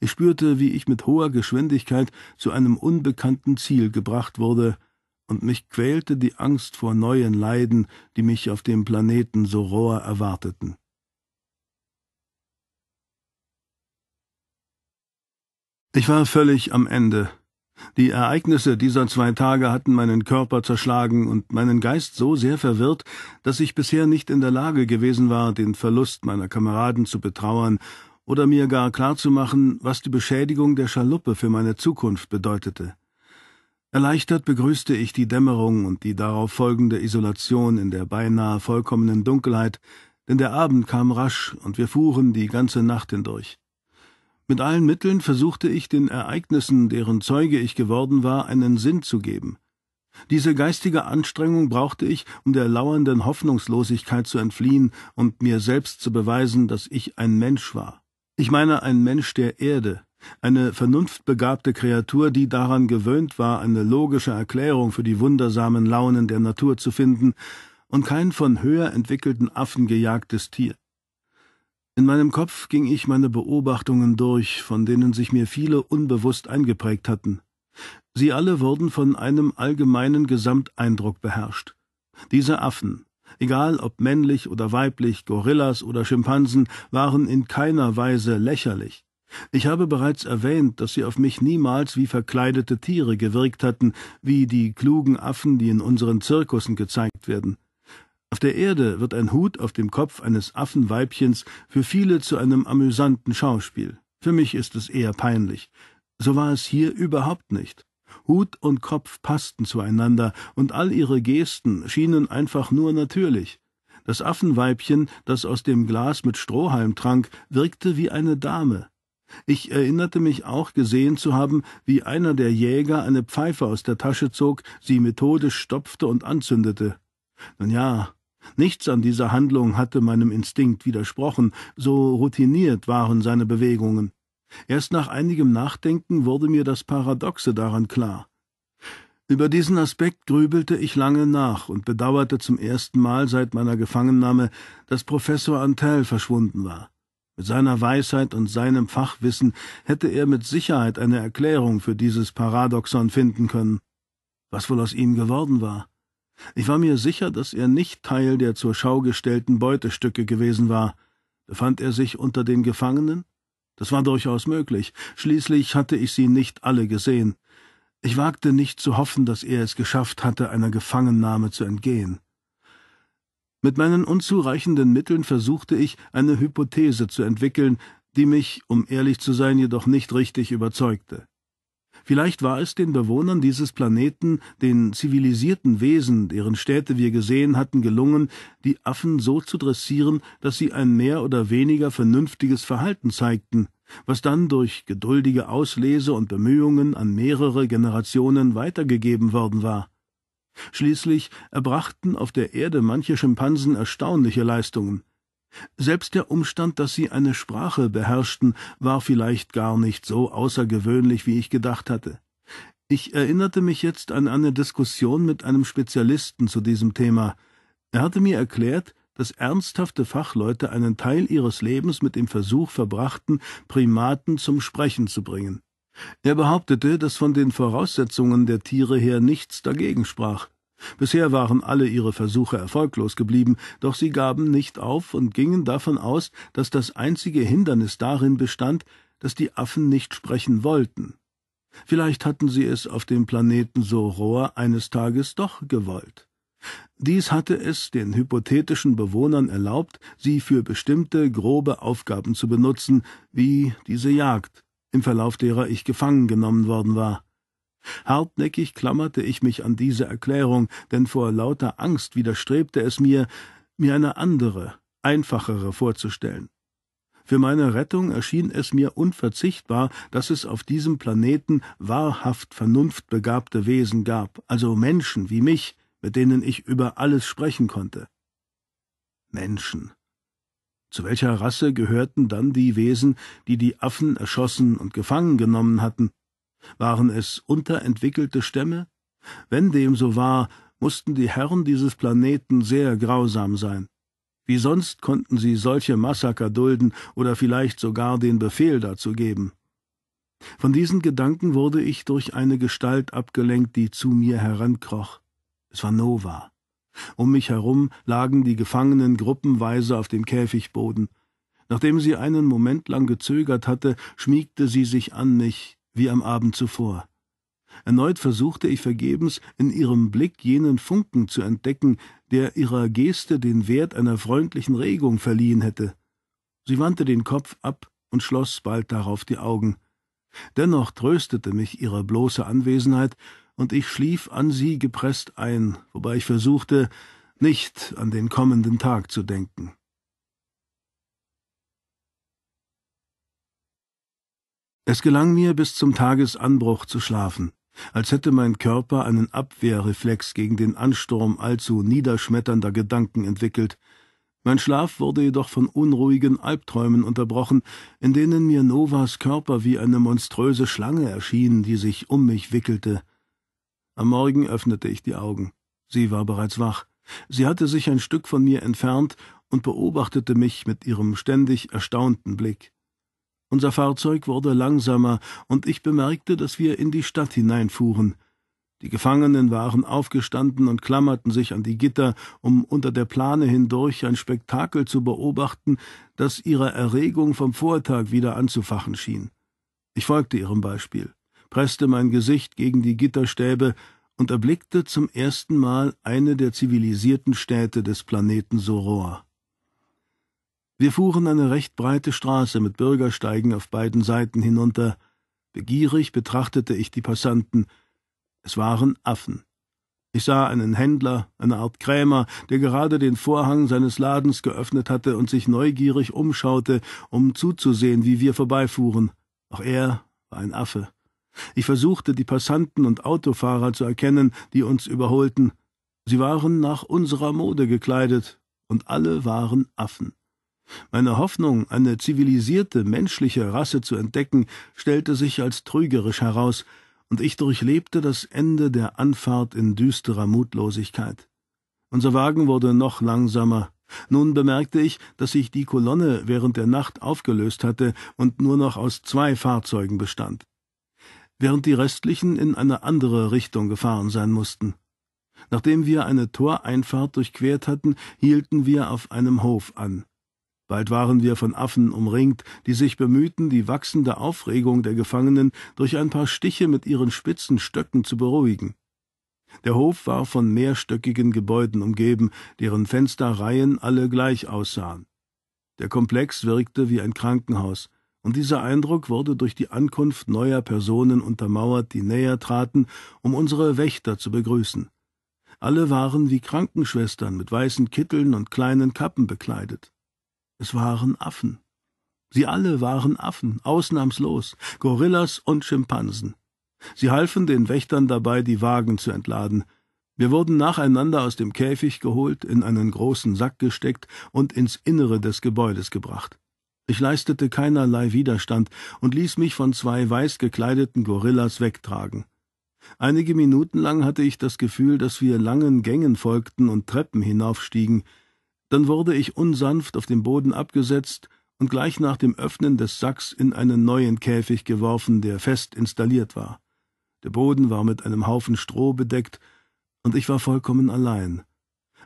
S1: Ich spürte, wie ich mit hoher Geschwindigkeit zu einem unbekannten Ziel gebracht wurde, und mich quälte die Angst vor neuen Leiden, die mich auf dem Planeten Soror erwarteten. Ich war völlig am Ende. Die Ereignisse dieser zwei Tage hatten meinen Körper zerschlagen und meinen Geist so sehr verwirrt, dass ich bisher nicht in der Lage gewesen war, den Verlust meiner Kameraden zu betrauern oder mir gar klarzumachen, was die Beschädigung der Schaluppe für meine Zukunft bedeutete. Erleichtert begrüßte ich die Dämmerung und die darauf folgende Isolation in der beinahe vollkommenen Dunkelheit, denn der Abend kam rasch und wir fuhren die ganze Nacht hindurch. Mit allen Mitteln versuchte ich den Ereignissen, deren Zeuge ich geworden war, einen Sinn zu geben. Diese geistige Anstrengung brauchte ich, um der lauernden Hoffnungslosigkeit zu entfliehen und mir selbst zu beweisen, dass ich ein Mensch war. Ich meine ein Mensch der Erde, eine vernunftbegabte Kreatur, die daran gewöhnt war, eine logische Erklärung für die wundersamen Launen der Natur zu finden, und kein von höher entwickelten Affen gejagtes Tier. In meinem Kopf ging ich meine Beobachtungen durch, von denen sich mir viele unbewusst eingeprägt hatten. Sie alle wurden von einem allgemeinen Gesamteindruck beherrscht. Diese Affen, egal ob männlich oder weiblich, Gorillas oder Schimpansen, waren in keiner Weise lächerlich. Ich habe bereits erwähnt, dass sie auf mich niemals wie verkleidete Tiere gewirkt hatten, wie die klugen Affen, die in unseren Zirkussen gezeigt werden. Auf der Erde wird ein Hut auf dem Kopf eines Affenweibchens für viele zu einem amüsanten Schauspiel. Für mich ist es eher peinlich. So war es hier überhaupt nicht. Hut und Kopf passten zueinander, und all ihre Gesten schienen einfach nur natürlich. Das Affenweibchen, das aus dem Glas mit Strohhalm trank, wirkte wie eine Dame, ich erinnerte mich auch gesehen zu haben, wie einer der Jäger eine Pfeife aus der Tasche zog, sie methodisch stopfte und anzündete. Nun ja, nichts an dieser Handlung hatte meinem Instinkt widersprochen, so routiniert waren seine Bewegungen. Erst nach einigem Nachdenken wurde mir das Paradoxe daran klar. Über diesen Aspekt grübelte ich lange nach und bedauerte zum ersten Mal seit meiner Gefangennahme, dass Professor Antel verschwunden war. Mit seiner Weisheit und seinem Fachwissen hätte er mit Sicherheit eine Erklärung für dieses Paradoxon finden können. Was wohl aus ihm geworden war? Ich war mir sicher, dass er nicht Teil der zur Schau gestellten Beutestücke gewesen war. Befand er sich unter den Gefangenen? Das war durchaus möglich. Schließlich hatte ich sie nicht alle gesehen. Ich wagte nicht zu hoffen, dass er es geschafft hatte, einer Gefangennahme zu entgehen. Mit meinen unzureichenden Mitteln versuchte ich, eine Hypothese zu entwickeln, die mich, um ehrlich zu sein, jedoch nicht richtig überzeugte. Vielleicht war es den Bewohnern dieses Planeten, den zivilisierten Wesen, deren Städte wir gesehen hatten, gelungen, die Affen so zu dressieren, dass sie ein mehr oder weniger vernünftiges Verhalten zeigten, was dann durch geduldige Auslese und Bemühungen an mehrere Generationen weitergegeben worden war. Schließlich erbrachten auf der Erde manche Schimpansen erstaunliche Leistungen. Selbst der Umstand, dass sie eine Sprache beherrschten, war vielleicht gar nicht so außergewöhnlich, wie ich gedacht hatte. Ich erinnerte mich jetzt an eine Diskussion mit einem Spezialisten zu diesem Thema. Er hatte mir erklärt, dass ernsthafte Fachleute einen Teil ihres Lebens mit dem Versuch verbrachten, Primaten zum Sprechen zu bringen. Er behauptete, dass von den Voraussetzungen der Tiere her nichts dagegen sprach. Bisher waren alle ihre Versuche erfolglos geblieben, doch sie gaben nicht auf und gingen davon aus, dass das einzige Hindernis darin bestand, dass die Affen nicht sprechen wollten. Vielleicht hatten sie es auf dem Planeten Soror eines Tages doch gewollt. Dies hatte es den hypothetischen Bewohnern erlaubt, sie für bestimmte grobe Aufgaben zu benutzen, wie diese Jagd, im Verlauf derer ich gefangen genommen worden war. Hartnäckig klammerte ich mich an diese Erklärung, denn vor lauter Angst widerstrebte es mir, mir eine andere, einfachere vorzustellen. Für meine Rettung erschien es mir unverzichtbar, dass es auf diesem Planeten wahrhaft vernunftbegabte Wesen gab, also Menschen wie mich, mit denen ich über alles sprechen konnte. Menschen. Zu welcher Rasse gehörten dann die Wesen, die die Affen erschossen und gefangen genommen hatten? Waren es unterentwickelte Stämme? Wenn dem so war, mussten die Herren dieses Planeten sehr grausam sein. Wie sonst konnten sie solche Massaker dulden oder vielleicht sogar den Befehl dazu geben. Von diesen Gedanken wurde ich durch eine Gestalt abgelenkt, die zu mir herankroch. Es war Nova. Um mich herum lagen die Gefangenen gruppenweise auf dem Käfigboden. Nachdem sie einen Moment lang gezögert hatte, schmiegte sie sich an mich, wie am Abend zuvor. Erneut versuchte ich vergebens, in ihrem Blick jenen Funken zu entdecken, der ihrer Geste den Wert einer freundlichen Regung verliehen hätte. Sie wandte den Kopf ab und schloss bald darauf die Augen. Dennoch tröstete mich ihre bloße Anwesenheit, und ich schlief an sie gepresst ein, wobei ich versuchte, nicht an den kommenden Tag zu denken. Es gelang mir, bis zum Tagesanbruch zu schlafen, als hätte mein Körper einen Abwehrreflex gegen den Ansturm allzu niederschmetternder Gedanken entwickelt. Mein Schlaf wurde jedoch von unruhigen Albträumen unterbrochen, in denen mir Novas Körper wie eine monströse Schlange erschien, die sich um mich wickelte. Am Morgen öffnete ich die Augen. Sie war bereits wach. Sie hatte sich ein Stück von mir entfernt und beobachtete mich mit ihrem ständig erstaunten Blick. Unser Fahrzeug wurde langsamer, und ich bemerkte, dass wir in die Stadt hineinfuhren. Die Gefangenen waren aufgestanden und klammerten sich an die Gitter, um unter der Plane hindurch ein Spektakel zu beobachten, das ihrer Erregung vom Vortag wieder anzufachen schien. Ich folgte ihrem Beispiel presste mein Gesicht gegen die Gitterstäbe und erblickte zum ersten Mal eine der zivilisierten Städte des Planeten Soror. Wir fuhren eine recht breite Straße mit Bürgersteigen auf beiden Seiten hinunter. Begierig betrachtete ich die Passanten. Es waren Affen. Ich sah einen Händler, eine Art Krämer, der gerade den Vorhang seines Ladens geöffnet hatte und sich neugierig umschaute, um zuzusehen, wie wir vorbeifuhren. Auch er war ein Affe. Ich versuchte, die Passanten und Autofahrer zu erkennen, die uns überholten. Sie waren nach unserer Mode gekleidet, und alle waren Affen. Meine Hoffnung, eine zivilisierte, menschliche Rasse zu entdecken, stellte sich als trügerisch heraus, und ich durchlebte das Ende der Anfahrt in düsterer Mutlosigkeit. Unser Wagen wurde noch langsamer, nun bemerkte ich, dass sich die Kolonne während der Nacht aufgelöst hatte und nur noch aus zwei Fahrzeugen bestand während die restlichen in eine andere Richtung gefahren sein mussten. Nachdem wir eine Toreinfahrt durchquert hatten, hielten wir auf einem Hof an. Bald waren wir von Affen umringt, die sich bemühten, die wachsende Aufregung der Gefangenen durch ein paar Stiche mit ihren spitzen Stöcken zu beruhigen. Der Hof war von mehrstöckigen Gebäuden umgeben, deren Fensterreihen alle gleich aussahen. Der Komplex wirkte wie ein Krankenhaus und dieser Eindruck wurde durch die Ankunft neuer Personen untermauert, die näher traten, um unsere Wächter zu begrüßen. Alle waren wie Krankenschwestern mit weißen Kitteln und kleinen Kappen bekleidet. Es waren Affen. Sie alle waren Affen, ausnahmslos, Gorillas und Schimpansen. Sie halfen den Wächtern dabei, die Wagen zu entladen. Wir wurden nacheinander aus dem Käfig geholt, in einen großen Sack gesteckt und ins Innere des Gebäudes gebracht. Ich leistete keinerlei Widerstand und ließ mich von zwei weiß gekleideten Gorillas wegtragen. Einige Minuten lang hatte ich das Gefühl, dass wir langen Gängen folgten und Treppen hinaufstiegen. Dann wurde ich unsanft auf den Boden abgesetzt und gleich nach dem Öffnen des Sacks in einen neuen Käfig geworfen, der fest installiert war. Der Boden war mit einem Haufen Stroh bedeckt, und ich war vollkommen allein.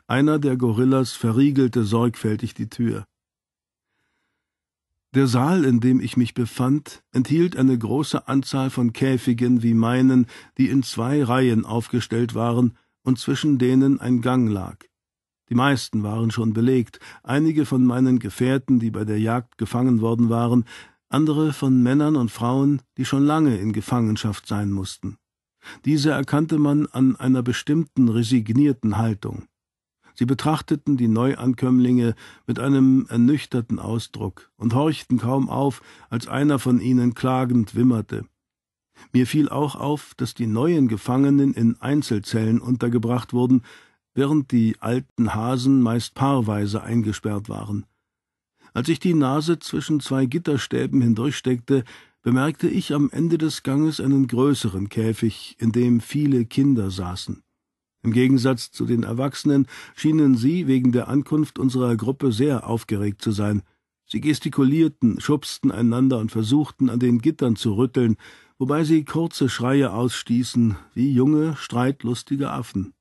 S1: Einer der Gorillas verriegelte sorgfältig die Tür. Der Saal, in dem ich mich befand, enthielt eine große Anzahl von Käfigen wie meinen, die in zwei Reihen aufgestellt waren und zwischen denen ein Gang lag. Die meisten waren schon belegt, einige von meinen Gefährten, die bei der Jagd gefangen worden waren, andere von Männern und Frauen, die schon lange in Gefangenschaft sein mussten. Diese erkannte man an einer bestimmten resignierten Haltung. Sie betrachteten die Neuankömmlinge mit einem ernüchterten Ausdruck und horchten kaum auf, als einer von ihnen klagend wimmerte. Mir fiel auch auf, dass die neuen Gefangenen in Einzelzellen untergebracht wurden, während die alten Hasen meist paarweise eingesperrt waren. Als ich die Nase zwischen zwei Gitterstäben hindurchsteckte, bemerkte ich am Ende des Ganges einen größeren Käfig, in dem viele Kinder saßen. Im Gegensatz zu den Erwachsenen schienen sie wegen der Ankunft unserer Gruppe sehr aufgeregt zu sein. Sie gestikulierten, schubsten einander und versuchten, an den Gittern zu rütteln, wobei sie kurze Schreie ausstießen, wie junge, streitlustige Affen.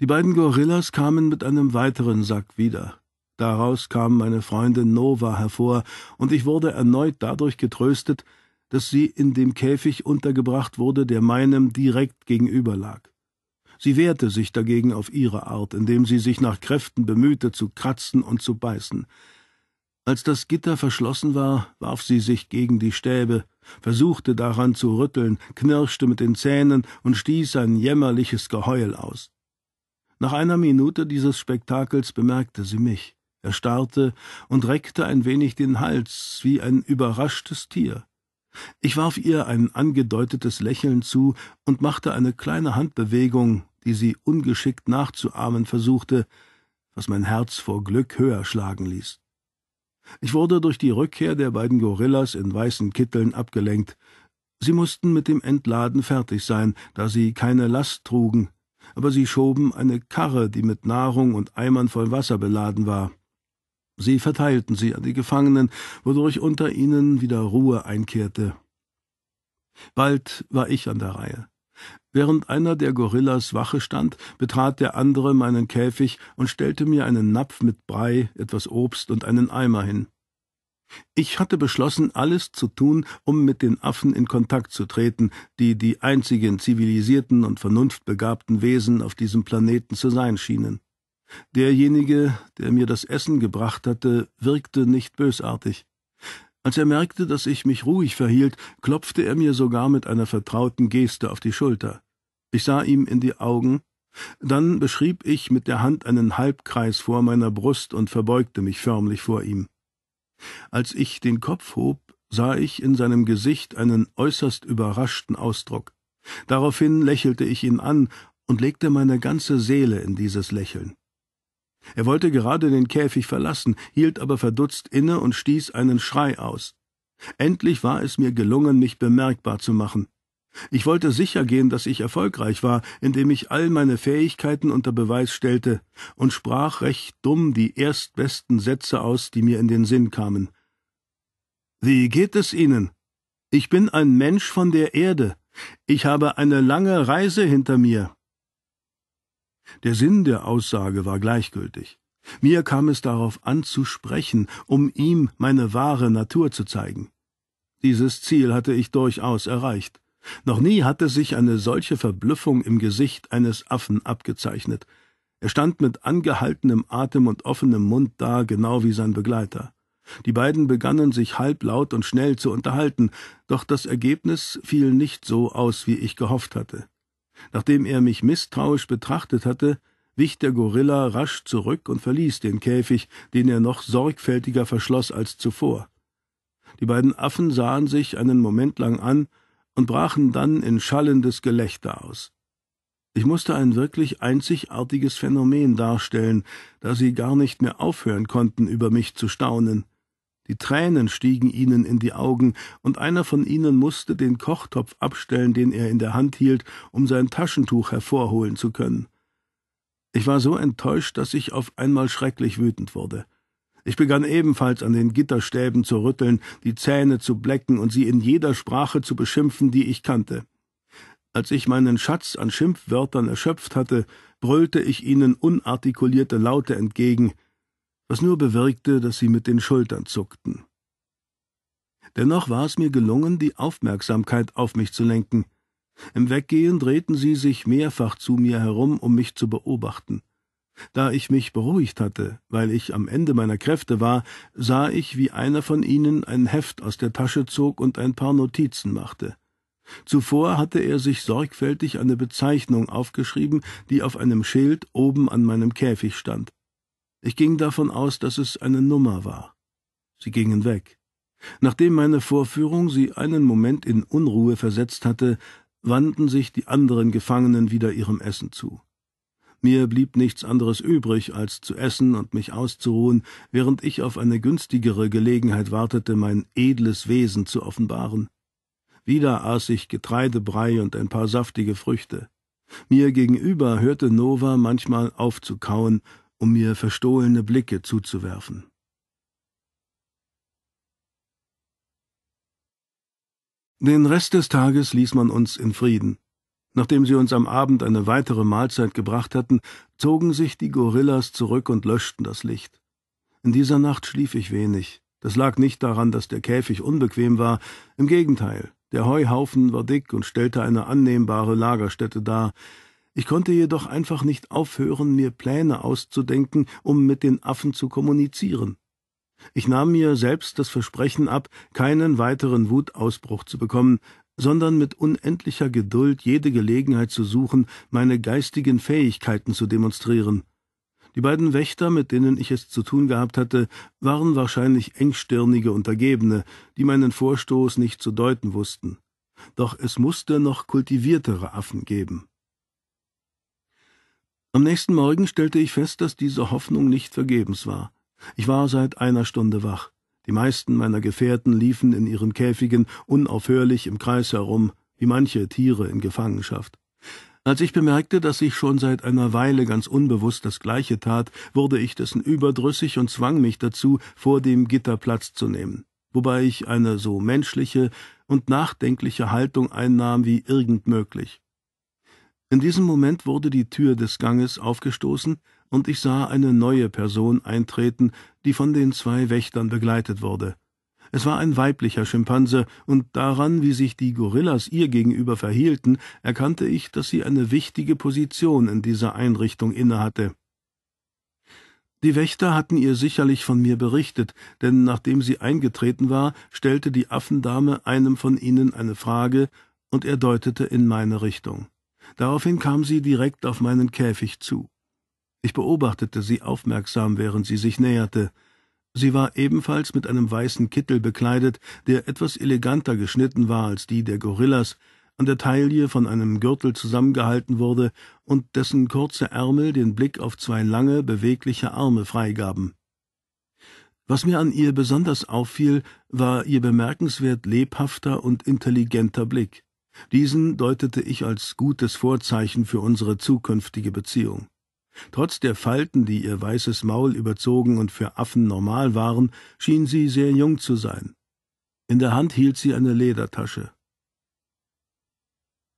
S1: Die beiden Gorillas kamen mit einem weiteren Sack wieder. Daraus kam meine Freundin Nova hervor, und ich wurde erneut dadurch getröstet, dass sie in dem Käfig untergebracht wurde, der meinem direkt gegenüber lag. Sie wehrte sich dagegen auf ihre Art, indem sie sich nach Kräften bemühte, zu kratzen und zu beißen. Als das Gitter verschlossen war, warf sie sich gegen die Stäbe, versuchte daran zu rütteln, knirschte mit den Zähnen und stieß ein jämmerliches Geheul aus. Nach einer Minute dieses Spektakels bemerkte sie mich. erstarrte und reckte ein wenig den Hals, wie ein überraschtes Tier. Ich warf ihr ein angedeutetes Lächeln zu und machte eine kleine Handbewegung, die sie ungeschickt nachzuahmen versuchte, was mein Herz vor Glück höher schlagen ließ. Ich wurde durch die Rückkehr der beiden Gorillas in weißen Kitteln abgelenkt. Sie mussten mit dem Entladen fertig sein, da sie keine Last trugen, aber sie schoben eine Karre, die mit Nahrung und Eimern voll Wasser beladen war. Sie verteilten sie an die Gefangenen, wodurch unter ihnen wieder Ruhe einkehrte. Bald war ich an der Reihe. Während einer der Gorillas Wache stand, betrat der andere meinen Käfig und stellte mir einen Napf mit Brei, etwas Obst und einen Eimer hin. Ich hatte beschlossen, alles zu tun, um mit den Affen in Kontakt zu treten, die die einzigen zivilisierten und vernunftbegabten Wesen auf diesem Planeten zu sein schienen. Derjenige, der mir das Essen gebracht hatte, wirkte nicht bösartig. Als er merkte, dass ich mich ruhig verhielt, klopfte er mir sogar mit einer vertrauten Geste auf die Schulter. Ich sah ihm in die Augen, dann beschrieb ich mit der Hand einen Halbkreis vor meiner Brust und verbeugte mich förmlich vor ihm. Als ich den Kopf hob, sah ich in seinem Gesicht einen äußerst überraschten Ausdruck. Daraufhin lächelte ich ihn an und legte meine ganze Seele in dieses Lächeln. Er wollte gerade den Käfig verlassen, hielt aber verdutzt inne und stieß einen Schrei aus. Endlich war es mir gelungen, mich bemerkbar zu machen. Ich wollte sicher gehen, dass ich erfolgreich war, indem ich all meine Fähigkeiten unter Beweis stellte und sprach recht dumm die erstbesten Sätze aus, die mir in den Sinn kamen. Wie geht es Ihnen? Ich bin ein Mensch von der Erde. Ich habe eine lange Reise hinter mir. Der Sinn der Aussage war gleichgültig. Mir kam es darauf an zu sprechen, um ihm meine wahre Natur zu zeigen. Dieses Ziel hatte ich durchaus erreicht. Noch nie hatte sich eine solche Verblüffung im Gesicht eines Affen abgezeichnet. Er stand mit angehaltenem Atem und offenem Mund da, genau wie sein Begleiter. Die beiden begannen sich halblaut und schnell zu unterhalten, doch das Ergebnis fiel nicht so aus, wie ich gehofft hatte. Nachdem er mich misstrauisch betrachtet hatte, wich der Gorilla rasch zurück und verließ den Käfig, den er noch sorgfältiger verschloss als zuvor. Die beiden Affen sahen sich einen Moment lang an, und brachen dann in schallendes Gelächter aus. Ich musste ein wirklich einzigartiges Phänomen darstellen, da sie gar nicht mehr aufhören konnten, über mich zu staunen. Die Tränen stiegen ihnen in die Augen, und einer von ihnen musste den Kochtopf abstellen, den er in der Hand hielt, um sein Taschentuch hervorholen zu können. Ich war so enttäuscht, dass ich auf einmal schrecklich wütend wurde. Ich begann ebenfalls an den Gitterstäben zu rütteln, die Zähne zu blecken und sie in jeder Sprache zu beschimpfen, die ich kannte. Als ich meinen Schatz an Schimpfwörtern erschöpft hatte, brüllte ich ihnen unartikulierte Laute entgegen, was nur bewirkte, dass sie mit den Schultern zuckten. Dennoch war es mir gelungen, die Aufmerksamkeit auf mich zu lenken. Im Weggehen drehten sie sich mehrfach zu mir herum, um mich zu beobachten. Da ich mich beruhigt hatte, weil ich am Ende meiner Kräfte war, sah ich, wie einer von ihnen ein Heft aus der Tasche zog und ein paar Notizen machte. Zuvor hatte er sich sorgfältig eine Bezeichnung aufgeschrieben, die auf einem Schild oben an meinem Käfig stand. Ich ging davon aus, dass es eine Nummer war. Sie gingen weg. Nachdem meine Vorführung sie einen Moment in Unruhe versetzt hatte, wandten sich die anderen Gefangenen wieder ihrem Essen zu. Mir blieb nichts anderes übrig, als zu essen und mich auszuruhen, während ich auf eine günstigere Gelegenheit wartete, mein edles Wesen zu offenbaren. Wieder aß ich Getreidebrei und ein paar saftige Früchte. Mir gegenüber hörte Nova manchmal aufzukauen, um mir verstohlene Blicke zuzuwerfen. Den Rest des Tages ließ man uns in Frieden. Nachdem sie uns am Abend eine weitere Mahlzeit gebracht hatten, zogen sich die Gorillas zurück und löschten das Licht. In dieser Nacht schlief ich wenig. Das lag nicht daran, dass der Käfig unbequem war, im Gegenteil, der Heuhaufen war dick und stellte eine annehmbare Lagerstätte dar. Ich konnte jedoch einfach nicht aufhören, mir Pläne auszudenken, um mit den Affen zu kommunizieren. Ich nahm mir selbst das Versprechen ab, keinen weiteren Wutausbruch zu bekommen, sondern mit unendlicher Geduld jede Gelegenheit zu suchen, meine geistigen Fähigkeiten zu demonstrieren. Die beiden Wächter, mit denen ich es zu tun gehabt hatte, waren wahrscheinlich engstirnige Untergebene, die meinen Vorstoß nicht zu deuten wussten. Doch es musste noch kultiviertere Affen geben. Am nächsten Morgen stellte ich fest, dass diese Hoffnung nicht vergebens war. Ich war seit einer Stunde wach. Die meisten meiner Gefährten liefen in ihren Käfigen unaufhörlich im Kreis herum, wie manche Tiere in Gefangenschaft. Als ich bemerkte, dass ich schon seit einer Weile ganz unbewusst das Gleiche tat, wurde ich dessen überdrüssig und zwang mich dazu, vor dem Gitter Platz zu nehmen, wobei ich eine so menschliche und nachdenkliche Haltung einnahm wie irgend möglich. In diesem Moment wurde die Tür des Ganges aufgestoßen, und ich sah eine neue Person eintreten, die von den zwei Wächtern begleitet wurde. Es war ein weiblicher Schimpanse, und daran, wie sich die Gorillas ihr gegenüber verhielten, erkannte ich, dass sie eine wichtige Position in dieser Einrichtung innehatte. Die Wächter hatten ihr sicherlich von mir berichtet, denn nachdem sie eingetreten war, stellte die Affendame einem von ihnen eine Frage, und er deutete in meine Richtung. Daraufhin kam sie direkt auf meinen Käfig zu. Ich beobachtete sie aufmerksam, während sie sich näherte. Sie war ebenfalls mit einem weißen Kittel bekleidet, der etwas eleganter geschnitten war als die der Gorillas, an der Taille von einem Gürtel zusammengehalten wurde und dessen kurze Ärmel den Blick auf zwei lange, bewegliche Arme freigaben. Was mir an ihr besonders auffiel, war ihr bemerkenswert lebhafter und intelligenter Blick. Diesen deutete ich als gutes Vorzeichen für unsere zukünftige Beziehung. Trotz der Falten, die ihr weißes Maul überzogen und für Affen normal waren, schien sie sehr jung zu sein. In der Hand hielt sie eine Ledertasche.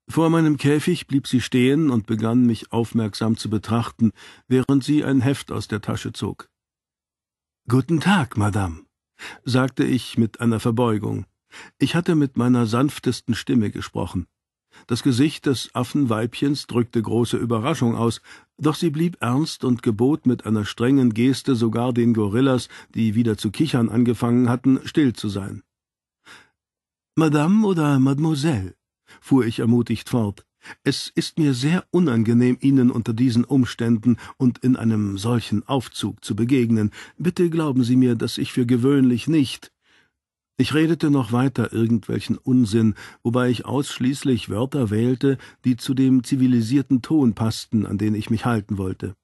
S1: Vor meinem Käfig blieb sie stehen und begann mich aufmerksam zu betrachten, während sie ein Heft aus der Tasche zog. Guten Tag, Madame, sagte ich mit einer Verbeugung. Ich hatte mit meiner sanftesten Stimme gesprochen. Das Gesicht des Affenweibchens drückte große Überraschung aus, doch sie blieb ernst und gebot mit einer strengen Geste sogar den Gorillas, die wieder zu kichern angefangen hatten, still zu sein. Madame oder Mademoiselle, fuhr ich ermutigt fort, es ist mir sehr unangenehm, Ihnen unter diesen Umständen und in einem solchen Aufzug zu begegnen. Bitte glauben Sie mir, dass ich für gewöhnlich nicht ich redete noch weiter irgendwelchen Unsinn, wobei ich ausschließlich Wörter wählte, die zu dem zivilisierten Ton passten, an den ich mich halten wollte.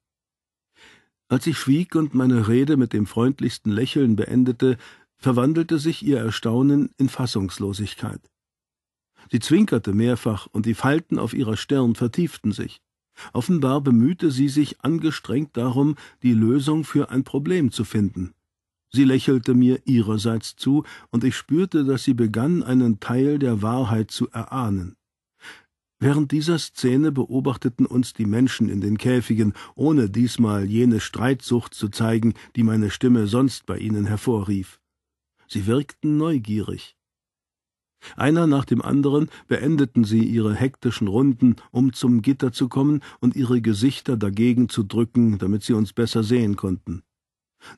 S1: Als ich schwieg und meine Rede mit dem freundlichsten Lächeln beendete, verwandelte sich ihr Erstaunen in Fassungslosigkeit. Sie zwinkerte mehrfach, und die Falten auf ihrer Stirn vertieften sich. Offenbar bemühte sie sich angestrengt darum, die Lösung für ein Problem zu finden. Sie lächelte mir ihrerseits zu, und ich spürte, dass sie begann, einen Teil der Wahrheit zu erahnen. Während dieser Szene beobachteten uns die Menschen in den Käfigen, ohne diesmal jene Streitsucht zu zeigen, die meine Stimme sonst bei ihnen hervorrief. Sie wirkten neugierig. Einer nach dem anderen beendeten sie ihre hektischen Runden, um zum Gitter zu kommen und ihre Gesichter dagegen zu drücken, damit sie uns besser sehen konnten.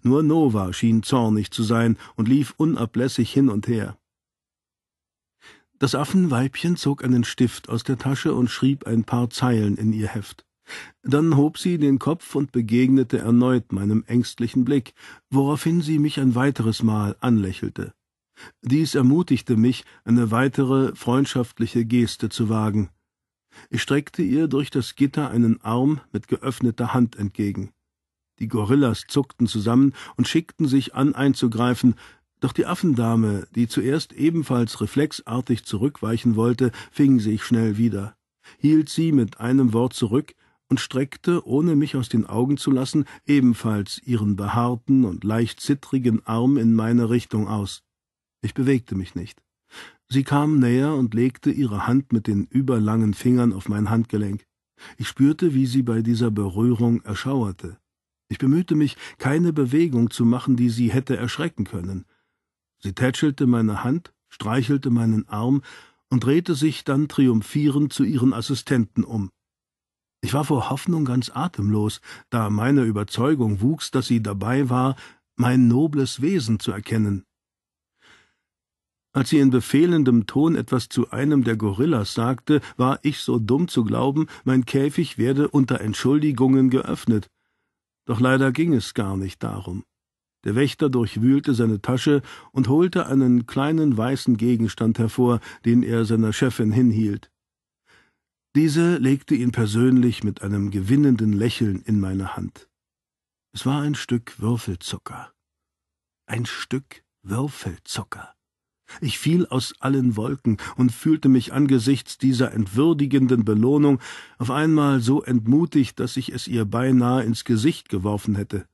S1: Nur Nova schien zornig zu sein und lief unablässig hin und her. Das Affenweibchen zog einen Stift aus der Tasche und schrieb ein paar Zeilen in ihr Heft. Dann hob sie den Kopf und begegnete erneut meinem ängstlichen Blick, woraufhin sie mich ein weiteres Mal anlächelte. Dies ermutigte mich, eine weitere freundschaftliche Geste zu wagen. Ich streckte ihr durch das Gitter einen Arm mit geöffneter Hand entgegen. Die Gorillas zuckten zusammen und schickten sich an einzugreifen, doch die Affendame, die zuerst ebenfalls reflexartig zurückweichen wollte, fing sich schnell wieder, hielt sie mit einem Wort zurück und streckte, ohne mich aus den Augen zu lassen, ebenfalls ihren behaarten und leicht zittrigen Arm in meine Richtung aus. Ich bewegte mich nicht. Sie kam näher und legte ihre Hand mit den überlangen Fingern auf mein Handgelenk. Ich spürte, wie sie bei dieser Berührung erschauerte. Ich bemühte mich, keine Bewegung zu machen, die sie hätte erschrecken können. Sie tätschelte meine Hand, streichelte meinen Arm und drehte sich dann triumphierend zu ihren Assistenten um. Ich war vor Hoffnung ganz atemlos, da meine Überzeugung wuchs, dass sie dabei war, mein nobles Wesen zu erkennen. Als sie in befehlendem Ton etwas zu einem der Gorillas sagte, war ich so dumm zu glauben, mein Käfig werde unter Entschuldigungen geöffnet. Doch leider ging es gar nicht darum. Der Wächter durchwühlte seine Tasche und holte einen kleinen weißen Gegenstand hervor, den er seiner Chefin hinhielt. Diese legte ihn persönlich mit einem gewinnenden Lächeln in meine Hand. Es war ein Stück Würfelzucker. Ein Stück Würfelzucker. Ich fiel aus allen Wolken und fühlte mich angesichts dieser entwürdigenden Belohnung auf einmal so entmutigt, dass ich es ihr beinahe ins Gesicht geworfen hätte.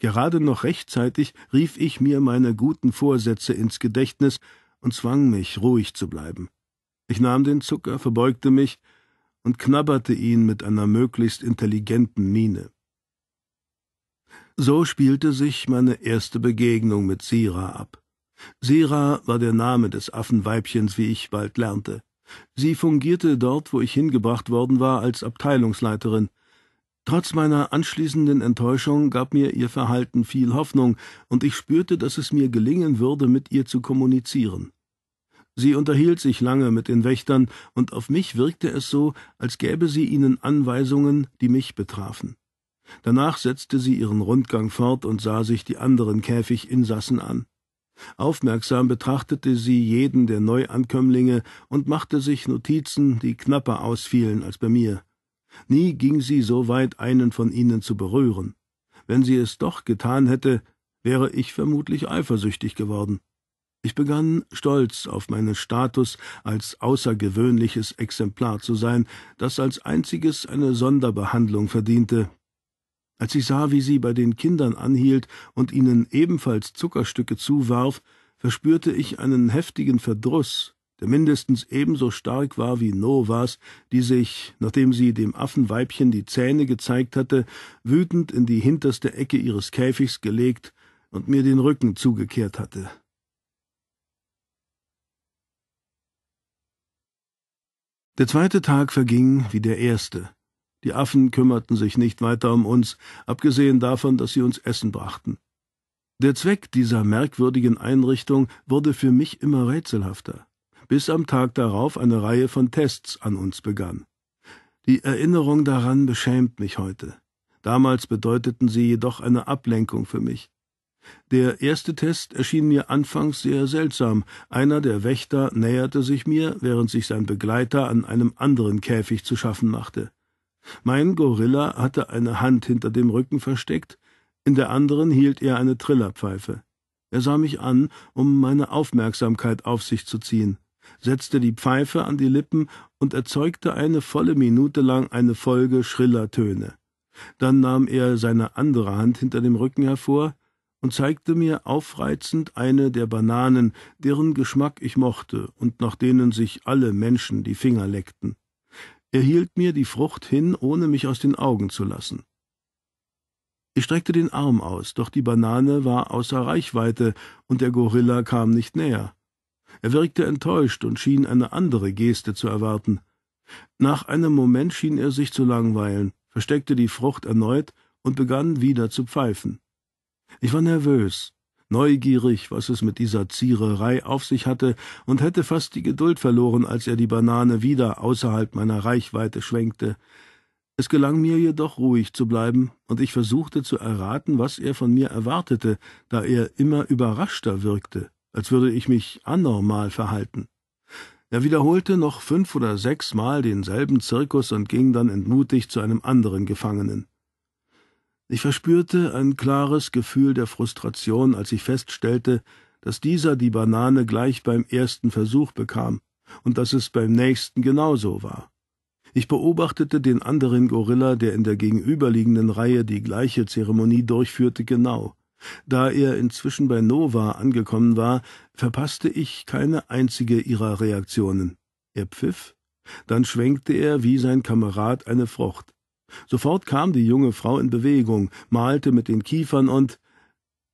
S1: Gerade noch rechtzeitig rief ich mir meine guten Vorsätze ins Gedächtnis und zwang mich, ruhig zu bleiben. Ich nahm den Zucker, verbeugte mich und knabberte ihn mit einer möglichst intelligenten Miene. So spielte sich meine erste Begegnung mit Sira ab. Sera war der Name des Affenweibchens, wie ich bald lernte. Sie fungierte dort, wo ich hingebracht worden war, als Abteilungsleiterin. Trotz meiner anschließenden Enttäuschung gab mir ihr Verhalten viel Hoffnung, und ich spürte, dass es mir gelingen würde, mit ihr zu kommunizieren. Sie unterhielt sich lange mit den Wächtern, und auf mich wirkte es so, als gäbe sie ihnen Anweisungen, die mich betrafen. Danach setzte sie ihren Rundgang fort und sah sich die anderen Käfiginsassen an. Aufmerksam betrachtete sie jeden der Neuankömmlinge und machte sich Notizen, die knapper ausfielen als bei mir. Nie ging sie so weit, einen von ihnen zu berühren. Wenn sie es doch getan hätte, wäre ich vermutlich eifersüchtig geworden. Ich begann, stolz auf meinen Status als außergewöhnliches Exemplar zu sein, das als einziges eine Sonderbehandlung verdiente, als ich sah, wie sie bei den Kindern anhielt und ihnen ebenfalls Zuckerstücke zuwarf, verspürte ich einen heftigen Verdruss, der mindestens ebenso stark war wie Novas, die sich, nachdem sie dem Affenweibchen die Zähne gezeigt hatte, wütend in die hinterste Ecke ihres Käfigs gelegt und mir den Rücken zugekehrt hatte. Der zweite Tag verging wie der erste. Die Affen kümmerten sich nicht weiter um uns, abgesehen davon, dass sie uns Essen brachten. Der Zweck dieser merkwürdigen Einrichtung wurde für mich immer rätselhafter, bis am Tag darauf eine Reihe von Tests an uns begann. Die Erinnerung daran beschämt mich heute. Damals bedeuteten sie jedoch eine Ablenkung für mich. Der erste Test erschien mir anfangs sehr seltsam. Einer der Wächter näherte sich mir, während sich sein Begleiter an einem anderen Käfig zu schaffen machte. Mein Gorilla hatte eine Hand hinter dem Rücken versteckt, in der anderen hielt er eine Trillerpfeife. Er sah mich an, um meine Aufmerksamkeit auf sich zu ziehen, setzte die Pfeife an die Lippen und erzeugte eine volle Minute lang eine Folge schriller Töne. Dann nahm er seine andere Hand hinter dem Rücken hervor und zeigte mir aufreizend eine der Bananen, deren Geschmack ich mochte und nach denen sich alle Menschen die Finger leckten. Er hielt mir die Frucht hin, ohne mich aus den Augen zu lassen. Ich streckte den Arm aus, doch die Banane war außer Reichweite und der Gorilla kam nicht näher. Er wirkte enttäuscht und schien eine andere Geste zu erwarten. Nach einem Moment schien er sich zu langweilen, versteckte die Frucht erneut und begann wieder zu pfeifen. Ich war nervös, neugierig, was es mit dieser Ziererei auf sich hatte, und hätte fast die Geduld verloren, als er die Banane wieder außerhalb meiner Reichweite schwenkte. Es gelang mir jedoch ruhig zu bleiben, und ich versuchte zu erraten, was er von mir erwartete, da er immer überraschter wirkte, als würde ich mich anormal verhalten. Er wiederholte noch fünf oder sechs Mal denselben Zirkus und ging dann entmutigt zu einem anderen Gefangenen. Ich verspürte ein klares Gefühl der Frustration, als ich feststellte, dass dieser die Banane gleich beim ersten Versuch bekam und dass es beim nächsten genauso war. Ich beobachtete den anderen Gorilla, der in der gegenüberliegenden Reihe die gleiche Zeremonie durchführte, genau. Da er inzwischen bei Nova angekommen war, verpasste ich keine einzige ihrer Reaktionen. Er pfiff, dann schwenkte er wie sein Kamerad eine Frucht. Sofort kam die junge Frau in Bewegung, malte mit den Kiefern und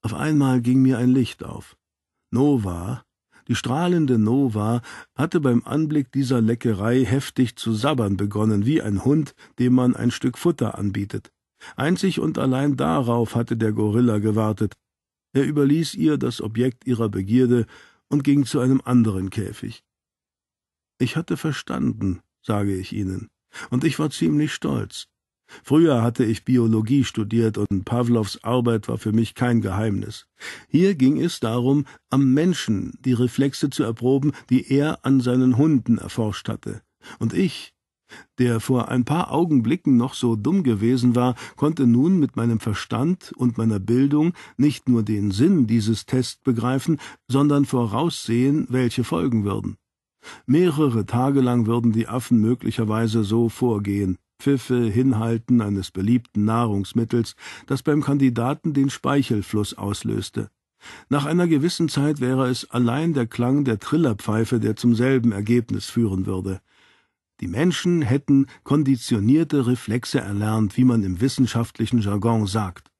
S1: auf einmal ging mir ein Licht auf. Nova, die strahlende Nova, hatte beim Anblick dieser Leckerei heftig zu sabbern begonnen, wie ein Hund, dem man ein Stück Futter anbietet. Einzig und allein darauf hatte der Gorilla gewartet. Er überließ ihr das Objekt ihrer Begierde und ging zu einem anderen Käfig. Ich hatte verstanden, sage ich Ihnen, und ich war ziemlich stolz. Früher hatte ich Biologie studiert und Pavlovs Arbeit war für mich kein Geheimnis. Hier ging es darum, am Menschen die Reflexe zu erproben, die er an seinen Hunden erforscht hatte. Und ich, der vor ein paar Augenblicken noch so dumm gewesen war, konnte nun mit meinem Verstand und meiner Bildung nicht nur den Sinn dieses Tests begreifen, sondern voraussehen, welche folgen würden. Mehrere Tage lang würden die Affen möglicherweise so vorgehen, Pfiffe, Hinhalten eines beliebten Nahrungsmittels, das beim Kandidaten den Speichelfluss auslöste. Nach einer gewissen Zeit wäre es allein der Klang der Trillerpfeife, der zum selben Ergebnis führen würde. Die Menschen hätten konditionierte Reflexe erlernt, wie man im wissenschaftlichen Jargon sagt.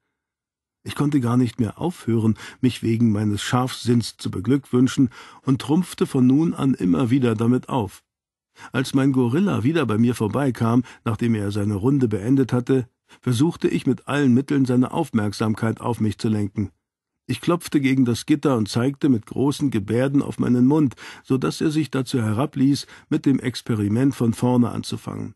S1: Ich konnte gar nicht mehr aufhören, mich wegen meines Scharfsinns zu beglückwünschen und trumpfte von nun an immer wieder damit auf. Als mein Gorilla wieder bei mir vorbeikam, nachdem er seine Runde beendet hatte, versuchte ich mit allen Mitteln seine Aufmerksamkeit auf mich zu lenken. Ich klopfte gegen das Gitter und zeigte mit großen Gebärden auf meinen Mund, so daß er sich dazu herabließ, mit dem Experiment von vorne anzufangen.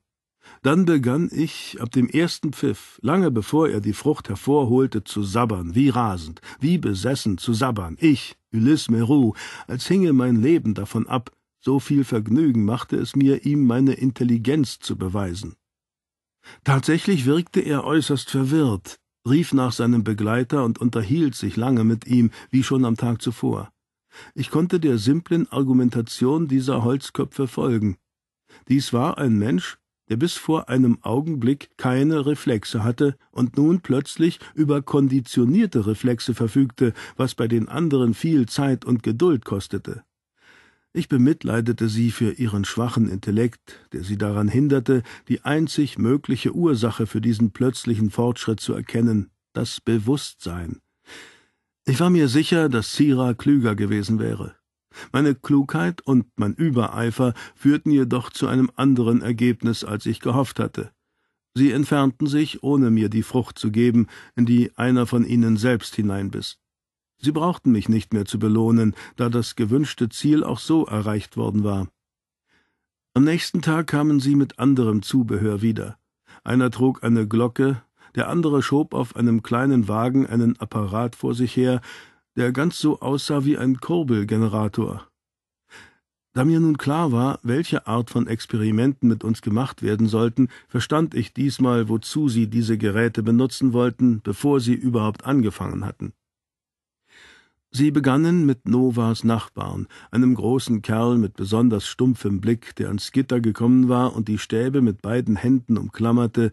S1: Dann begann ich ab dem ersten Pfiff, lange bevor er die Frucht hervorholte, zu sabbern, wie rasend, wie besessen zu sabbern. Ich, Ulysse Meru, als hinge mein Leben davon ab, so viel Vergnügen machte es mir, ihm meine Intelligenz zu beweisen. Tatsächlich wirkte er äußerst verwirrt, rief nach seinem Begleiter und unterhielt sich lange mit ihm, wie schon am Tag zuvor. Ich konnte der simplen Argumentation dieser Holzköpfe folgen. Dies war ein Mensch, der bis vor einem Augenblick keine Reflexe hatte und nun plötzlich über konditionierte Reflexe verfügte, was bei den anderen viel Zeit und Geduld kostete. Ich bemitleidete sie für ihren schwachen Intellekt, der sie daran hinderte, die einzig mögliche Ursache für diesen plötzlichen Fortschritt zu erkennen, das Bewusstsein. Ich war mir sicher, dass Sira klüger gewesen wäre. Meine Klugheit und mein Übereifer führten jedoch zu einem anderen Ergebnis, als ich gehofft hatte. Sie entfernten sich, ohne mir die Frucht zu geben, in die einer von ihnen selbst hineinbiss. Sie brauchten mich nicht mehr zu belohnen, da das gewünschte Ziel auch so erreicht worden war. Am nächsten Tag kamen sie mit anderem Zubehör wieder. Einer trug eine Glocke, der andere schob auf einem kleinen Wagen einen Apparat vor sich her, der ganz so aussah wie ein Kurbelgenerator. Da mir nun klar war, welche Art von Experimenten mit uns gemacht werden sollten, verstand ich diesmal, wozu sie diese Geräte benutzen wollten, bevor sie überhaupt angefangen hatten. Sie begannen mit Novas Nachbarn, einem großen Kerl mit besonders stumpfem Blick, der ans Gitter gekommen war und die Stäbe mit beiden Händen umklammerte,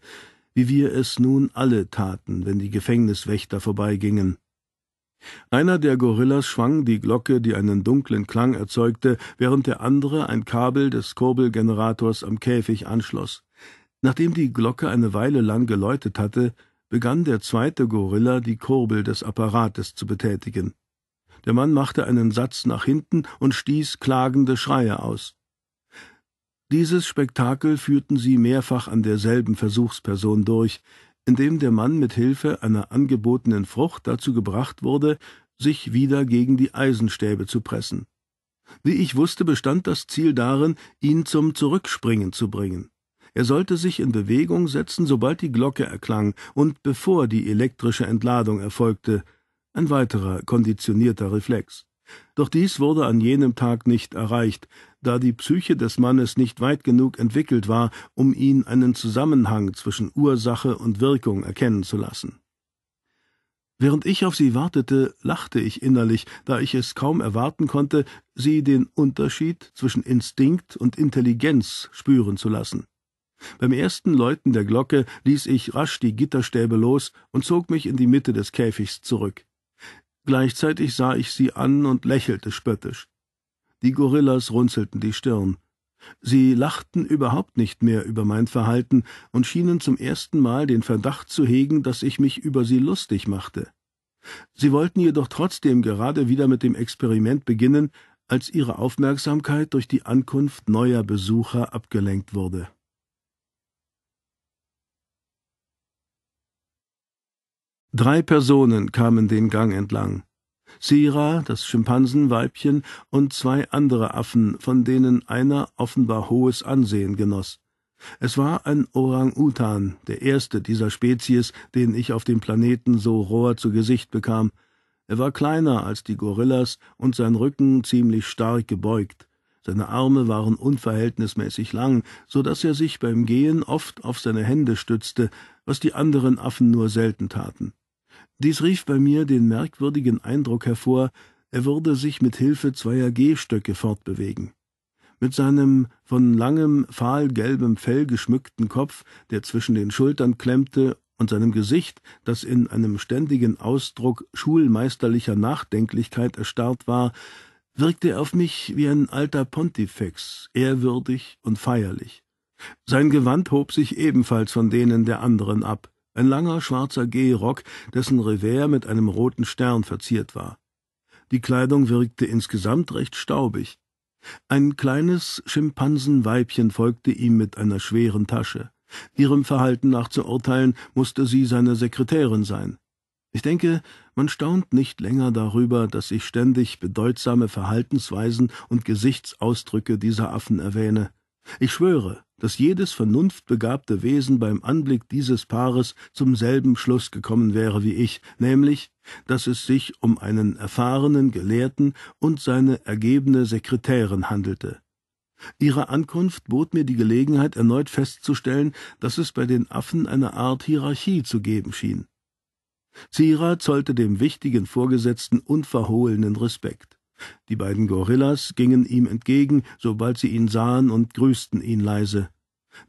S1: wie wir es nun alle taten, wenn die Gefängniswächter vorbeigingen. Einer der Gorillas schwang die Glocke, die einen dunklen Klang erzeugte, während der andere ein Kabel des Kurbelgenerators am Käfig anschloss. Nachdem die Glocke eine Weile lang geläutet hatte, begann der zweite Gorilla, die Kurbel des Apparates zu betätigen. Der Mann machte einen Satz nach hinten und stieß klagende Schreie aus. Dieses Spektakel führten sie mehrfach an derselben Versuchsperson durch, indem der Mann mit Hilfe einer angebotenen Frucht dazu gebracht wurde, sich wieder gegen die Eisenstäbe zu pressen. Wie ich wusste, bestand das Ziel darin, ihn zum Zurückspringen zu bringen. Er sollte sich in Bewegung setzen, sobald die Glocke erklang und bevor die elektrische Entladung erfolgte, ein weiterer konditionierter Reflex. Doch dies wurde an jenem Tag nicht erreicht, da die Psyche des Mannes nicht weit genug entwickelt war, um ihn einen Zusammenhang zwischen Ursache und Wirkung erkennen zu lassen. Während ich auf sie wartete, lachte ich innerlich, da ich es kaum erwarten konnte, sie den Unterschied zwischen Instinkt und Intelligenz spüren zu lassen. Beim ersten Läuten der Glocke ließ ich rasch die Gitterstäbe los und zog mich in die Mitte des Käfigs zurück. Gleichzeitig sah ich sie an und lächelte spöttisch. Die Gorillas runzelten die Stirn. Sie lachten überhaupt nicht mehr über mein Verhalten und schienen zum ersten Mal den Verdacht zu hegen, dass ich mich über sie lustig machte. Sie wollten jedoch trotzdem gerade wieder mit dem Experiment beginnen, als ihre Aufmerksamkeit durch die Ankunft neuer Besucher abgelenkt wurde. Drei Personen kamen den Gang entlang. Sira, das Schimpansenweibchen, und zwei andere Affen, von denen einer offenbar hohes Ansehen genoss. Es war ein Orang-Utan, der erste dieser Spezies, den ich auf dem Planeten so roher zu Gesicht bekam. Er war kleiner als die Gorillas und sein Rücken ziemlich stark gebeugt. Seine Arme waren unverhältnismäßig lang, so daß er sich beim Gehen oft auf seine Hände stützte, was die anderen Affen nur selten taten. Dies rief bei mir den merkwürdigen Eindruck hervor, er würde sich mit Hilfe zweier Gehstöcke fortbewegen. Mit seinem von langem, fahlgelbem Fell geschmückten Kopf, der zwischen den Schultern klemmte, und seinem Gesicht, das in einem ständigen Ausdruck schulmeisterlicher Nachdenklichkeit erstarrt war, wirkte er auf mich wie ein alter Pontifex, ehrwürdig und feierlich. Sein Gewand hob sich ebenfalls von denen der anderen ab ein langer schwarzer Gehrock, dessen Revers mit einem roten Stern verziert war. Die Kleidung wirkte insgesamt recht staubig. Ein kleines Schimpansenweibchen folgte ihm mit einer schweren Tasche. Ihrem Verhalten nach zu urteilen, musste sie seine Sekretärin sein. Ich denke, man staunt nicht länger darüber, dass ich ständig bedeutsame Verhaltensweisen und Gesichtsausdrücke dieser Affen erwähne. Ich schwöre, dass jedes vernunftbegabte Wesen beim Anblick dieses Paares zum selben Schluss gekommen wäre wie ich, nämlich, dass es sich um einen erfahrenen Gelehrten und seine ergebene Sekretärin handelte. Ihre Ankunft bot mir die Gelegenheit, erneut festzustellen, dass es bei den Affen eine Art Hierarchie zu geben schien. Zira zollte dem wichtigen Vorgesetzten unverhohlenen Respekt. Die beiden Gorillas gingen ihm entgegen, sobald sie ihn sahen, und grüßten ihn leise.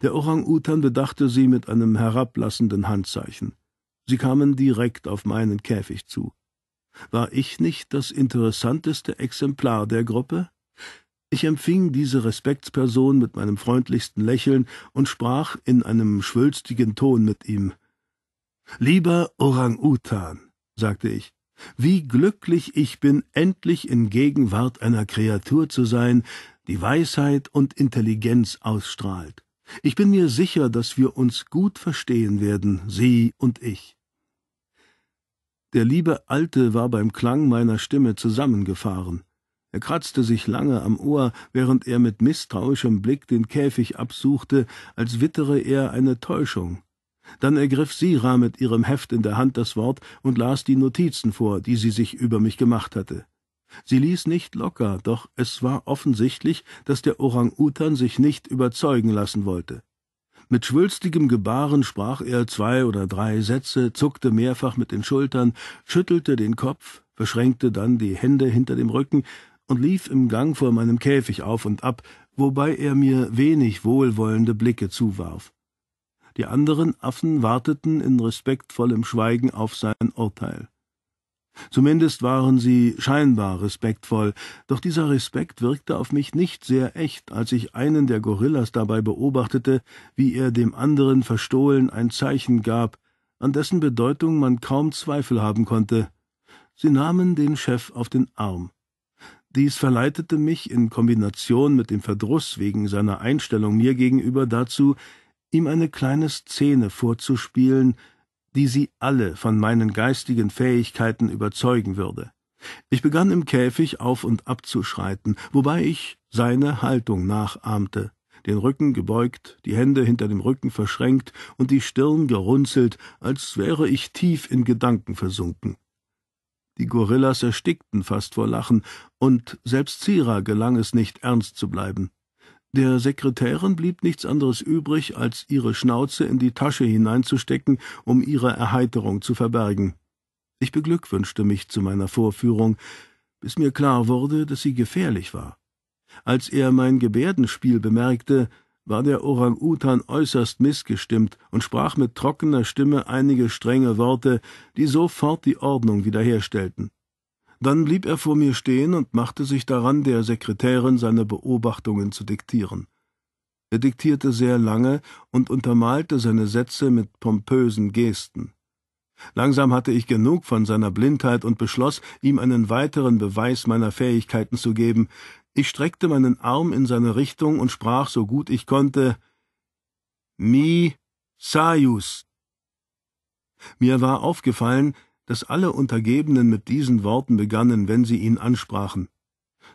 S1: Der Orang-Utan bedachte sie mit einem herablassenden Handzeichen. Sie kamen direkt auf meinen Käfig zu. War ich nicht das interessanteste Exemplar der Gruppe? Ich empfing diese Respektsperson mit meinem freundlichsten Lächeln und sprach in einem schwülstigen Ton mit ihm. Lieber Orang-Utan, sagte ich, wie glücklich ich bin, endlich in Gegenwart einer Kreatur zu sein, die Weisheit und Intelligenz ausstrahlt. Ich bin mir sicher, dass wir uns gut verstehen werden, sie und ich. Der liebe Alte war beim Klang meiner Stimme zusammengefahren. Er kratzte sich lange am Ohr, während er mit misstrauischem Blick den Käfig absuchte, als wittere er eine Täuschung. Dann ergriff Sira mit ihrem Heft in der Hand das Wort und las die Notizen vor, die sie sich über mich gemacht hatte. Sie ließ nicht locker, doch es war offensichtlich, dass der Orang-Utan sich nicht überzeugen lassen wollte. Mit schwülstigem Gebaren sprach er zwei oder drei Sätze, zuckte mehrfach mit den Schultern, schüttelte den Kopf, verschränkte dann die Hände hinter dem Rücken und lief im Gang vor meinem Käfig auf und ab, wobei er mir wenig wohlwollende Blicke zuwarf. Die anderen Affen warteten in respektvollem Schweigen auf sein Urteil. Zumindest waren sie scheinbar respektvoll, doch dieser Respekt wirkte auf mich nicht sehr echt, als ich einen der Gorillas dabei beobachtete, wie er dem anderen verstohlen ein Zeichen gab, an dessen Bedeutung man kaum Zweifel haben konnte. Sie nahmen den Chef auf den Arm. Dies verleitete mich in Kombination mit dem Verdruss wegen seiner Einstellung mir gegenüber dazu, ihm eine kleine Szene vorzuspielen, die sie alle von meinen geistigen Fähigkeiten überzeugen würde. Ich begann im Käfig auf und ab zu schreiten, wobei ich seine Haltung nachahmte, den Rücken gebeugt, die Hände hinter dem Rücken verschränkt und die Stirn gerunzelt, als wäre ich tief in Gedanken versunken. Die Gorillas erstickten fast vor Lachen, und selbst Zira gelang es nicht, ernst zu bleiben. Der Sekretärin blieb nichts anderes übrig, als ihre Schnauze in die Tasche hineinzustecken, um ihre Erheiterung zu verbergen. Ich beglückwünschte mich zu meiner Vorführung, bis mir klar wurde, dass sie gefährlich war. Als er mein Gebärdenspiel bemerkte, war der Orang-Utan äußerst missgestimmt und sprach mit trockener Stimme einige strenge Worte, die sofort die Ordnung wiederherstellten. Dann blieb er vor mir stehen und machte sich daran, der Sekretärin seine Beobachtungen zu diktieren. Er diktierte sehr lange und untermalte seine Sätze mit pompösen Gesten. Langsam hatte ich genug von seiner Blindheit und beschloss, ihm einen weiteren Beweis meiner Fähigkeiten zu geben. Ich streckte meinen Arm in seine Richtung und sprach so gut ich konnte Mi Sajus. Mir war aufgefallen, dass alle Untergebenen mit diesen Worten begannen, wenn sie ihn ansprachen.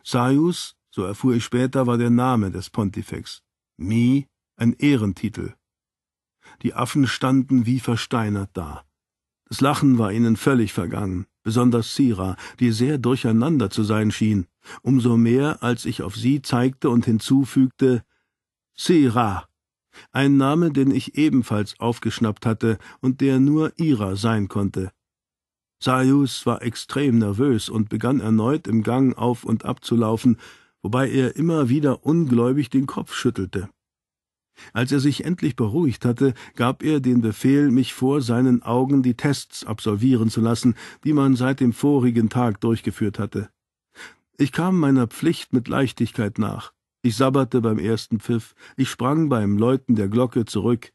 S1: Saius, so erfuhr ich später, war der Name des Pontifex, Mi ein Ehrentitel. Die Affen standen wie versteinert da. Das Lachen war ihnen völlig vergangen, besonders Sira, die sehr durcheinander zu sein schien, umso mehr, als ich auf sie zeigte und hinzufügte Sira, ein Name, den ich ebenfalls aufgeschnappt hatte und der nur ihrer sein konnte. Sayus war extrem nervös und begann erneut im Gang auf und ab zu laufen, wobei er immer wieder ungläubig den Kopf schüttelte. Als er sich endlich beruhigt hatte, gab er den Befehl, mich vor seinen Augen die Tests absolvieren zu lassen, die man seit dem vorigen Tag durchgeführt hatte. Ich kam meiner Pflicht mit Leichtigkeit nach. Ich sabberte beim ersten Pfiff, ich sprang beim Läuten der Glocke zurück,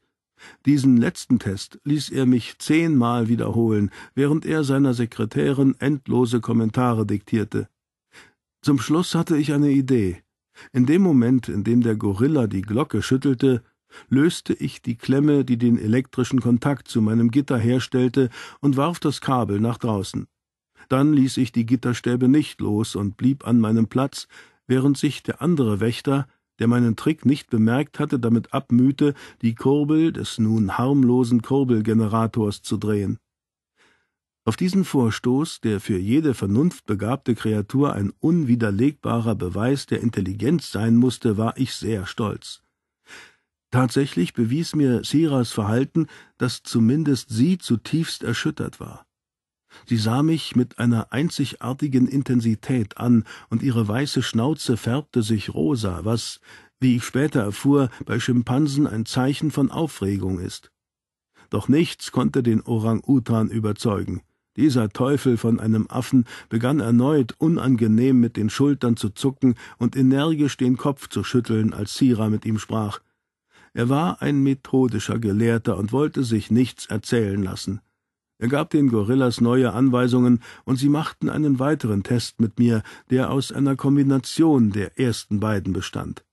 S1: diesen letzten Test ließ er mich zehnmal wiederholen, während er seiner Sekretärin endlose Kommentare diktierte. Zum Schluss hatte ich eine Idee. In dem Moment, in dem der Gorilla die Glocke schüttelte, löste ich die Klemme, die den elektrischen Kontakt zu meinem Gitter herstellte, und warf das Kabel nach draußen. Dann ließ ich die Gitterstäbe nicht los und blieb an meinem Platz, während sich der andere Wächter der meinen Trick nicht bemerkt hatte, damit abmühte, die Kurbel des nun harmlosen Kurbelgenerators zu drehen. Auf diesen Vorstoß, der für jede vernunftbegabte Kreatur ein unwiderlegbarer Beweis der Intelligenz sein musste, war ich sehr stolz. Tatsächlich bewies mir Siras Verhalten, dass zumindest sie zutiefst erschüttert war. Sie sah mich mit einer einzigartigen Intensität an, und ihre weiße Schnauze färbte sich rosa, was, wie ich später erfuhr, bei Schimpansen ein Zeichen von Aufregung ist. Doch nichts konnte den Orang-Utan überzeugen. Dieser Teufel von einem Affen begann erneut unangenehm mit den Schultern zu zucken und energisch den Kopf zu schütteln, als Sira mit ihm sprach. Er war ein methodischer Gelehrter und wollte sich nichts erzählen lassen. Er gab den Gorillas neue Anweisungen, und sie machten einen weiteren Test mit mir, der aus einer Kombination der ersten beiden bestand.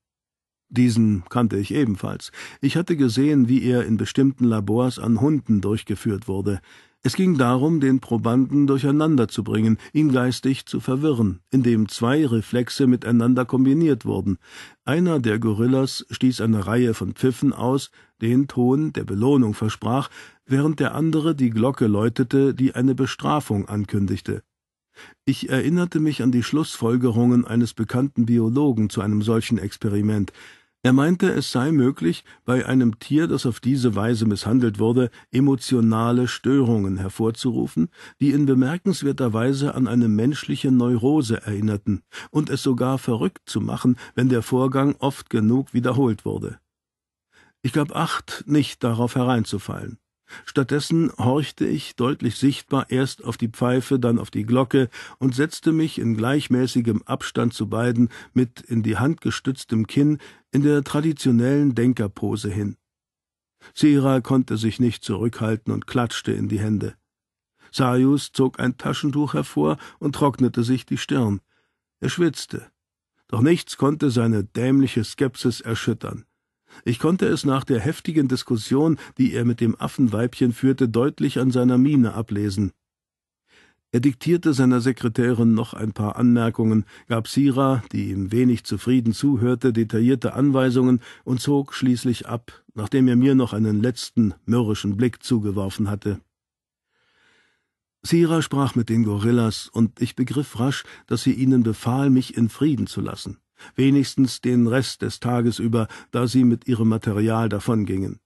S1: Diesen kannte ich ebenfalls. Ich hatte gesehen, wie er in bestimmten Labors an Hunden durchgeführt wurde. Es ging darum, den Probanden durcheinander zu bringen, ihn geistig zu verwirren, indem zwei Reflexe miteinander kombiniert wurden. Einer der Gorillas stieß eine Reihe von Pfiffen aus, den Ton der Belohnung versprach, während der andere die Glocke läutete, die eine Bestrafung ankündigte. Ich erinnerte mich an die Schlussfolgerungen eines bekannten Biologen zu einem solchen Experiment. Er meinte, es sei möglich, bei einem Tier, das auf diese Weise misshandelt wurde, emotionale Störungen hervorzurufen, die in bemerkenswerter Weise an eine menschliche Neurose erinnerten, und es sogar verrückt zu machen, wenn der Vorgang oft genug wiederholt wurde. Ich gab acht, nicht darauf hereinzufallen. Stattdessen horchte ich deutlich sichtbar erst auf die Pfeife, dann auf die Glocke und setzte mich in gleichmäßigem Abstand zu beiden mit in die Hand gestütztem Kinn in der traditionellen Denkerpose hin. Sira konnte sich nicht zurückhalten und klatschte in die Hände. Sajus zog ein Taschentuch hervor und trocknete sich die Stirn. Er schwitzte. Doch nichts konnte seine dämliche Skepsis erschüttern. Ich konnte es nach der heftigen Diskussion, die er mit dem Affenweibchen führte, deutlich an seiner Miene ablesen. Er diktierte seiner Sekretärin noch ein paar Anmerkungen, gab Sira, die ihm wenig zufrieden zuhörte, detaillierte Anweisungen und zog schließlich ab, nachdem er mir noch einen letzten mürrischen Blick zugeworfen hatte. Sira sprach mit den Gorillas, und ich begriff rasch, dass sie ihnen befahl, mich in Frieden zu lassen wenigstens den Rest des Tages über, da sie mit ihrem Material davongingen.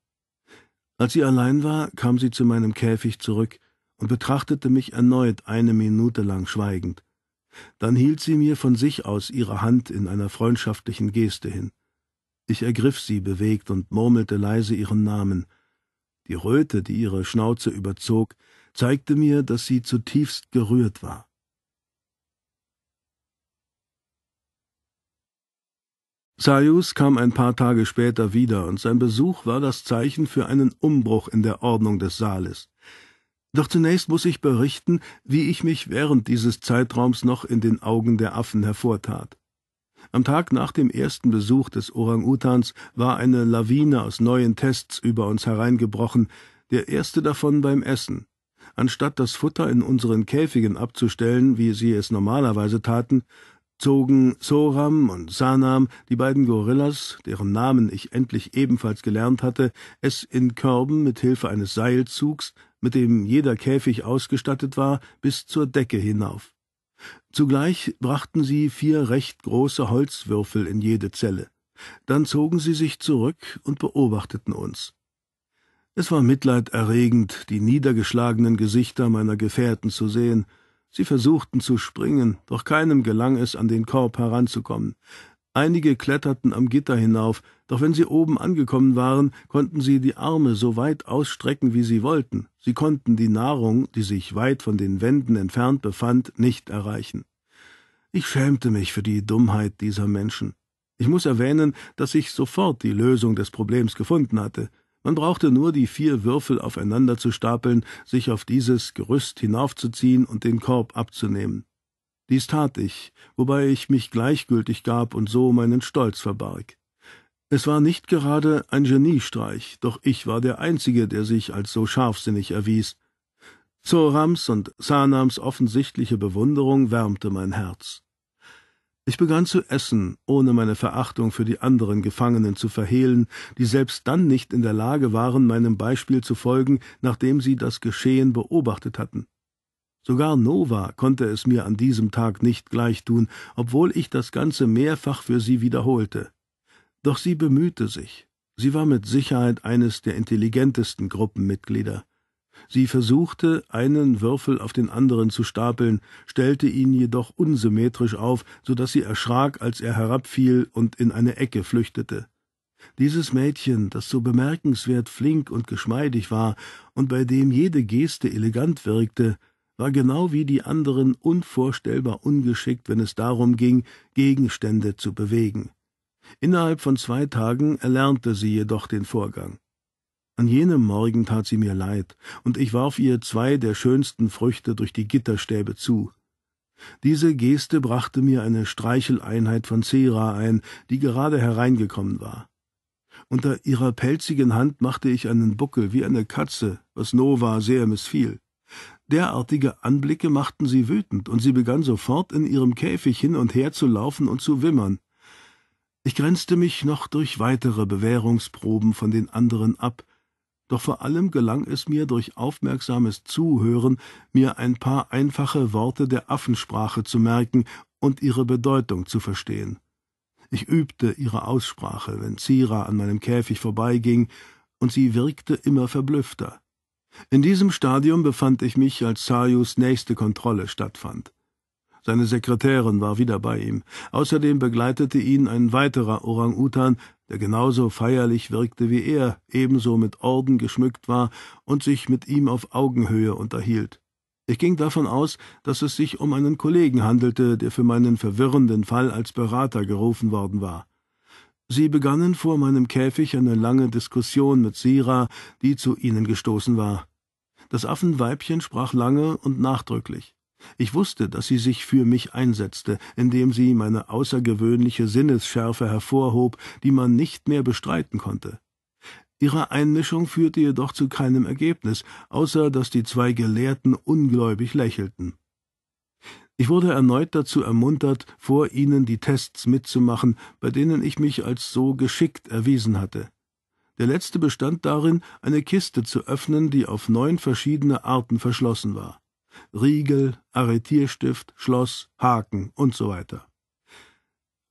S1: Als sie allein war, kam sie zu meinem Käfig zurück und betrachtete mich erneut eine Minute lang schweigend. Dann hielt sie mir von sich aus ihre Hand in einer freundschaftlichen Geste hin. Ich ergriff sie bewegt und murmelte leise ihren Namen. Die Röte, die ihre Schnauze überzog, zeigte mir, dass sie zutiefst gerührt war. Sayus kam ein paar Tage später wieder, und sein Besuch war das Zeichen für einen Umbruch in der Ordnung des Saales. Doch zunächst muss ich berichten, wie ich mich während dieses Zeitraums noch in den Augen der Affen hervortat. Am Tag nach dem ersten Besuch des Orang-Utans war eine Lawine aus neuen Tests über uns hereingebrochen, der erste davon beim Essen. Anstatt das Futter in unseren Käfigen abzustellen, wie sie es normalerweise taten, zogen Soram und Sanam, die beiden Gorillas, deren Namen ich endlich ebenfalls gelernt hatte, es in Körben mit Hilfe eines Seilzugs, mit dem jeder Käfig ausgestattet war, bis zur Decke hinauf. Zugleich brachten sie vier recht große Holzwürfel in jede Zelle. Dann zogen sie sich zurück und beobachteten uns. Es war mitleiderregend, die niedergeschlagenen Gesichter meiner Gefährten zu sehen, Sie versuchten zu springen, doch keinem gelang es, an den Korb heranzukommen. Einige kletterten am Gitter hinauf, doch wenn sie oben angekommen waren, konnten sie die Arme so weit ausstrecken, wie sie wollten. Sie konnten die Nahrung, die sich weit von den Wänden entfernt befand, nicht erreichen. Ich schämte mich für die Dummheit dieser Menschen. Ich muss erwähnen, dass ich sofort die Lösung des Problems gefunden hatte. Man brauchte nur die vier Würfel aufeinander zu stapeln, sich auf dieses Gerüst hinaufzuziehen und den Korb abzunehmen. Dies tat ich, wobei ich mich gleichgültig gab und so meinen Stolz verbarg. Es war nicht gerade ein Geniestreich, doch ich war der Einzige, der sich als so scharfsinnig erwies. Zorams und Sanams offensichtliche Bewunderung wärmte mein Herz. Ich begann zu essen, ohne meine Verachtung für die anderen Gefangenen zu verhehlen, die selbst dann nicht in der Lage waren, meinem Beispiel zu folgen, nachdem sie das Geschehen beobachtet hatten. Sogar Nova konnte es mir an diesem Tag nicht gleich tun, obwohl ich das Ganze mehrfach für sie wiederholte. Doch sie bemühte sich. Sie war mit Sicherheit eines der intelligentesten Gruppenmitglieder. Sie versuchte, einen Würfel auf den anderen zu stapeln, stellte ihn jedoch unsymmetrisch auf, so daß sie erschrak, als er herabfiel und in eine Ecke flüchtete. Dieses Mädchen, das so bemerkenswert flink und geschmeidig war und bei dem jede Geste elegant wirkte, war genau wie die anderen unvorstellbar ungeschickt, wenn es darum ging, Gegenstände zu bewegen. Innerhalb von zwei Tagen erlernte sie jedoch den Vorgang. An jenem Morgen tat sie mir leid, und ich warf ihr zwei der schönsten Früchte durch die Gitterstäbe zu. Diese Geste brachte mir eine Streicheleinheit von Cera ein, die gerade hereingekommen war. Unter ihrer pelzigen Hand machte ich einen Buckel wie eine Katze, was Nova sehr missfiel. Derartige Anblicke machten sie wütend, und sie begann sofort in ihrem Käfig hin und her zu laufen und zu wimmern. Ich grenzte mich noch durch weitere Bewährungsproben von den anderen ab, doch vor allem gelang es mir durch aufmerksames Zuhören, mir ein paar einfache Worte der Affensprache zu merken und ihre Bedeutung zu verstehen. Ich übte ihre Aussprache, wenn Zira an meinem Käfig vorbeiging, und sie wirkte immer verblüffter. In diesem Stadium befand ich mich, als Sajus nächste Kontrolle stattfand. Seine Sekretärin war wieder bei ihm. Außerdem begleitete ihn ein weiterer Orang-Utan, der genauso feierlich wirkte wie er, ebenso mit Orden geschmückt war und sich mit ihm auf Augenhöhe unterhielt. Ich ging davon aus, dass es sich um einen Kollegen handelte, der für meinen verwirrenden Fall als Berater gerufen worden war. Sie begannen vor meinem Käfig eine lange Diskussion mit Sira, die zu ihnen gestoßen war. Das Affenweibchen sprach lange und nachdrücklich. Ich wusste, dass sie sich für mich einsetzte, indem sie meine außergewöhnliche Sinnesschärfe hervorhob, die man nicht mehr bestreiten konnte. Ihre Einmischung führte jedoch zu keinem Ergebnis, außer dass die zwei Gelehrten ungläubig lächelten. Ich wurde erneut dazu ermuntert, vor ihnen die Tests mitzumachen, bei denen ich mich als so geschickt erwiesen hatte. Der letzte bestand darin, eine Kiste zu öffnen, die auf neun verschiedene Arten verschlossen war. Riegel, Arretierstift, Schloss, Haken und so weiter.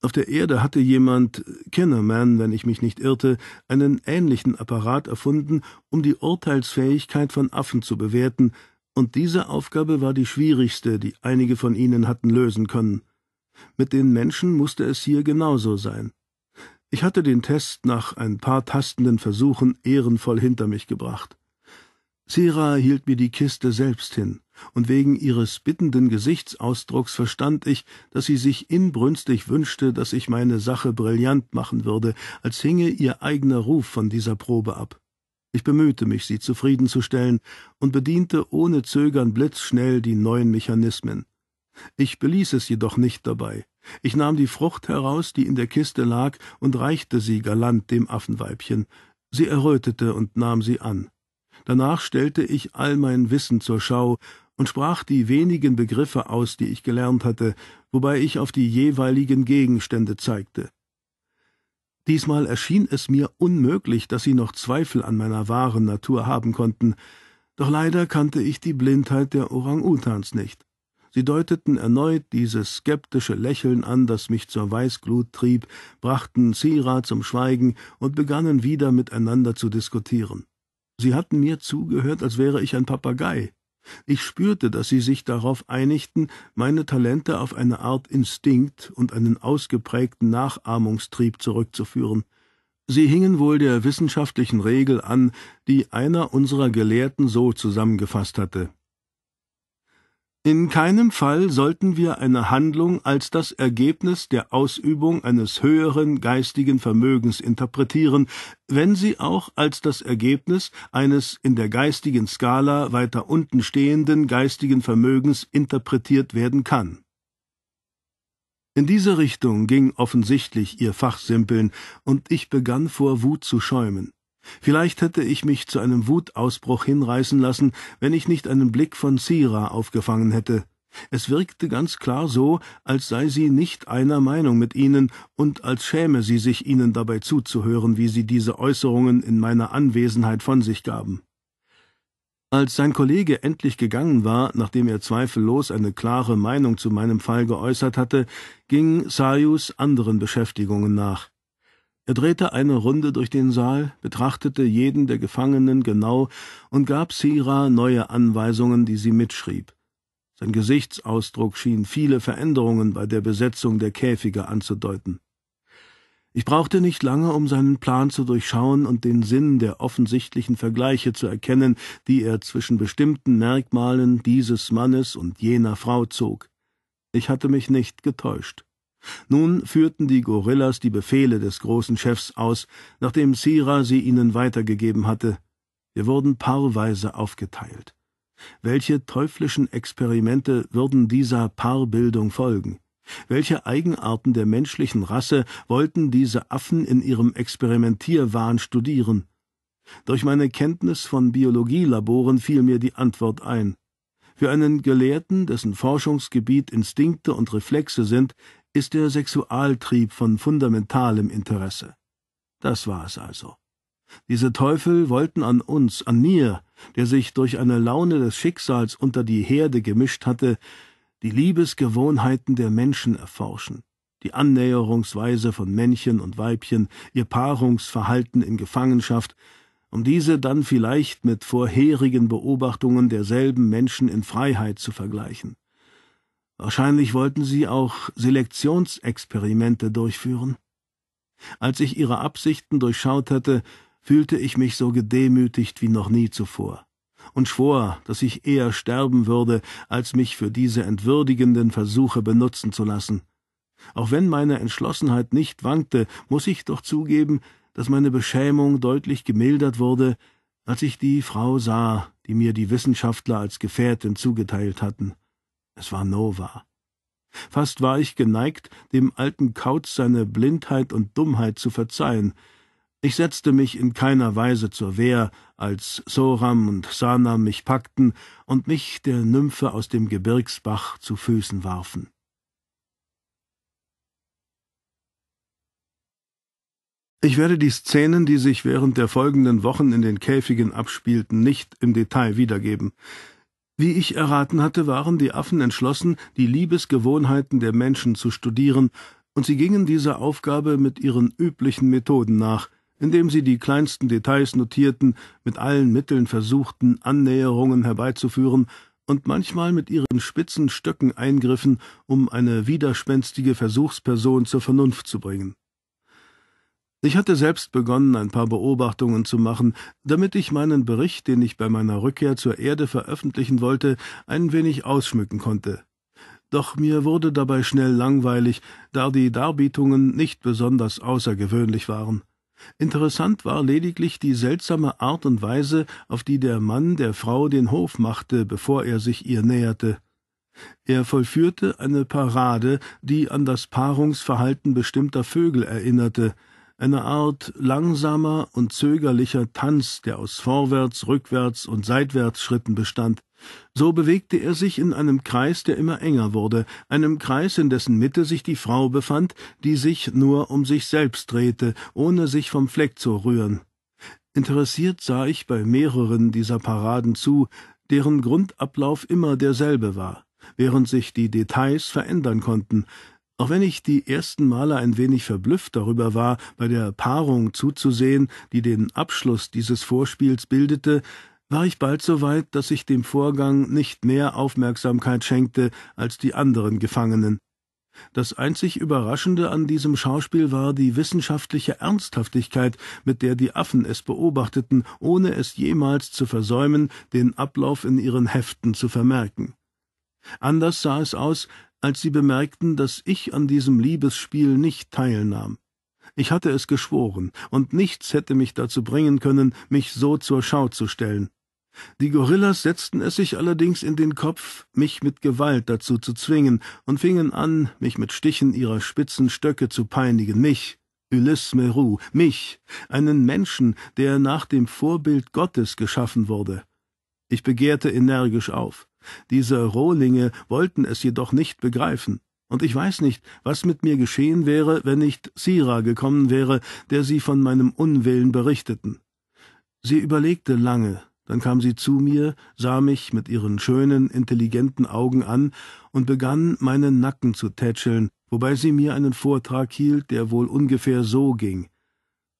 S1: Auf der Erde hatte jemand, äh, Kinnerman, wenn ich mich nicht irrte, einen ähnlichen Apparat erfunden, um die Urteilsfähigkeit von Affen zu bewerten, und diese Aufgabe war die schwierigste, die einige von ihnen hatten lösen können. Mit den Menschen musste es hier genauso sein. Ich hatte den Test nach ein paar tastenden Versuchen ehrenvoll hinter mich gebracht. Sera hielt mir die Kiste selbst hin und wegen ihres bittenden Gesichtsausdrucks verstand ich, dass sie sich inbrünstig wünschte, dass ich meine Sache brillant machen würde, als hinge ihr eigener Ruf von dieser Probe ab. Ich bemühte mich, sie zufriedenzustellen und bediente ohne Zögern blitzschnell die neuen Mechanismen. Ich beließ es jedoch nicht dabei. Ich nahm die Frucht heraus, die in der Kiste lag, und reichte sie galant dem Affenweibchen. Sie errötete und nahm sie an. Danach stellte ich all mein Wissen zur Schau und sprach die wenigen Begriffe aus, die ich gelernt hatte, wobei ich auf die jeweiligen Gegenstände zeigte. Diesmal erschien es mir unmöglich, dass sie noch Zweifel an meiner wahren Natur haben konnten, doch leider kannte ich die Blindheit der Orang-Utans nicht. Sie deuteten erneut dieses skeptische Lächeln an, das mich zur Weißglut trieb, brachten Sira zum Schweigen und begannen wieder miteinander zu diskutieren. Sie hatten mir zugehört, als wäre ich ein Papagei. Ich spürte, dass sie sich darauf einigten, meine Talente auf eine Art Instinkt und einen ausgeprägten Nachahmungstrieb zurückzuführen. Sie hingen wohl der wissenschaftlichen Regel an, die einer unserer Gelehrten so zusammengefasst hatte in keinem Fall sollten wir eine Handlung als das Ergebnis der Ausübung eines höheren geistigen Vermögens interpretieren, wenn sie auch als das Ergebnis eines in der geistigen Skala weiter unten stehenden geistigen Vermögens interpretiert werden kann. In diese Richtung ging offensichtlich ihr Fachsimpeln, und ich begann vor Wut zu schäumen. Vielleicht hätte ich mich zu einem Wutausbruch hinreißen lassen, wenn ich nicht einen Blick von Sira aufgefangen hätte. Es wirkte ganz klar so, als sei sie nicht einer Meinung mit ihnen und als schäme sie sich ihnen dabei zuzuhören, wie sie diese Äußerungen in meiner Anwesenheit von sich gaben. Als sein Kollege endlich gegangen war, nachdem er zweifellos eine klare Meinung zu meinem Fall geäußert hatte, ging Sayus anderen Beschäftigungen nach. Er drehte eine Runde durch den Saal, betrachtete jeden der Gefangenen genau und gab Sira neue Anweisungen, die sie mitschrieb. Sein Gesichtsausdruck schien viele Veränderungen bei der Besetzung der Käfige anzudeuten. Ich brauchte nicht lange, um seinen Plan zu durchschauen und den Sinn der offensichtlichen Vergleiche zu erkennen, die er zwischen bestimmten Merkmalen dieses Mannes und jener Frau zog. Ich hatte mich nicht getäuscht. Nun führten die Gorillas die Befehle des großen Chefs aus, nachdem Sira sie ihnen weitergegeben hatte. Wir wurden paarweise aufgeteilt. Welche teuflischen Experimente würden dieser Paarbildung folgen? Welche Eigenarten der menschlichen Rasse wollten diese Affen in ihrem Experimentierwahn studieren? Durch meine Kenntnis von Biologielaboren fiel mir die Antwort ein. Für einen Gelehrten, dessen Forschungsgebiet Instinkte und Reflexe sind, ist der Sexualtrieb von fundamentalem Interesse. Das war es also. Diese Teufel wollten an uns, an mir, der sich durch eine Laune des Schicksals unter die Herde gemischt hatte, die Liebesgewohnheiten der Menschen erforschen, die Annäherungsweise von Männchen und Weibchen, ihr Paarungsverhalten in Gefangenschaft, um diese dann vielleicht mit vorherigen Beobachtungen derselben Menschen in Freiheit zu vergleichen. Wahrscheinlich wollten sie auch Selektionsexperimente durchführen. Als ich ihre Absichten durchschaut hatte, fühlte ich mich so gedemütigt wie noch nie zuvor und schwor, dass ich eher sterben würde, als mich für diese entwürdigenden Versuche benutzen zu lassen. Auch wenn meine Entschlossenheit nicht wankte, muß ich doch zugeben, dass meine Beschämung deutlich gemildert wurde, als ich die Frau sah, die mir die Wissenschaftler als Gefährtin zugeteilt hatten. Es war Nova. Fast war ich geneigt, dem alten Kauz seine Blindheit und Dummheit zu verzeihen. Ich setzte mich in keiner Weise zur Wehr, als Soram und Sanam mich packten und mich der Nymphe aus dem Gebirgsbach zu Füßen warfen. Ich werde die Szenen, die sich während der folgenden Wochen in den Käfigen abspielten, nicht im Detail wiedergeben. Wie ich erraten hatte, waren die Affen entschlossen, die Liebesgewohnheiten der Menschen zu studieren, und sie gingen dieser Aufgabe mit ihren üblichen Methoden nach, indem sie die kleinsten Details notierten, mit allen Mitteln versuchten, Annäherungen herbeizuführen und manchmal mit ihren spitzen Stöcken eingriffen, um eine widerspenstige Versuchsperson zur Vernunft zu bringen. Ich hatte selbst begonnen, ein paar Beobachtungen zu machen, damit ich meinen Bericht, den ich bei meiner Rückkehr zur Erde veröffentlichen wollte, ein wenig ausschmücken konnte. Doch mir wurde dabei schnell langweilig, da die Darbietungen nicht besonders außergewöhnlich waren. Interessant war lediglich die seltsame Art und Weise, auf die der Mann der Frau den Hof machte, bevor er sich ihr näherte. Er vollführte eine Parade, die an das Paarungsverhalten bestimmter Vögel erinnerte, eine Art langsamer und zögerlicher Tanz, der aus Vorwärts, Rückwärts und Seitwärtsschritten bestand. So bewegte er sich in einem Kreis, der immer enger wurde, einem Kreis, in dessen Mitte sich die Frau befand, die sich nur um sich selbst drehte, ohne sich vom Fleck zu rühren. Interessiert sah ich bei mehreren dieser Paraden zu, deren Grundablauf immer derselbe war, während sich die Details verändern konnten, auch wenn ich die ersten Male ein wenig verblüfft darüber war, bei der Paarung zuzusehen, die den Abschluss dieses Vorspiels bildete, war ich bald so weit, dass ich dem Vorgang nicht mehr Aufmerksamkeit schenkte als die anderen Gefangenen. Das einzig Überraschende an diesem Schauspiel war die wissenschaftliche Ernsthaftigkeit, mit der die Affen es beobachteten, ohne es jemals zu versäumen, den Ablauf in ihren Heften zu vermerken. Anders sah es aus, als sie bemerkten, dass ich an diesem Liebesspiel nicht teilnahm. Ich hatte es geschworen, und nichts hätte mich dazu bringen können, mich so zur Schau zu stellen. Die Gorillas setzten es sich allerdings in den Kopf, mich mit Gewalt dazu zu zwingen, und fingen an, mich mit Stichen ihrer spitzen Stöcke zu peinigen, mich, Ulysse Meru, mich, einen Menschen, der nach dem Vorbild Gottes geschaffen wurde. Ich begehrte energisch auf. Diese Rohlinge wollten es jedoch nicht begreifen, und ich weiß nicht, was mit mir geschehen wäre, wenn nicht Sira gekommen wäre, der sie von meinem Unwillen berichteten. Sie überlegte lange, dann kam sie zu mir, sah mich mit ihren schönen, intelligenten Augen an und begann, meinen Nacken zu tätscheln, wobei sie mir einen Vortrag hielt, der wohl ungefähr so ging.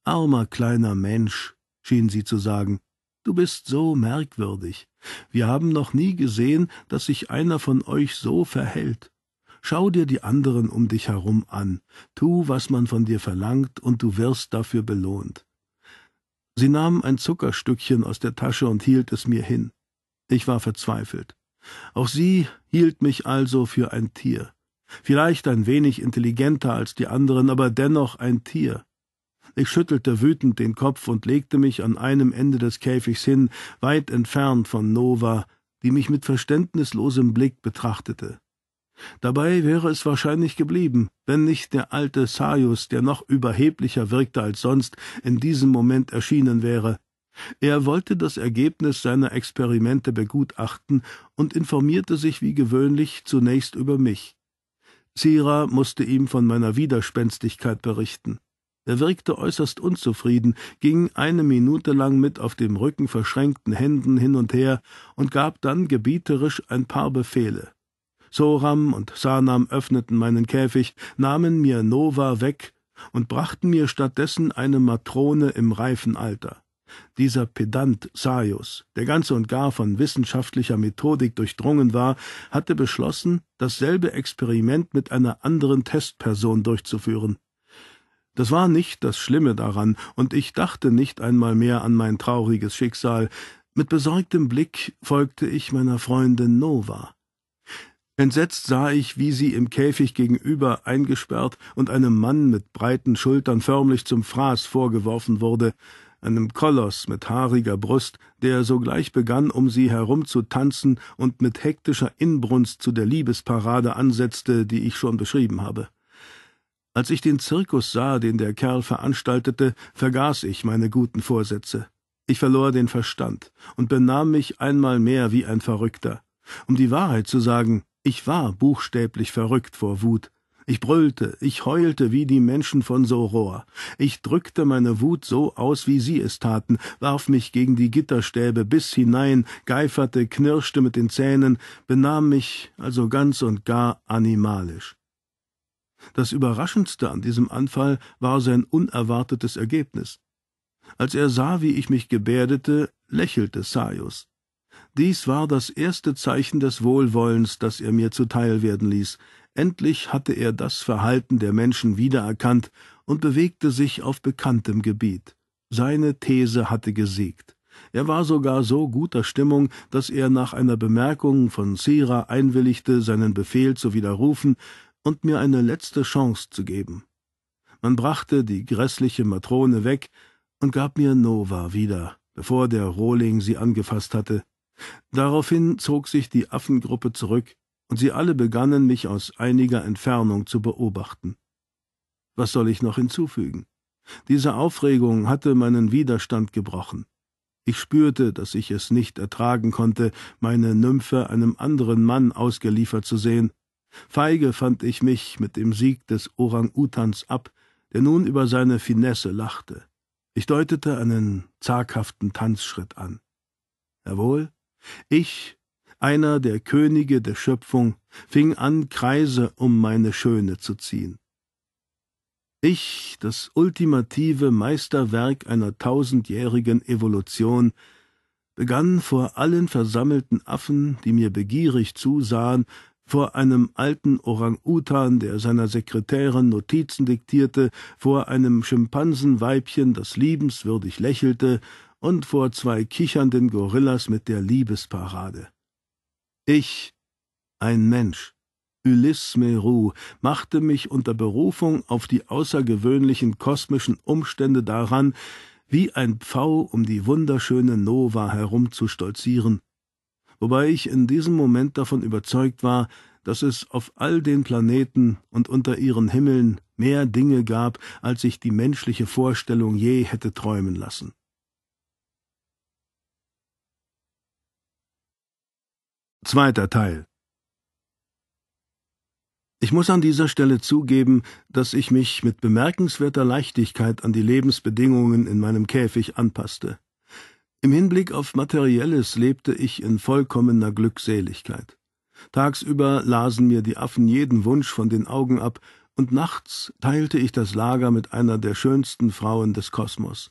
S1: Armer kleiner Mensch, schien sie zu sagen, Du bist so merkwürdig. Wir haben noch nie gesehen, dass sich einer von euch so verhält. Schau dir die anderen um dich herum an, tu, was man von dir verlangt, und du wirst dafür belohnt. Sie nahm ein Zuckerstückchen aus der Tasche und hielt es mir hin. Ich war verzweifelt. Auch sie hielt mich also für ein Tier. Vielleicht ein wenig intelligenter als die anderen, aber dennoch ein Tier. Ich schüttelte wütend den Kopf und legte mich an einem Ende des Käfigs hin, weit entfernt von Nova, die mich mit verständnislosem Blick betrachtete. Dabei wäre es wahrscheinlich geblieben, wenn nicht der alte Sajus, der noch überheblicher wirkte als sonst, in diesem Moment erschienen wäre. Er wollte das Ergebnis seiner Experimente begutachten und informierte sich wie gewöhnlich zunächst über mich. Sira musste ihm von meiner Widerspenstigkeit berichten. Er wirkte äußerst unzufrieden, ging eine Minute lang mit auf dem Rücken verschränkten Händen hin und her und gab dann gebieterisch ein paar Befehle. Soram und Sanam öffneten meinen Käfig, nahmen mir Nova weg und brachten mir stattdessen eine Matrone im reifen Alter. Dieser Pedant Sajus, der ganz und gar von wissenschaftlicher Methodik durchdrungen war, hatte beschlossen, dasselbe Experiment mit einer anderen Testperson durchzuführen. Das war nicht das Schlimme daran, und ich dachte nicht einmal mehr an mein trauriges Schicksal. Mit besorgtem Blick folgte ich meiner Freundin Nova. Entsetzt sah ich, wie sie im Käfig gegenüber eingesperrt und einem Mann mit breiten Schultern förmlich zum Fraß vorgeworfen wurde, einem Koloss mit haariger Brust, der sogleich begann, um sie herumzutanzen und mit hektischer Inbrunst zu der Liebesparade ansetzte, die ich schon beschrieben habe. Als ich den Zirkus sah, den der Kerl veranstaltete, vergaß ich meine guten Vorsätze. Ich verlor den Verstand und benahm mich einmal mehr wie ein Verrückter. Um die Wahrheit zu sagen, ich war buchstäblich verrückt vor Wut. Ich brüllte, ich heulte wie die Menschen von Soror. Ich drückte meine Wut so aus, wie sie es taten, warf mich gegen die Gitterstäbe bis hinein, geiferte, knirschte mit den Zähnen, benahm mich also ganz und gar animalisch. Das Überraschendste an diesem Anfall war sein unerwartetes Ergebnis. Als er sah, wie ich mich gebärdete, lächelte Sajus. Dies war das erste Zeichen des Wohlwollens, das er mir zuteil werden ließ. Endlich hatte er das Verhalten der Menschen wiedererkannt und bewegte sich auf bekanntem Gebiet. Seine These hatte gesiegt. Er war sogar so guter Stimmung, dass er nach einer Bemerkung von Sira einwilligte, seinen Befehl zu widerrufen, und mir eine letzte Chance zu geben. Man brachte die grässliche Matrone weg und gab mir Nova wieder, bevor der Rohling sie angefasst hatte. Daraufhin zog sich die Affengruppe zurück, und sie alle begannen, mich aus einiger Entfernung zu beobachten. Was soll ich noch hinzufügen? Diese Aufregung hatte meinen Widerstand gebrochen. Ich spürte, dass ich es nicht ertragen konnte, meine Nymphe einem anderen Mann ausgeliefert zu sehen, Feige fand ich mich mit dem Sieg des Orang-Utans ab, der nun über seine Finesse lachte. Ich deutete einen zaghaften Tanzschritt an. Jawohl, ich, einer der Könige der Schöpfung, fing an, Kreise um meine Schöne zu ziehen. Ich, das ultimative Meisterwerk einer tausendjährigen Evolution, begann vor allen versammelten Affen, die mir begierig zusahen, vor einem alten Orang-Utan, der seiner Sekretärin Notizen diktierte, vor einem Schimpansenweibchen, das liebenswürdig lächelte, und vor zwei kichernden Gorillas mit der Liebesparade. Ich, ein Mensch, Ulysse Meru, machte mich unter Berufung auf die außergewöhnlichen kosmischen Umstände daran, wie ein Pfau um die wunderschöne Nova herumzustolzieren wobei ich in diesem Moment davon überzeugt war, dass es auf all den Planeten und unter ihren Himmeln mehr Dinge gab, als ich die menschliche Vorstellung je hätte träumen lassen. Zweiter Teil ich muss an dieser Stelle zugeben, dass ich mich mit bemerkenswerter Leichtigkeit an die Lebensbedingungen in meinem Käfig anpasste. Im Hinblick auf Materielles lebte ich in vollkommener Glückseligkeit. Tagsüber lasen mir die Affen jeden Wunsch von den Augen ab, und nachts teilte ich das Lager mit einer der schönsten Frauen des Kosmos.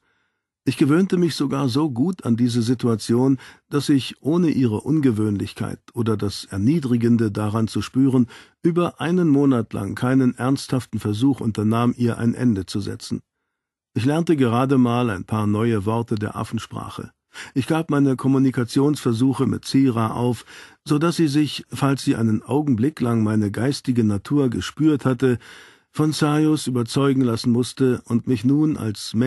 S1: Ich gewöhnte mich sogar so gut an diese Situation, dass ich, ohne ihre Ungewöhnlichkeit oder das Erniedrigende daran zu spüren, über einen Monat lang keinen ernsthaften Versuch unternahm, ihr ein Ende zu setzen. Ich lernte gerade mal ein paar neue Worte der Affensprache. Ich gab meine Kommunikationsversuche mit Zira auf, so dass sie sich, falls sie einen Augenblick lang meine geistige Natur gespürt hatte, von Sajos überzeugen lassen musste und mich nun als Mensch